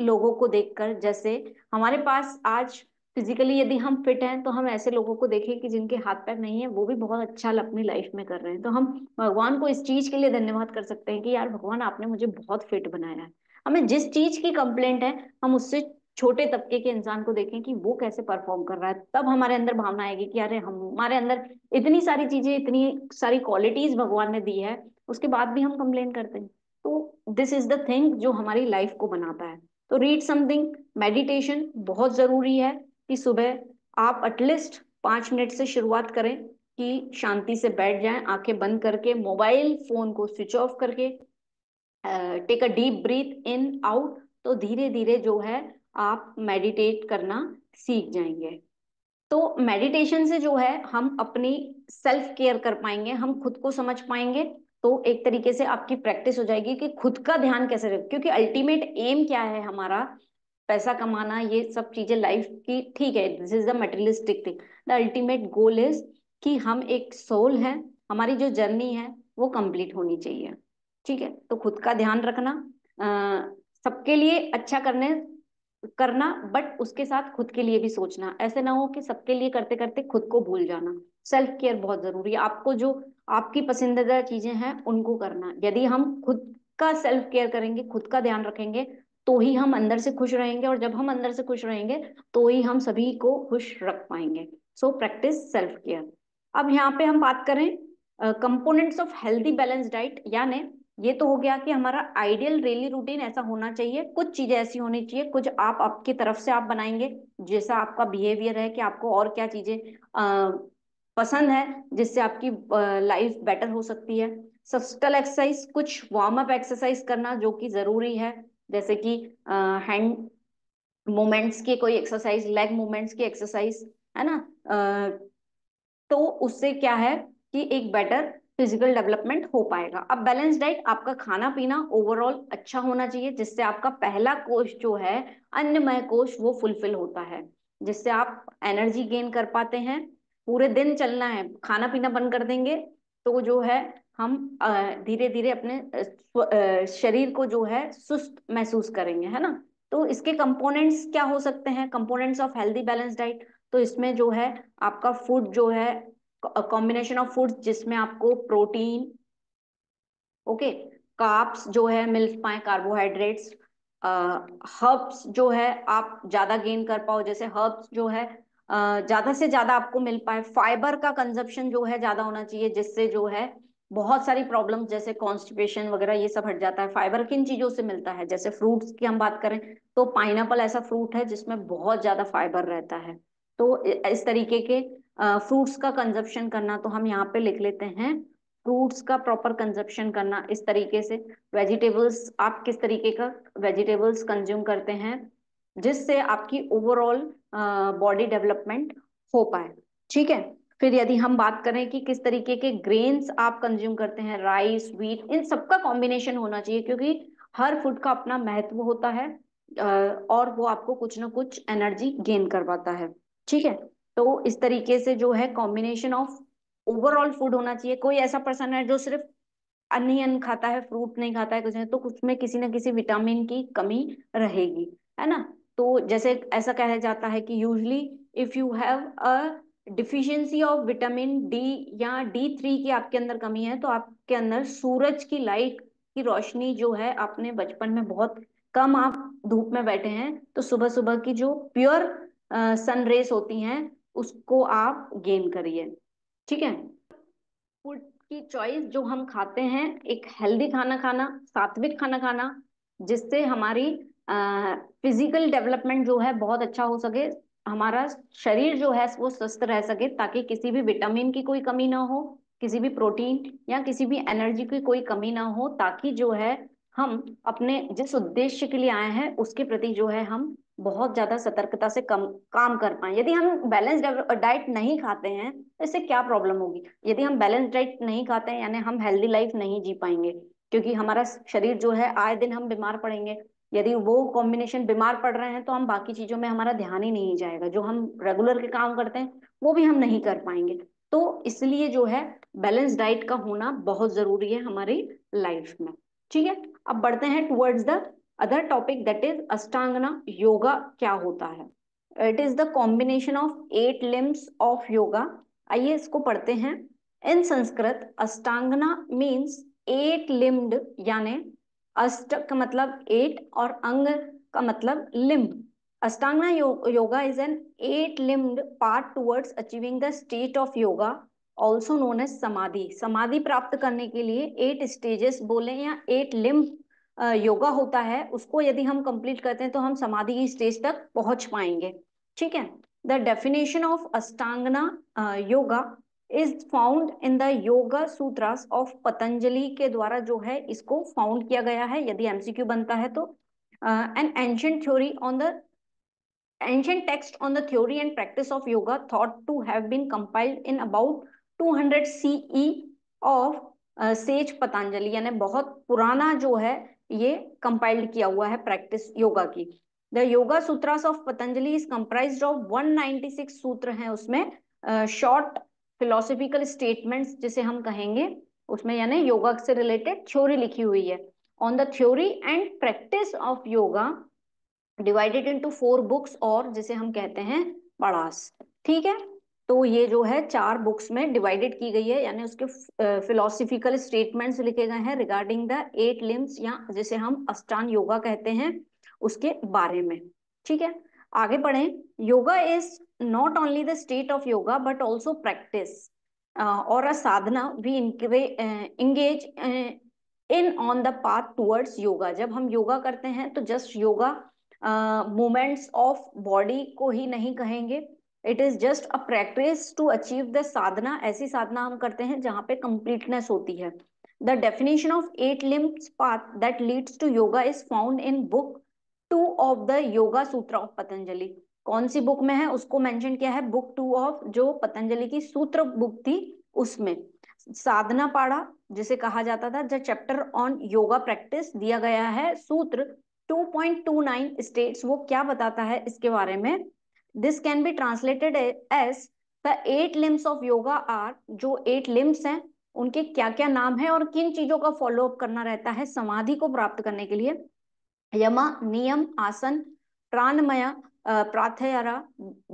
लोगों को देखकर जैसे हमारे पास आज फिजिकली यदि हम फिट हैं तो हम ऐसे लोगों को देखें कि जिनके हाथ पैर नहीं है वो भी बहुत अच्छा अपनी लाइफ में कर रहे हैं तो हम भगवान को इस चीज के लिए धन्यवाद कर सकते हैं कि यार भगवान आपने मुझे बहुत फिट बनाया है हमें जिस चीज की कंप्लेंट है हम उससे छोटे तबके के इंसान को देखें कि वो कैसे परफॉर्म कर रहा है तब हमारे अंदर भावना आएगी कि अरे हम हमारे अंदर इतनी सारी चीजें इतनी सारी क्वालिटीज भगवान ने दी है उसके बाद भी हम कंप्लेन करते हैं तो दिस इज द थिंग जो हमारी लाइफ को बनाता है तो रीड समथिंग मेडिटेशन बहुत जरूरी है कि सुबह आप एटलीस्ट पांच मिनट से शुरुआत करें कि शांति से बैठ जाएं आंखें बंद करके मोबाइल फोन को स्विच ऑफ करके take a deep breath in out तो धीरे धीरे जो है आप मेडिटेट करना सीख जाएंगे तो मेडिटेशन से जो है हम अपनी सेल्फ केयर कर पाएंगे हम खुद को समझ पाएंगे तो एक तरीके से आपकी प्रैक्टिस हो जाएगी कि खुद का ध्यान कैसे रखें क्योंकि अल्टीमेट एम क्या है हमारा पैसा कमाना ये सब चीजें लाइफ की ठीक है this is the materialistic thing the ultimate goal is कि हम एक सोल है हमारी जो जर्नी है वो कंप्लीट होनी चाहिए ठीक है तो खुद का ध्यान रखना सबके लिए अच्छा करने करना बट उसके साथ खुद के लिए भी सोचना ऐसे ना हो कि सबके लिए करते करते खुद को भूल जाना सेल्फ केयर बहुत जरूरी है आपको जो आपकी पसंदीदा चीजें हैं उनको करना यदि हम खुद का सेल्फ केयर करेंगे खुद का ध्यान रखेंगे तो ही हम अंदर से खुश रहेंगे और जब हम अंदर से खुश रहेंगे तो ही हम सभी को खुश रख पाएंगे सो प्रैक्टिस सेल्फ केयर अब यहाँ पे हम बात करें components of healthy balance diet यानी ये तो हो गया कि हमारा आइडियल डेली रूटीन ऐसा होना चाहिए कुछ चीजें ऐसी होनी चाहिए कुछ आप आपकी तरफ से आप बनाएंगे जैसा आपका बिहेवियर है कि आपको और क्या चीजें पसंद है जिससे आपकी लाइफ बेटर हो सकती है सस्टल एक्सरसाइज कुछ वार्म अप एक्सरसाइज करना जो कि जरूरी है जैसे कि हैंड मूवमेंट्स की कोई एक्सरसाइज लेग मूवमेंट्स की एक्सरसाइज है ना तो उससे क्या है कि एक बेटर फिजिकल डेवलपमेंट हो पाएगा अब बैलेंस डाइट आपका खाना पीना ओवरऑल अच्छा होना चाहिए जिससे आपका पहला कोष जो है अन्यमय कोष वो फुलफिल होता है जिससे आप एनर्जी गेन कर पाते हैं पूरे दिन चलना है खाना पीना बंद कर देंगे तो जो है हम धीरे धीरे अपने शरीर को जो है सुस्त महसूस करेंगे है ना तो इसके कंपोनेंट्स क्या हो सकते हैं components of healthy balance diet तो इसमें जो है आपका फूड जो है कॉम्बिनेशन ऑफ फूड जिसमें आपको प्रोटीन ओके कार्ब्स जो है मिल पाए कार्बोहाइड्रेट्स हर्ब्स जो है आप ज्यादा गेन कर पाओ जैसे हर्ब्स जो है ज्यादा से ज्यादा आपको मिल पाए फाइबर का कंजप्शन जो है ज्यादा होना चाहिए जिससे जो है बहुत सारी प्रॉब्लम जैसे कॉन्स्टिपेशन वगैरह ये सब हट जाता है फाइबर किन चीजों से मिलता है जैसे फ्रूट्स की हम बात करें तो पाइन ऐसा फ्रूट है जिसमें बहुत ज्यादा फाइबर रहता है तो इस तरीके के फ्रूट्स का कंजप्शन करना तो हम यहाँ पे लिख लेते हैं फ्रूट्स का प्रॉपर कंजप्शन करना इस तरीके से वेजिटेबल्स आप किस तरीके का वेजिटेबल्स कंज्यूम करते हैं जिससे आपकी ओवरऑल बॉडी डेवलपमेंट हो पाए ठीक है फिर यदि हम बात करें कि किस तरीके के ग्रेन्स आप कंज्यूम करते हैं राइस व्हीट इन सबका कॉम्बिनेशन होना चाहिए क्योंकि हर फूड का अपना महत्व होता है और वो आपको कुछ ना कुछ एनर्जी गेन करवाता है ठीक है तो इस तरीके से जो है कॉम्बिनेशन ऑफ ओवरऑल फूड होना चाहिए कोई ऐसा पर्सन है जो सिर्फ अनियन खाता है फ्रूट नहीं खाता है कुछ नहीं तो कुछ में किसी ना किसी विटामिन की कमी रहेगी है ना तो जैसे ऐसा कहा जाता है कि usually if you have a deficiency of vitamin D या डी थ्री की आपके अंदर कमी है तो आपके अंदर सूरज की लाइट की रोशनी जो है आपने बचपन में बहुत कम आप धूप में बैठे हैं तो सुबह सुबह की जो प्योर सन रेस होती हैं उसको आप गेन करिए ठीक है फूड की चॉइस जो हम खाते हैं एक हेल्दी खाना खाना सात्विक खाना खाना जिससे हमारी फिजिकल डेवलपमेंट जो है बहुत अच्छा हो सके हमारा शरीर जो है वो स्वस्थ रह सके ताकि किसी भी विटामिन की कोई कमी ना हो किसी भी प्रोटीन या किसी भी एनर्जी की कोई कमी ना हो ताकि जो है हम अपने जिस उद्देश्य के लिए आए हैं उसके प्रति जो है हम बहुत ज्यादा सतर्कता से कम काम कर पाए यदि हम बैलेंस डाइट नहीं खाते हैं तो इससे क्या प्रॉब्लम होगी यदि हम बैलेंस डाइट नहीं खाते हैं यानी हम हेल्दी लाइफ नहीं जी पाएंगे क्योंकि हमारा शरीर जो है आए दिन हम बीमार पड़ेंगे यदि वो कॉम्बिनेशन बीमार पड़ रहे हैं तो हम बाकी चीजों में हमारा ध्यान ही नहीं जाएगा जो हम रेगुलर के काम करते हैं वो भी हम नहीं कर पाएंगे तो इसलिए जो है बैलेंस डाइट का होना बहुत जरूरी है हमारी लाइफ में ठीक है अब बढ़ते हैं towards the other topic that is अष्टांगना योगा क्या होता है it is the combination of eight limbs of yoga आइए इसको पढ़ते हैं इन संस्कृत अष्टांगना मीन्स एट लिम्ड यानी अष्ट का मतलब एट और अंग का मतलब लिम्ब अष्टांगना यो, yoga is an eight limbed part towards achieving the state of yoga also known as samadhi समाधि प्राप्त करने के लिए एट स्टेजेस बोले या एट लिम्ब योगा होता है उसको यदि हम कंप्लीट करते हैं तो हम समाधि की स्टेज तक पहुंच पाएंगे ठीक है द डेफिनेशन ऑफ अष्टांगना yoga is found in the yoga sutras of Patanjali के द्वारा जो है इसको फाउंड किया गया है यदि एमसीक्यू बनता है तो an ancient theory on the ancient text on the theory and practice of yoga thought to have been compiled in about 200 CE of uh, sage Patanjali यानी बहुत पुराना जो है ये कंपाइल्ड किया हुआ है प्रैक्टिस योगा की the yoga sutras of Patanjali is comprise of 196 सूत्र हैं उसमें शॉर्ट uh, फिलोसफिकल स्टेटमेंट्स जिसे हम कहेंगे उसमें यानी योगा से रिलेटेड थ्योरी लिखी हुई है on the theory and practice of yoga divided into four books और जिसे हम कहते हैं पड़ास ठीक है तो ये जो है चार बुक्स में डिवाइडेड की गई है यानी उसके फिलोसफिकल स्टेटमेंट्स लिखे गए हैं रिगार्डिंग द एट लिम्स या जिसे हम अष्टांग योगा कहते हैं उसके बारे में ठीक है आगे पढ़ें yoga is not only the state of yoga but also practice uh, or a sadhana we uh, engage uh, in on the path towards yoga जब हम योगा करते हैं तो just yoga movements of body को ही नहीं कहेंगे it is just a practice to achieve the sadhana ऐसी साधना हम करते हैं जहाँ पे कंप्लीटनेस होती है the definition of eight limbs path that leads to yoga is found in book two of the yoga sutra of Patanjali कौन सी बुक में है उसको मेंशन किया है बुक टू ऑफ जो पतंजलि की सूत्र बुक थी उसमें साधना पाड़ा जिसे कहा जाता था जो चैप्टर ऑन योगा प्रैक्टिस दिया गया है सूत्र 2.29 स्टेट्स वो क्या बताता है इसके बारे में this can be translated as the eight limbs of yoga are जो एट लिम्स हैं उनके क्या क्या नाम है और किन चीजों का फॉलोअप करना रहता है समाधि को प्राप्त करने के लिए यमा नियम आसन प्राणमय प्राथयारा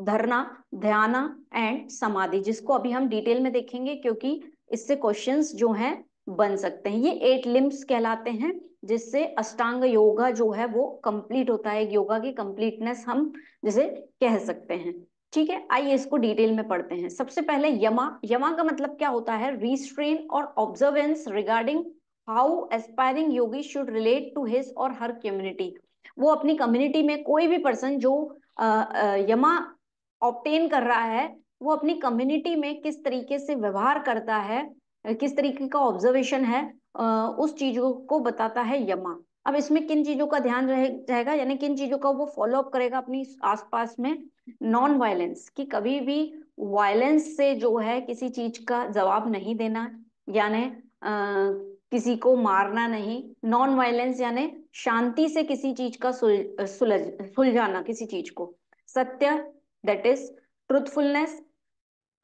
धरना ध्यान एंड समाधि जिसको अभी हम डिटेल में देखेंगे क्योंकि इससे क्वेश्चंस जो हैं बन सकते हैं ये एट लिम्स कहलाते हैं जिससे अष्टांग योगा जो है वो कंप्लीट होता है योगा की कंप्लीटनेस हम जिसे कह सकते हैं ठीक है आइए इसको डिटेल में पढ़ते हैं सबसे पहले यमा यमा का मतलब क्या होता है रिस्ट्रेन और observance regarding how aspiring yogi should relate to his or her community वो अपनी कम्युनिटी में कोई भी पर्सन जो यमा ऑप्टेन कर रहा है वो अपनी कम्युनिटी में किस तरीके से व्यवहार करता है किस तरीके का ऑब्जर्वेशन है उस चीजों को बताता है यमा अब इसमें किन चीजों का ध्यान रह जाएगा यानी किन चीजों का वो फॉलो अप करेगा अपनी आसपास में नॉन वायलेंस कि कभी भी वायलेंस से जो है किसी चीज का जवाब नहीं देना यानी किसी को मारना नहीं नॉन वायलेंस यानी शांति से किसी चीज का सुलझ सुलझ सुलझाना किसी चीज को सत्य दैट इज ट्रुथफुलनेस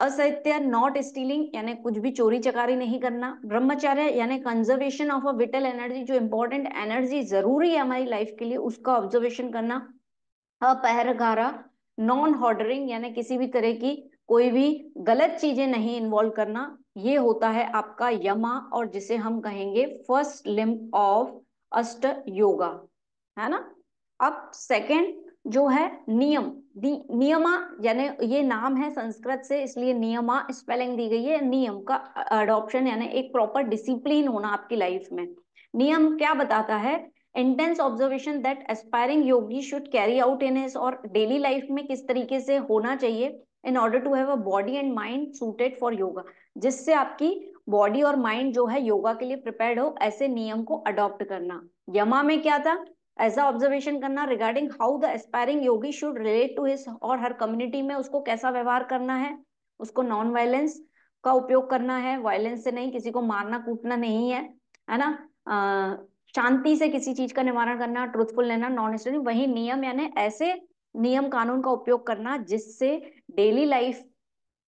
असत्य नॉट स्टीलिंग यानी कुछ भी चोरी चकारी नहीं करना ब्रह्मचार्य यानी conservation of a vital energy जो इंपॉर्टेंट एनर्जी जरूरी है हमारी लाइफ के लिए उसका ऑब्जर्वेशन करना अपहरघारा नॉन हॉर्डरिंग यानी किसी भी तरह की कोई भी गलत चीजें नहीं इन्वॉल्व करना ये होता है आपका यमा और जिसे हम कहेंगे फर्स्ट लिम्ब ऑफ अष्ट योगा है ना अब सेकंड जो है नियम नियमा यानी ये नाम है संस्कृत से इसलिए नियमा स्पेलिंग दी गई है नियम का अडॉप्शन यानी एक प्रॉपर डिसिप्लिन होना आपकी लाइफ में नियम क्या बताता है intense observation that aspiring yogi should carry out in his or daily life में किस तरीके से होना चाहिए in order to have a body and mind suited for yoga जिससे आपकी बॉडी और माइंड जो है योगा के लिए प्रिपेयर्ड हो ऐसे नियम को अडॉप्ट करना यमा में क्या था ऐसा ऑब्जर्वेशन करना regarding how the aspiring yogi should relate to his or her community में उसको कैसा व्यवहार करना है उसको नॉन वायलेंस का उपयोग करना है वायलेंस से नहीं किसी को मारना कूटना नहीं है है ना शांति से किसी चीज का निवारण करना ट्रूथफुल लेना नॉन स्टिंग वही नियम यानी ऐसे नियम कानून का उपयोग करना जिससे डेली लाइफ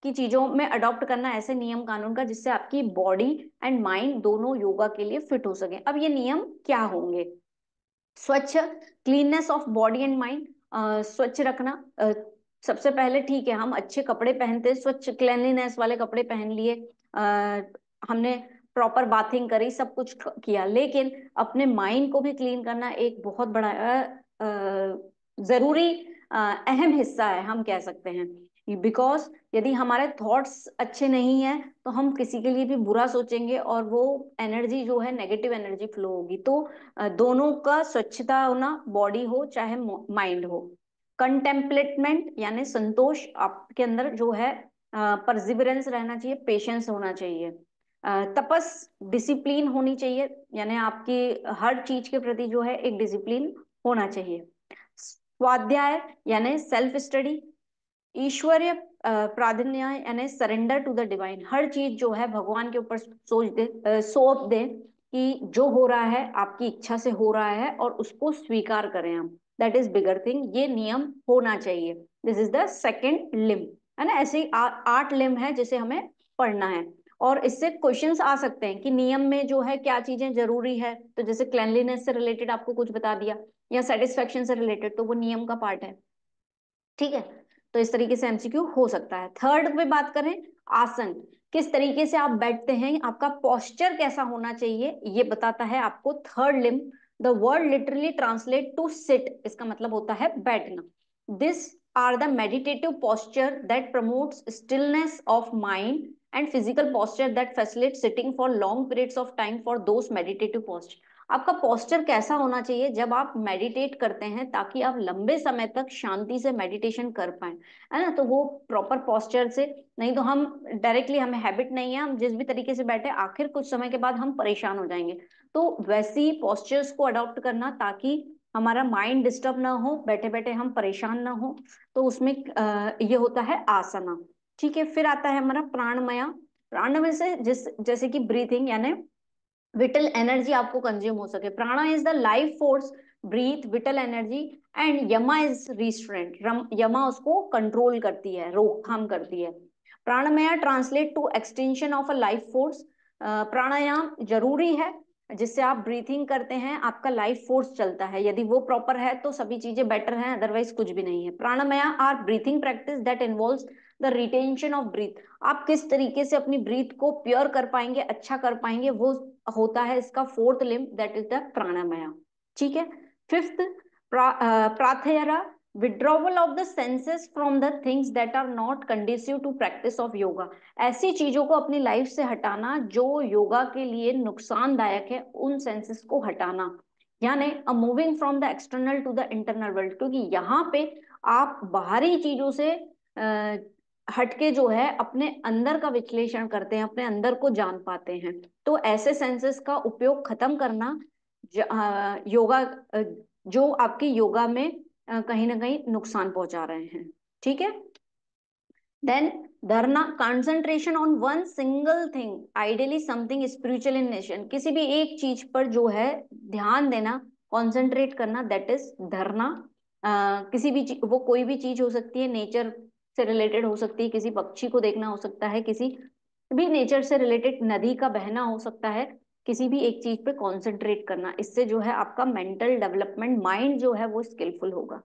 की चीजों में अडॉप्ट करना ऐसे नियम कानून का जिससे आपकी बॉडी एंड माइंड दोनों योगा के लिए फिट हो सके अब ये नियम क्या होंगे स्वच्छ cleanliness of body and mind स्वच्छ रखना uh, सबसे पहले ठीक है हम अच्छे कपड़े पहनते स्वच्छ क्लिनलीनेस वाले कपड़े पहन लिए uh, हमने प्रॉपर बाथिंग करी सब कुछ किया लेकिन अपने माइंड को भी क्लीन करना एक बहुत बड़ा uh, जरूरी अहम हिस्सा है हम कह सकते हैं बिकॉज यदि हमारे थॉट्स अच्छे नहीं है तो हम किसी के लिए भी बुरा सोचेंगे और वो एनर्जी जो है नेगेटिव एनर्जी फ्लो होगी तो दोनों का स्वच्छता होना बॉडी हो चाहे माइंड हो कंटेम्पलेटमेंट यानी संतोष आपके अंदर जो है परसिवरेंस रहना चाहिए पेशेंस होना चाहिए तपस डिसिप्लिन होनी चाहिए यानी आपकी हर चीज के प्रति जो है एक डिसिप्लिन होना चाहिए स्वाध्याय यानी सेल्फ स्टडी ईश्वरीय प्राधान्य यानी सरेंडर टू द डिवाइन हर चीज जो है भगवान के ऊपर सोच दे सौंप दे कि जो हो रहा है आपकी इच्छा से हो रहा है और उसको स्वीकार करें हम दैट इज बिगर थिंग ये नियम होना चाहिए this is the second limb है ना ऐसे आठ लिम है जिसे हमें पढ़ना है और इससे क्वेश्चंस आ सकते हैं कि नियम में जो है क्या चीजें जरूरी है तो जैसे क्लैनलीनेस से रिलेटेड आपको कुछ बता दिया या सेटिस्फेक्शन से रिलेटेड तो वो नियम का पार्ट है ठीक है तो इस तरीके से एमसीक्यू हो सकता है थर्ड पे बात करें आसन किस तरीके से आप बैठते हैं आपका पॉस्चर कैसा होना चाहिए ये बताता है आपको third limb the word literally translate to sit इसका मतलब होता है बैठना this are the meditative posture that promote stillness of mind and physical posture that facilitate sitting for long periods of time for those meditative posture आपका posture कैसा होना चाहिए जब आप मेडिटेट करते हैं ताकि आप लंबे समय तक शांति से मेडिटेशन कर पाए है ना तो वो प्रॉपर पोस्चर से नहीं तो हम डायरेक्टली हमें हैबिट नहीं है हम जिस भी तरीके से बैठे आखिर कुछ समय के बाद हम परेशान हो जाएंगे तो वैसी पोस्चर्स को अडॉप्ट करना ताकि हमारा माइंड डिस्टर्ब ना हो बैठे बैठे हम परेशान ना हो तो उसमें ये होता है आसना ठीक है फिर आता है हमारा प्राणमया प्राणमय से जिस जैसे कि ब्रीथिंग यानी विटल एनर्जी आपको कंज्यूम हो सके prana is the life force breath vital energy and yama is restraint यमा उसको कंट्रोल करती है रोकथाम करती है pranayama translate to extension of a life force प्राणायाम जरूरी है जिससे आप ब्रीथिंग करते हैं आपका लाइफ फोर्स चलता है यदि वो प्रॉपर है तो सभी चीजें बेटर हैं अदरवाइज कुछ भी नहीं है pranayama are breathing practice that involve the retention of breath आप किस तरीके से अपनी ब्रीथ को प्योर कर पाएंगे अच्छा कर पाएंगे वो होता है इसका fourth limb that is the pranayama ठीक है fifth pratyahara withdrawal of the senses from the things that are not conducive to practice of yoga ऐसी चीजों को अपनी लाइफ से हटाना जो योगा के लिए नुकसानदायक है उन सेंसेस को हटाना यानी a moving from the external to the internal world क्योंकि यहाँ पे आप बाहरी चीजों से हटके जो है अपने अंदर का विश्लेषण करते हैं अपने अंदर को जान पाते हैं तो ऐसे सेंसेस का उपयोग खत्म करना योगा जो आपके योगा में कहीं ना कहीं नुकसान पहुंचा रहे हैं ठीक है then dharana concentration on one single thing ideally something spiritual in nation किसी भी एक चीज पर जो है ध्यान देना कंसंट्रेट करना दैट इज धरना Uh, किसी भी वो कोई भी चीज हो सकती है नेचर से रिलेटेड हो सकती है किसी पक्षी को देखना हो सकता है किसी भी नेचर से रिलेटेड नदी का बहना हो सकता है किसी भी एक चीज पे कॉन्सेंट्रेट करना इससे जो है आपका मेंटल डेवलपमेंट माइंड जो है वो स्किलफुल होगा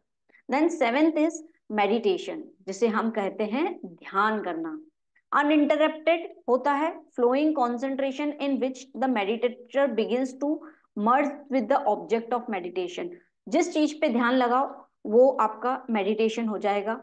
देन सेवेंथ इज मेडिटेशन जिसे हम कहते हैं ध्यान करना अनइंटरप्टेड होता है flowing concentration in which the meditator begins to merge with the object of meditation जिस चीज पे ध्यान लगाओ वो आपका मेडिटेशन हो जाएगा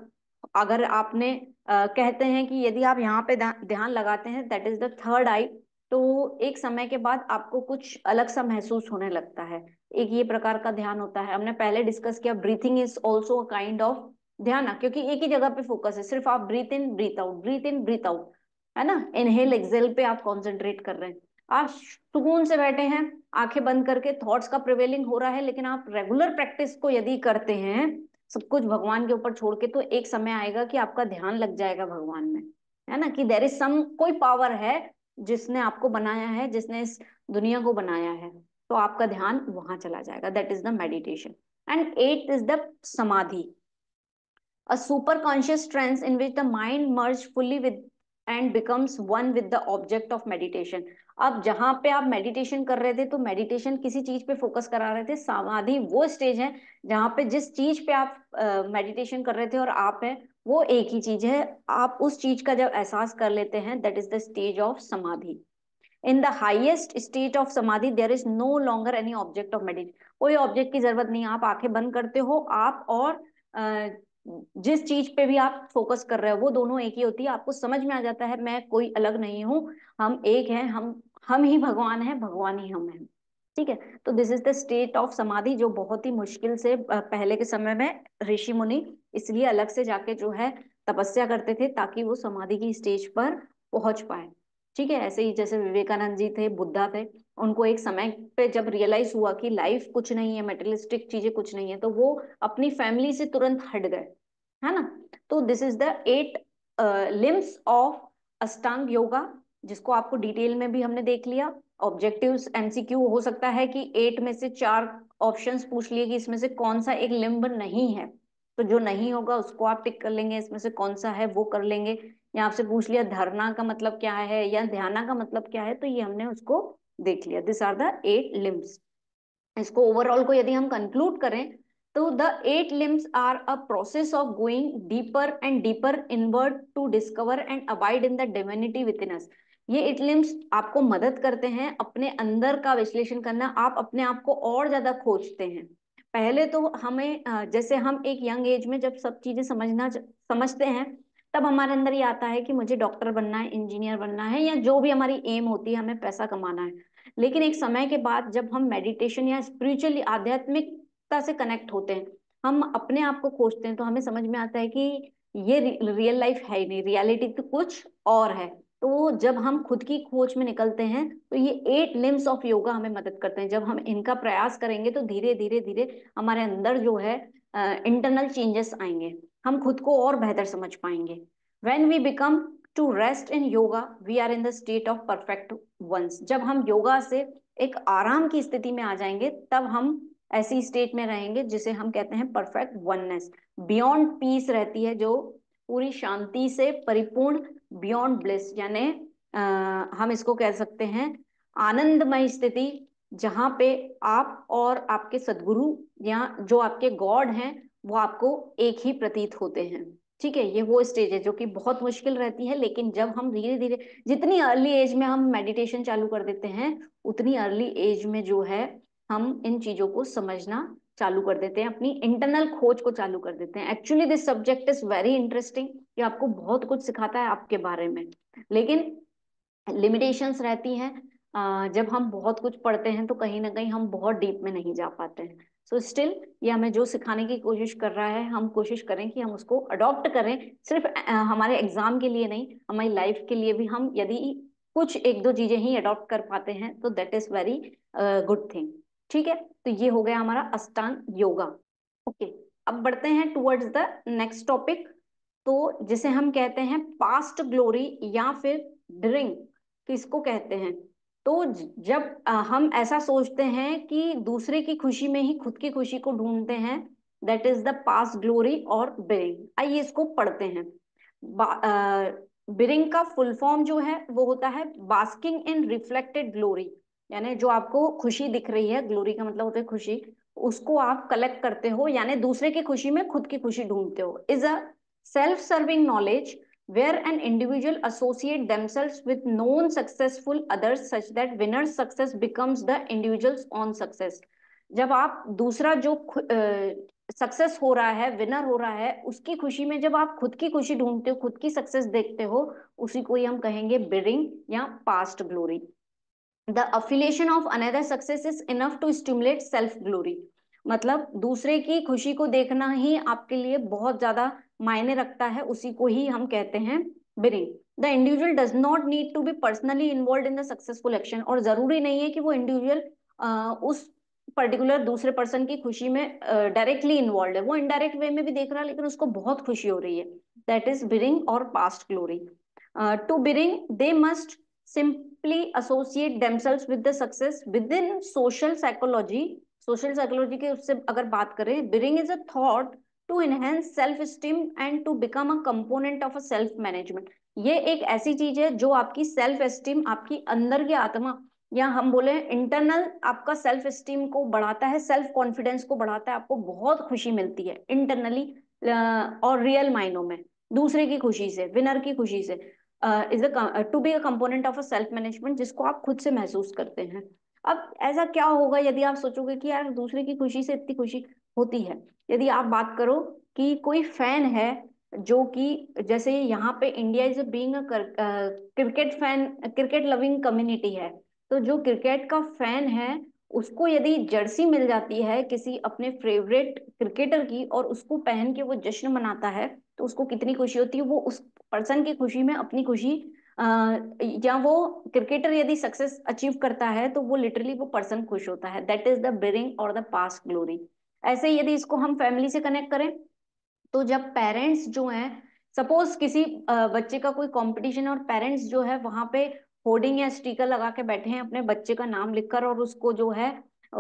अगर आपने आ, कहते हैं कि यदि आप यहाँ पे ध्यान लगाते हैं that is the third eye तो एक समय के बाद आपको कुछ अलग सा महसूस होने लगता है एक ये प्रकार का ध्यान होता है हमने पहले डिस्कस किया breathing is also a kind of dhyana हाँ, क्योंकि एक ही जगह पे फोकस है सिर्फ आप breath in breath out breath in breath out है ना इनहेल एक्सेल पे आप कॉन्सेंट्रेट कर रहे हैं आप सुकून से बैठे हैं आंखें बंद करके थॉट्स का प्रिवेलिंग हो रहा है लेकिन आप रेगुलर प्रैक्टिस को यदि करते हैं सब कुछ भगवान के ऊपर छोड़ के तो एक समय आएगा कि आपका ध्यान लग जाएगा भगवान में है ना कि देर इज सम कोई पावर है जिसने आपको बनाया है जिसने इस दुनिया को बनाया है तो आपका ध्यान वहां चला जाएगा that is the meditation and eight is the samadhi a super conscious trance in which the mind merge fully with and becomes one with the object of meditation अब जहां पे आप मेडिटेशन कर रहे थे तो मेडिटेशन किसी चीज पे फोकस करा रहे थे समाधि वो स्टेज है जहाँ पे जिस चीज पे आप मेडिटेशन uh, कर रहे थे और आप है वो एक ही चीज है आप उस चीज का जब एहसास कर लेते हैं that is the stage of samadhi in the highest state of samadhi there is no longer any object of meditation कोई ऑब्जेक्ट की जरूरत नहीं आप आंखें बंद करते हो आप और जिस चीज पे भी आप फोकस कर रहे हो वो दोनों एक ही होती है आपको समझ में आ जाता है मैं कोई अलग नहीं हूँ हम एक हैं हम हम ही भगवान है भगवान ही हम है ठीक है तो this is the state of samadhi जो बहुत ही मुश्किल से पहले के समय में ऋषि मुनि इसलिए अलग से जाके जो है तपस्या करते थे ताकि वो समाधि की स्टेज पर पहुंच पाए ठीक है ऐसे ही जैसे विवेकानंद जी थे बुद्धा थे उनको एक समय पे जब रियलाइज हुआ कि लाइफ कुछ नहीं है मेटलिस्टिक चीजें कुछ नहीं है तो वो अपनी फैमिली से तुरंत हट गए है ना तो this is the eight limbs of Ashtanga yoga जिसको आपको डिटेल में भी हमने देख लिया ऑब्जेक्टिव्स एमसीक्यू हो सकता है कि एट में से चार ऑप्शंस पूछ लिए कि इसमें से कौन सा एक लिम्ब नहीं है तो जो नहीं होगा उसको आप टिक कर लेंगे इसमें से कौन सा है वो कर लेंगे या आपसे पूछ लिया धरना का मतलब क्या है या ध्याना का मतलब क्या है तो ये हमने उसको देख लिया this are the eight limbs इसको ओवरऑल को यदि हम कंक्लूड करें तो the eight limbs are a process of going deeper and deeper inward to discover and abide in the divinity within us ये इटलिम्स आपको मदद करते हैं अपने अंदर का विश्लेषण करना आप अपने आप को और ज्यादा खोजते हैं पहले तो हमें जैसे हम एक यंग एज में जब सब चीजें समझना समझते हैं तब हमारे अंदर ये आता है कि मुझे डॉक्टर बनना है इंजीनियर बनना है या जो भी हमारी एम होती है हमें पैसा कमाना है लेकिन एक समय के बाद जब हम मेडिटेशन या स्पिरिचुअली आध्यात्मिकता से कनेक्ट होते हैं हम अपने आप को खोजते हैं तो हमें समझ में आता है कि ये रियल लाइफ है ही नहीं रियलिटी तो कुछ और है तो जब हम खुद की खोज में निकलते हैं तो ये एट लिम्स ऑफ योगा हमें मदद करते हैं जब हम इनका प्रयास करेंगे तो धीरे धीरे धीरे हमारे अंदर जो है इंटरनल चेंजेस आएंगे हम खुद को और बेहतर समझ पाएंगे when we become to rest in yoga we are in the state of perfect once जब हम योगा से एक आराम की स्थिति में आ जाएंगे तब हम ऐसी स्टेट में रहेंगे जिसे हम कहते हैं परफेक्ट वननेस बियॉन्ड पीस रहती है जो पूरी शांति से परिपूर्ण बियॉन्ड ब्लिस यानी हम इसको कह सकते हैं आनंदमय स्थिति जहां पे आप और आपके सदगुरु या जो आपके गॉड हैं वो आपको एक ही प्रतीत होते हैं ठीक है ये वो स्टेज है जो कि बहुत मुश्किल रहती है लेकिन जब हम धीरे धीरे जितनी अर्ली एज में हम मेडिटेशन चालू कर देते हैं उतनी अर्ली एज में जो है हम इन चीजों को समझना चालू कर देते हैं अपनी इंटरनल खोज को चालू कर देते हैं actually this subject is very interesting ये आपको बहुत कुछ सिखाता है आपके बारे में लेकिन लिमिटेशन रहती हैं जब हम बहुत कुछ पढ़ते हैं तो कहीं ना कहीं हम बहुत डीप में नहीं जा पाते हैं सो स्टिल ये हमें जो सिखाने की कोशिश कर रहा है हम कोशिश करें कि हम उसको अडॉप्ट करें सिर्फ हमारे एग्जाम के लिए नहीं हमारी लाइफ के लिए भी हम यदि कुछ एक दो चीजें ही अडॉप्ट कर पाते हैं तो that is very good thing ठीक है तो ये हो गया हमारा अष्टांग योगा ओके अब बढ़ते हैं टुवर्ड्स द नेक्स्ट टॉपिक तो जिसे हम कहते हैं पास्ट ग्लोरी या फिर ड्रिंक किसको कहते हैं तो जब हम ऐसा सोचते हैं कि दूसरे की खुशी में ही खुद की खुशी को ढूंढते हैं that is the past glory और बिरिंग आइए इसको पढ़ते हैं बिरिंग का फुल फॉर्म जो है वो होता है बास्किंग इन रिफ्लेक्टेड ग्लोरी यानी जो आपको खुशी दिख रही है ग्लोरी का मतलब होता है खुशी उसको आप कलेक्ट करते हो यानी दूसरे की खुशी में खुद की खुशी ढूंढते हो is a self serving knowledge where an individual associate themselves with non successful others such that winner's success becomes the individual's own success जब आप दूसरा जो सक्सेस हो रहा है विनर हो रहा है उसकी खुशी में जब आप खुद की खुशी ढूंढते हो खुद की सक्सेस देखते हो उसी को ही हम कहेंगे बिरिंग या past glory the affiliation of another success is enough to stimulate self glory मतलब दूसरे की खुशी को देखना ही आपके लिए बहुत ज्यादा मायने रखता है उसी को ही हम कहते हैं birging the individual does not need to be personally involve in the successful action और जरूरी नहीं है कि वो इंडिविजुअल उस पर्टिकुलर दूसरे पर्सन की खुशी में डायरेक्टली uh, इन्वॉल्व है वो इनडायरेक्ट वे में भी देख रहा है लेकिन उसको बहुत खुशी हो रही है that is birging or past glory to birging they must simply directly associate themselves with the success within social psychology social psychology के उससे अगर बात करें birging is a thought to enhance self esteem and to become a component of a self management ये एक ऐसी चीज है जो आपकी सेल्फ स्टीम आपकी अंदर की आत्मा या हम बोले इंटरनल आपका सेल्फ स्टीम को बढ़ाता है सेल्फ कॉन्फिडेंस को बढ़ाता है आपको बहुत खुशी मिलती है इंटरनली और रियल मायनों में दूसरे की खुशी से विनर की खुशी से is a to be a component of a self management जिसको आप खुद से महसूस करते हैं अब ऐसा क्या होगा यदि आप सोचोगे कि यार दूसरे की खुशी से इतनी खुशी होती है यदि आप बात करो कि कोई फैन है जो कि जैसे यहाँ पे India is being cricket fan cricket loving community है तो जो क्रिकेट का फैन है उसको यदि जर्सी मिल जाती है किसी अपने फेवरेट क्रिकेटर की और उसको पहन के वो जश्न मनाता है तो उसको कितनी खुशी होती है वो उस पर्सन की खुशी में अपनी खुशी अः या वो क्रिकेटर यदि सक्सेस अचीव करता है तो वो लिटरली वो पर्सन खुश होता है दैट इज द बिरिंग और द पास्ट ग्लोरी ऐसे यदि इसको हम फैमिली से कनेक्ट करें तो जब पेरेंट्स जो हैं सपोज किसी बच्चे का कोई कंपटीशन और पेरेंट्स जो है वहां पे होर्डिंग या स्टिकर लगा के बैठे हैं अपने बच्चे का नाम लिखकर और उसको जो है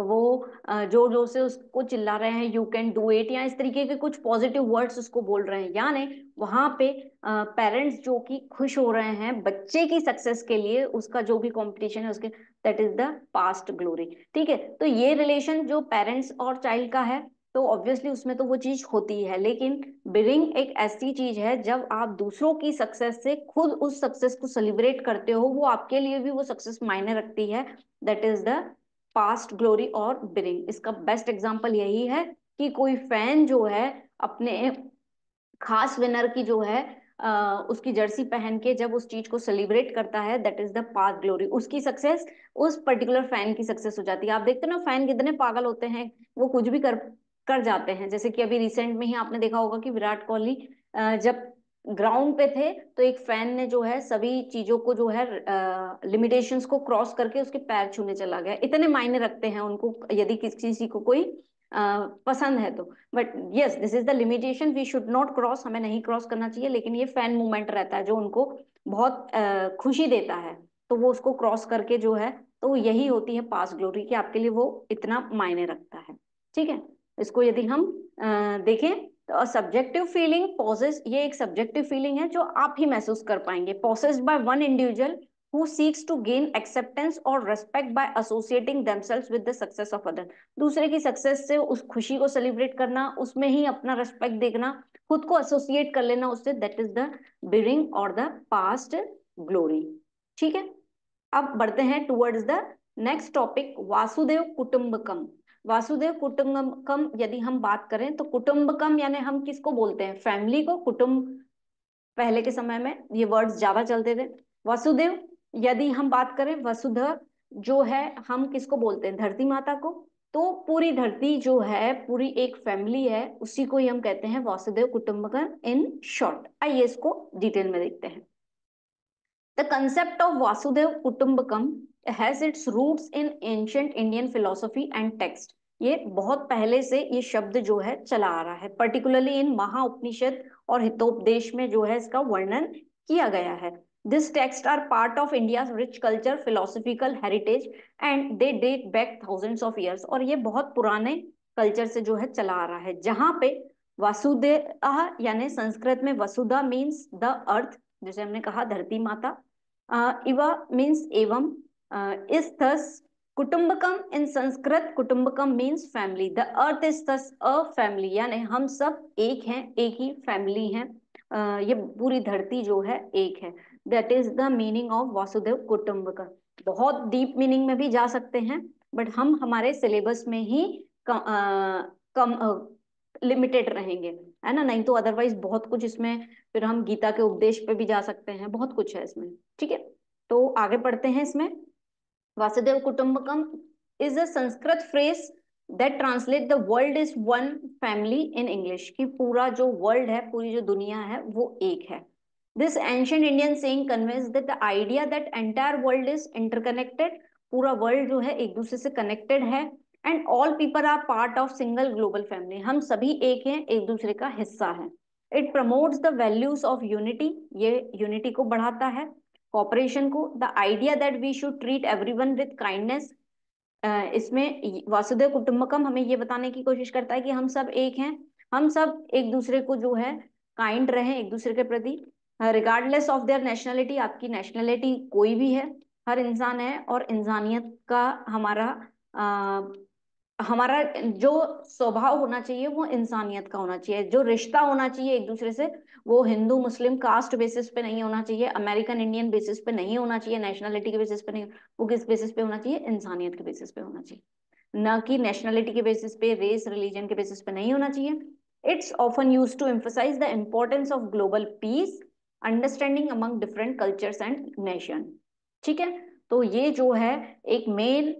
वो जोर जोर से उसको चिल्ला रहे हैं यू कैन डू इट या इस तरीके के कुछ पॉजिटिव वर्ड्स उसको बोल रहे हैं यानी वहां पे पेरेंट्स जो कि खुश हो रहे हैं बच्चे की सक्सेस के लिए उसका जो भी कंपटीशन है उसके that is the past glory ठीक है तो ये रिलेशन जो पेरेंट्स और चाइल्ड का है तो ऑब्वियसली उसमें तो वो चीज होती है लेकिन बिरिंग एक ऐसी चीज है जब आप दूसरों की सक्सेस से खुद उस सक्सेस को सेलिब्रेट करते हो वो आपके लिए भी वो सक्सेस मायने रखती है that is the past glory और बिरिंग इसका बेस्ट एग्जाम्पल यही है कि कोई फैन जो है अपने खास विनर की जो है आ, उसकी जर्सी पहन के जब उस चीज को सेलिब्रेट करता है that is the past glory उसकी सक्सेस उस पर्टिकुलर फैन की सक्सेस हो जाती है आप देखते ना फैन कितने पागल होते हैं वो कुछ भी कर कर जाते हैं जैसे कि अभी रिसेंट में ही आपने देखा होगा कि विराट कोहली जब ग्राउंड पे थे तो एक फैन ने जो है सभी चीजों को जो है लिमिटेशन को क्रॉस करके उसके पैर छूने चला गया इतने मायने रखते हैं उनको यदि किसी किसी को कोई आ, पसंद है तो but yes this is the limitation we should not cross हमें नहीं क्रॉस करना चाहिए लेकिन ये फैन मूवमेंट रहता है जो उनको बहुत आ, खुशी देता है तो वो उसको क्रॉस करके जो है तो यही होती है पास ग्लोरी कि आपके लिए वो इतना मायने रखता है ठीक है इसको यदि हम आ, देखें सब्जेक्टिव फीलिंग पॉजेस ये एक सब्जेक्टिव फीलिंग है जो आप ही महसूस कर पाएंगे possess by one individual who seeks to gain acceptance or respect by associating themselves with the success of other दूसरे की सक्सेस से उस खुशी को सेलिब्रेट करना उसमें ही अपना रेस्पेक्ट देखना खुद को एसोसिएट कर लेना उससे दैट इज द बिरिंग और द पास्ट ग्लोरी ठीक है अब बढ़ते हैं towards the next topic Vasudhaiva Kutumbakam Vasudhaiva Kutumbakam यदि हम बात करें तो कुटुंबकम यानी हम किसको बोलते हैं फैमिली को कुटुंब पहले के समय में ये वर्ड्स ज्यादा चलते थे वसुदेव यदि हम बात करें वसुध जो है हम किसको बोलते हैं धरती माता को तो पूरी धरती जो है पूरी एक फैमिली है उसी को ही हम कहते हैं वासुदेव कुटुंबकम इन शॉर्ट आइए इसको डिटेल में देखते हैं the concept of Vasudhaiva Kutumbakam has its roots in ancient Indian philosophy and text ये बहुत पहले से ये शब्द जो है चला आ रहा है पर्टिकुलरली इन महा उपनिषद और हितोपदेश में जो है इसका वर्णन किया गया है this text are part of India rich culture philosophical heritage and they date back thousands of years और ये बहुत पुराने कल्चर से जो है चला आ रहा है जहां पे वासुदेह यानी संस्कृत में वसुधा मीन्स द अर्थ जैसे हमने कहा धरती माता इवा मीन्स एवं is thus Kutumbakam in Sanskrit Kutumbakam means family the earth is thus a family यानी हम सब एक हैं एक ही फैमिली हैं ये पूरी धरती जो है एक है that is the meaning of Vasudhaiva Kutumbakam बहुत डीप मीनिंग में भी जा सकते हैं बट हम हमारे सिलेबस में ही कम लिमिटेड रहेंगे है ना नहीं तो अदरवाइज बहुत कुछ इसमें फिर हम गीता के उपदेश पे भी जा सकते हैं बहुत कुछ है इसमें ठीक है तो आगे पढ़ते हैं इसमें Vasudhaiva Kutumbakam is a Sanskrit phrase that translate the world is one family in English की पूरा जो वर्ल्ड है पूरी जो दुनिया है वो एक है this ancient Indian saying conveys that the idea that entire world is interconnected पूरा वर्ल्ड जो है एक दूसरे से कनेक्टेड है and all people are part of single global family हम सभी एक हैं एक दूसरे का हिस्सा है it promotes the values of unity ये यूनिटी को बढ़ाता है कॉपरेशन को the idea that we should treat one with kindness इसमें वासुदेव कुटुम्बकम हमें ये बताने की कोशिश करता है कि हम सब एक हैं हम सब एक दूसरे को जो है काइंड रहे एक दूसरे के प्रति रिगार्डलेस ऑफ देयर नेशनैलिटी आपकी नेशनैलिटी कोई भी है हर इंसान है और इंसानियत का हमारा uh, हमारा जो स्वभाव होना चाहिए वो इंसानियत का होना चाहिए जो रिश्ता होना चाहिए एक दूसरे से वो हिंदू मुस्लिम कास्ट बेसिस पे नहीं होना चाहिए अमेरिकन इंडियन बेसिस पे नहीं होना चाहिए नेशनैलिटी के बेसिस पे नहीं वो किस बेसिस पे होना चाहिए इंसानियत के बेसिस पे होना चाहिए न कि नेशनैलिटी के बेसिस पे रेस रिलीजन के बेसिस पे नहीं होना चाहिए it's often use to emphasize the importance of global peace understanding among different cultures and nation ठीक है तो ये जो है एक मेन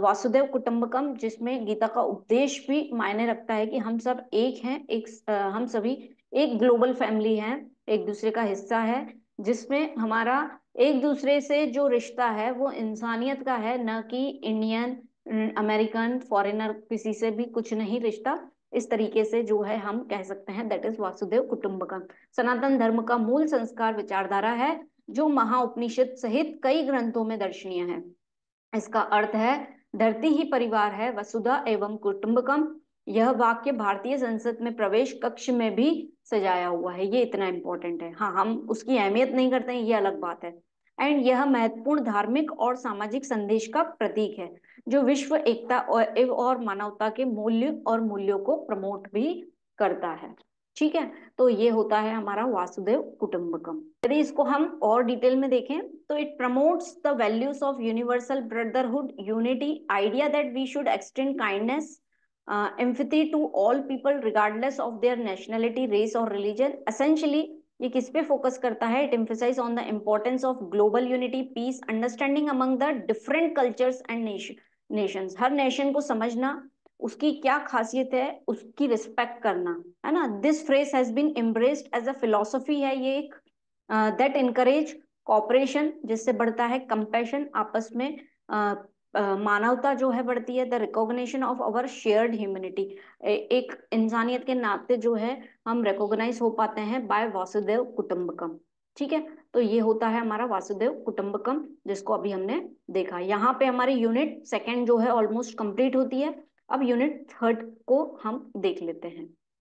वासुदेव कुटुंबकम जिसमें गीता का उपदेश भी मायने रखता है कि हम सब एक हैं एक हम सभी एक ग्लोबल फैमिली है एक दूसरे का हिस्सा है जिसमें हमारा एक दूसरे से जो रिश्ता है वो इंसानियत का है न कि इंडियन अमेरिकन फॉरेनर किसी से भी कुछ नहीं रिश्ता इस तरीके से जो है हम कह सकते हैं दैट इज वासुदेव कुटुंबकम सनातन धर्म का मूल संस्कार विचारधारा है जो महाउपनिषद सहित कई ग्रंथों में दर्शनीय है इसका अर्थ है धरती ही परिवार है वसुधा एवं कुटुंबकम यह वाक्य भारतीय संसद में प्रवेश कक्ष में भी सजाया हुआ है ये इतना इम्पोर्टेंट है हाँ हम उसकी अहमियत नहीं करते हैं ये अलग बात है एंड यह महत्वपूर्ण धार्मिक और सामाजिक संदेश का प्रतीक है जो विश्व एकता और, और मानवता के मूल्य और मूल्यों को प्रमोट भी करता है ठीक है तो ये होता है हमारा वासुदेव कुटुंबकम यदि इसको हम और डिटेल में देखें तो it promotes the values of universal brotherhood unity idea that we should extend kindness empathy to all people regardless of their nationality race और रिलीजन असेंशली ये किस पे फोकस करता है it emphasize on the importance of global unity peace understanding among the different cultures and nation nations हर nation को समझना उसकी क्या खासियत है उसकी रिस्पेक्ट करना है ना this phrase has been embraced as a philosophy है ये एक दैट इनकरेज कॉपरेशन जिससे बढ़ता है कंपेशन आपस में uh, Uh, मानवता जो है बढ़ती है the recognition of our shared humanity एक इंसानियत के नाते जो है हम रिकॉग्नाइज हो पाते हैं बाय वासुदेव कुटुम्बकम ठीक है तो ये होता है हमारा वासुदेव कुटुम्बकम जिसको अभी हमने देखा यहाँ पे हमारी यूनिट सेकेंड जो है ऑलमोस्ट कंप्लीट होती है अब यूनिट थर्ड को हम देख लेते हैं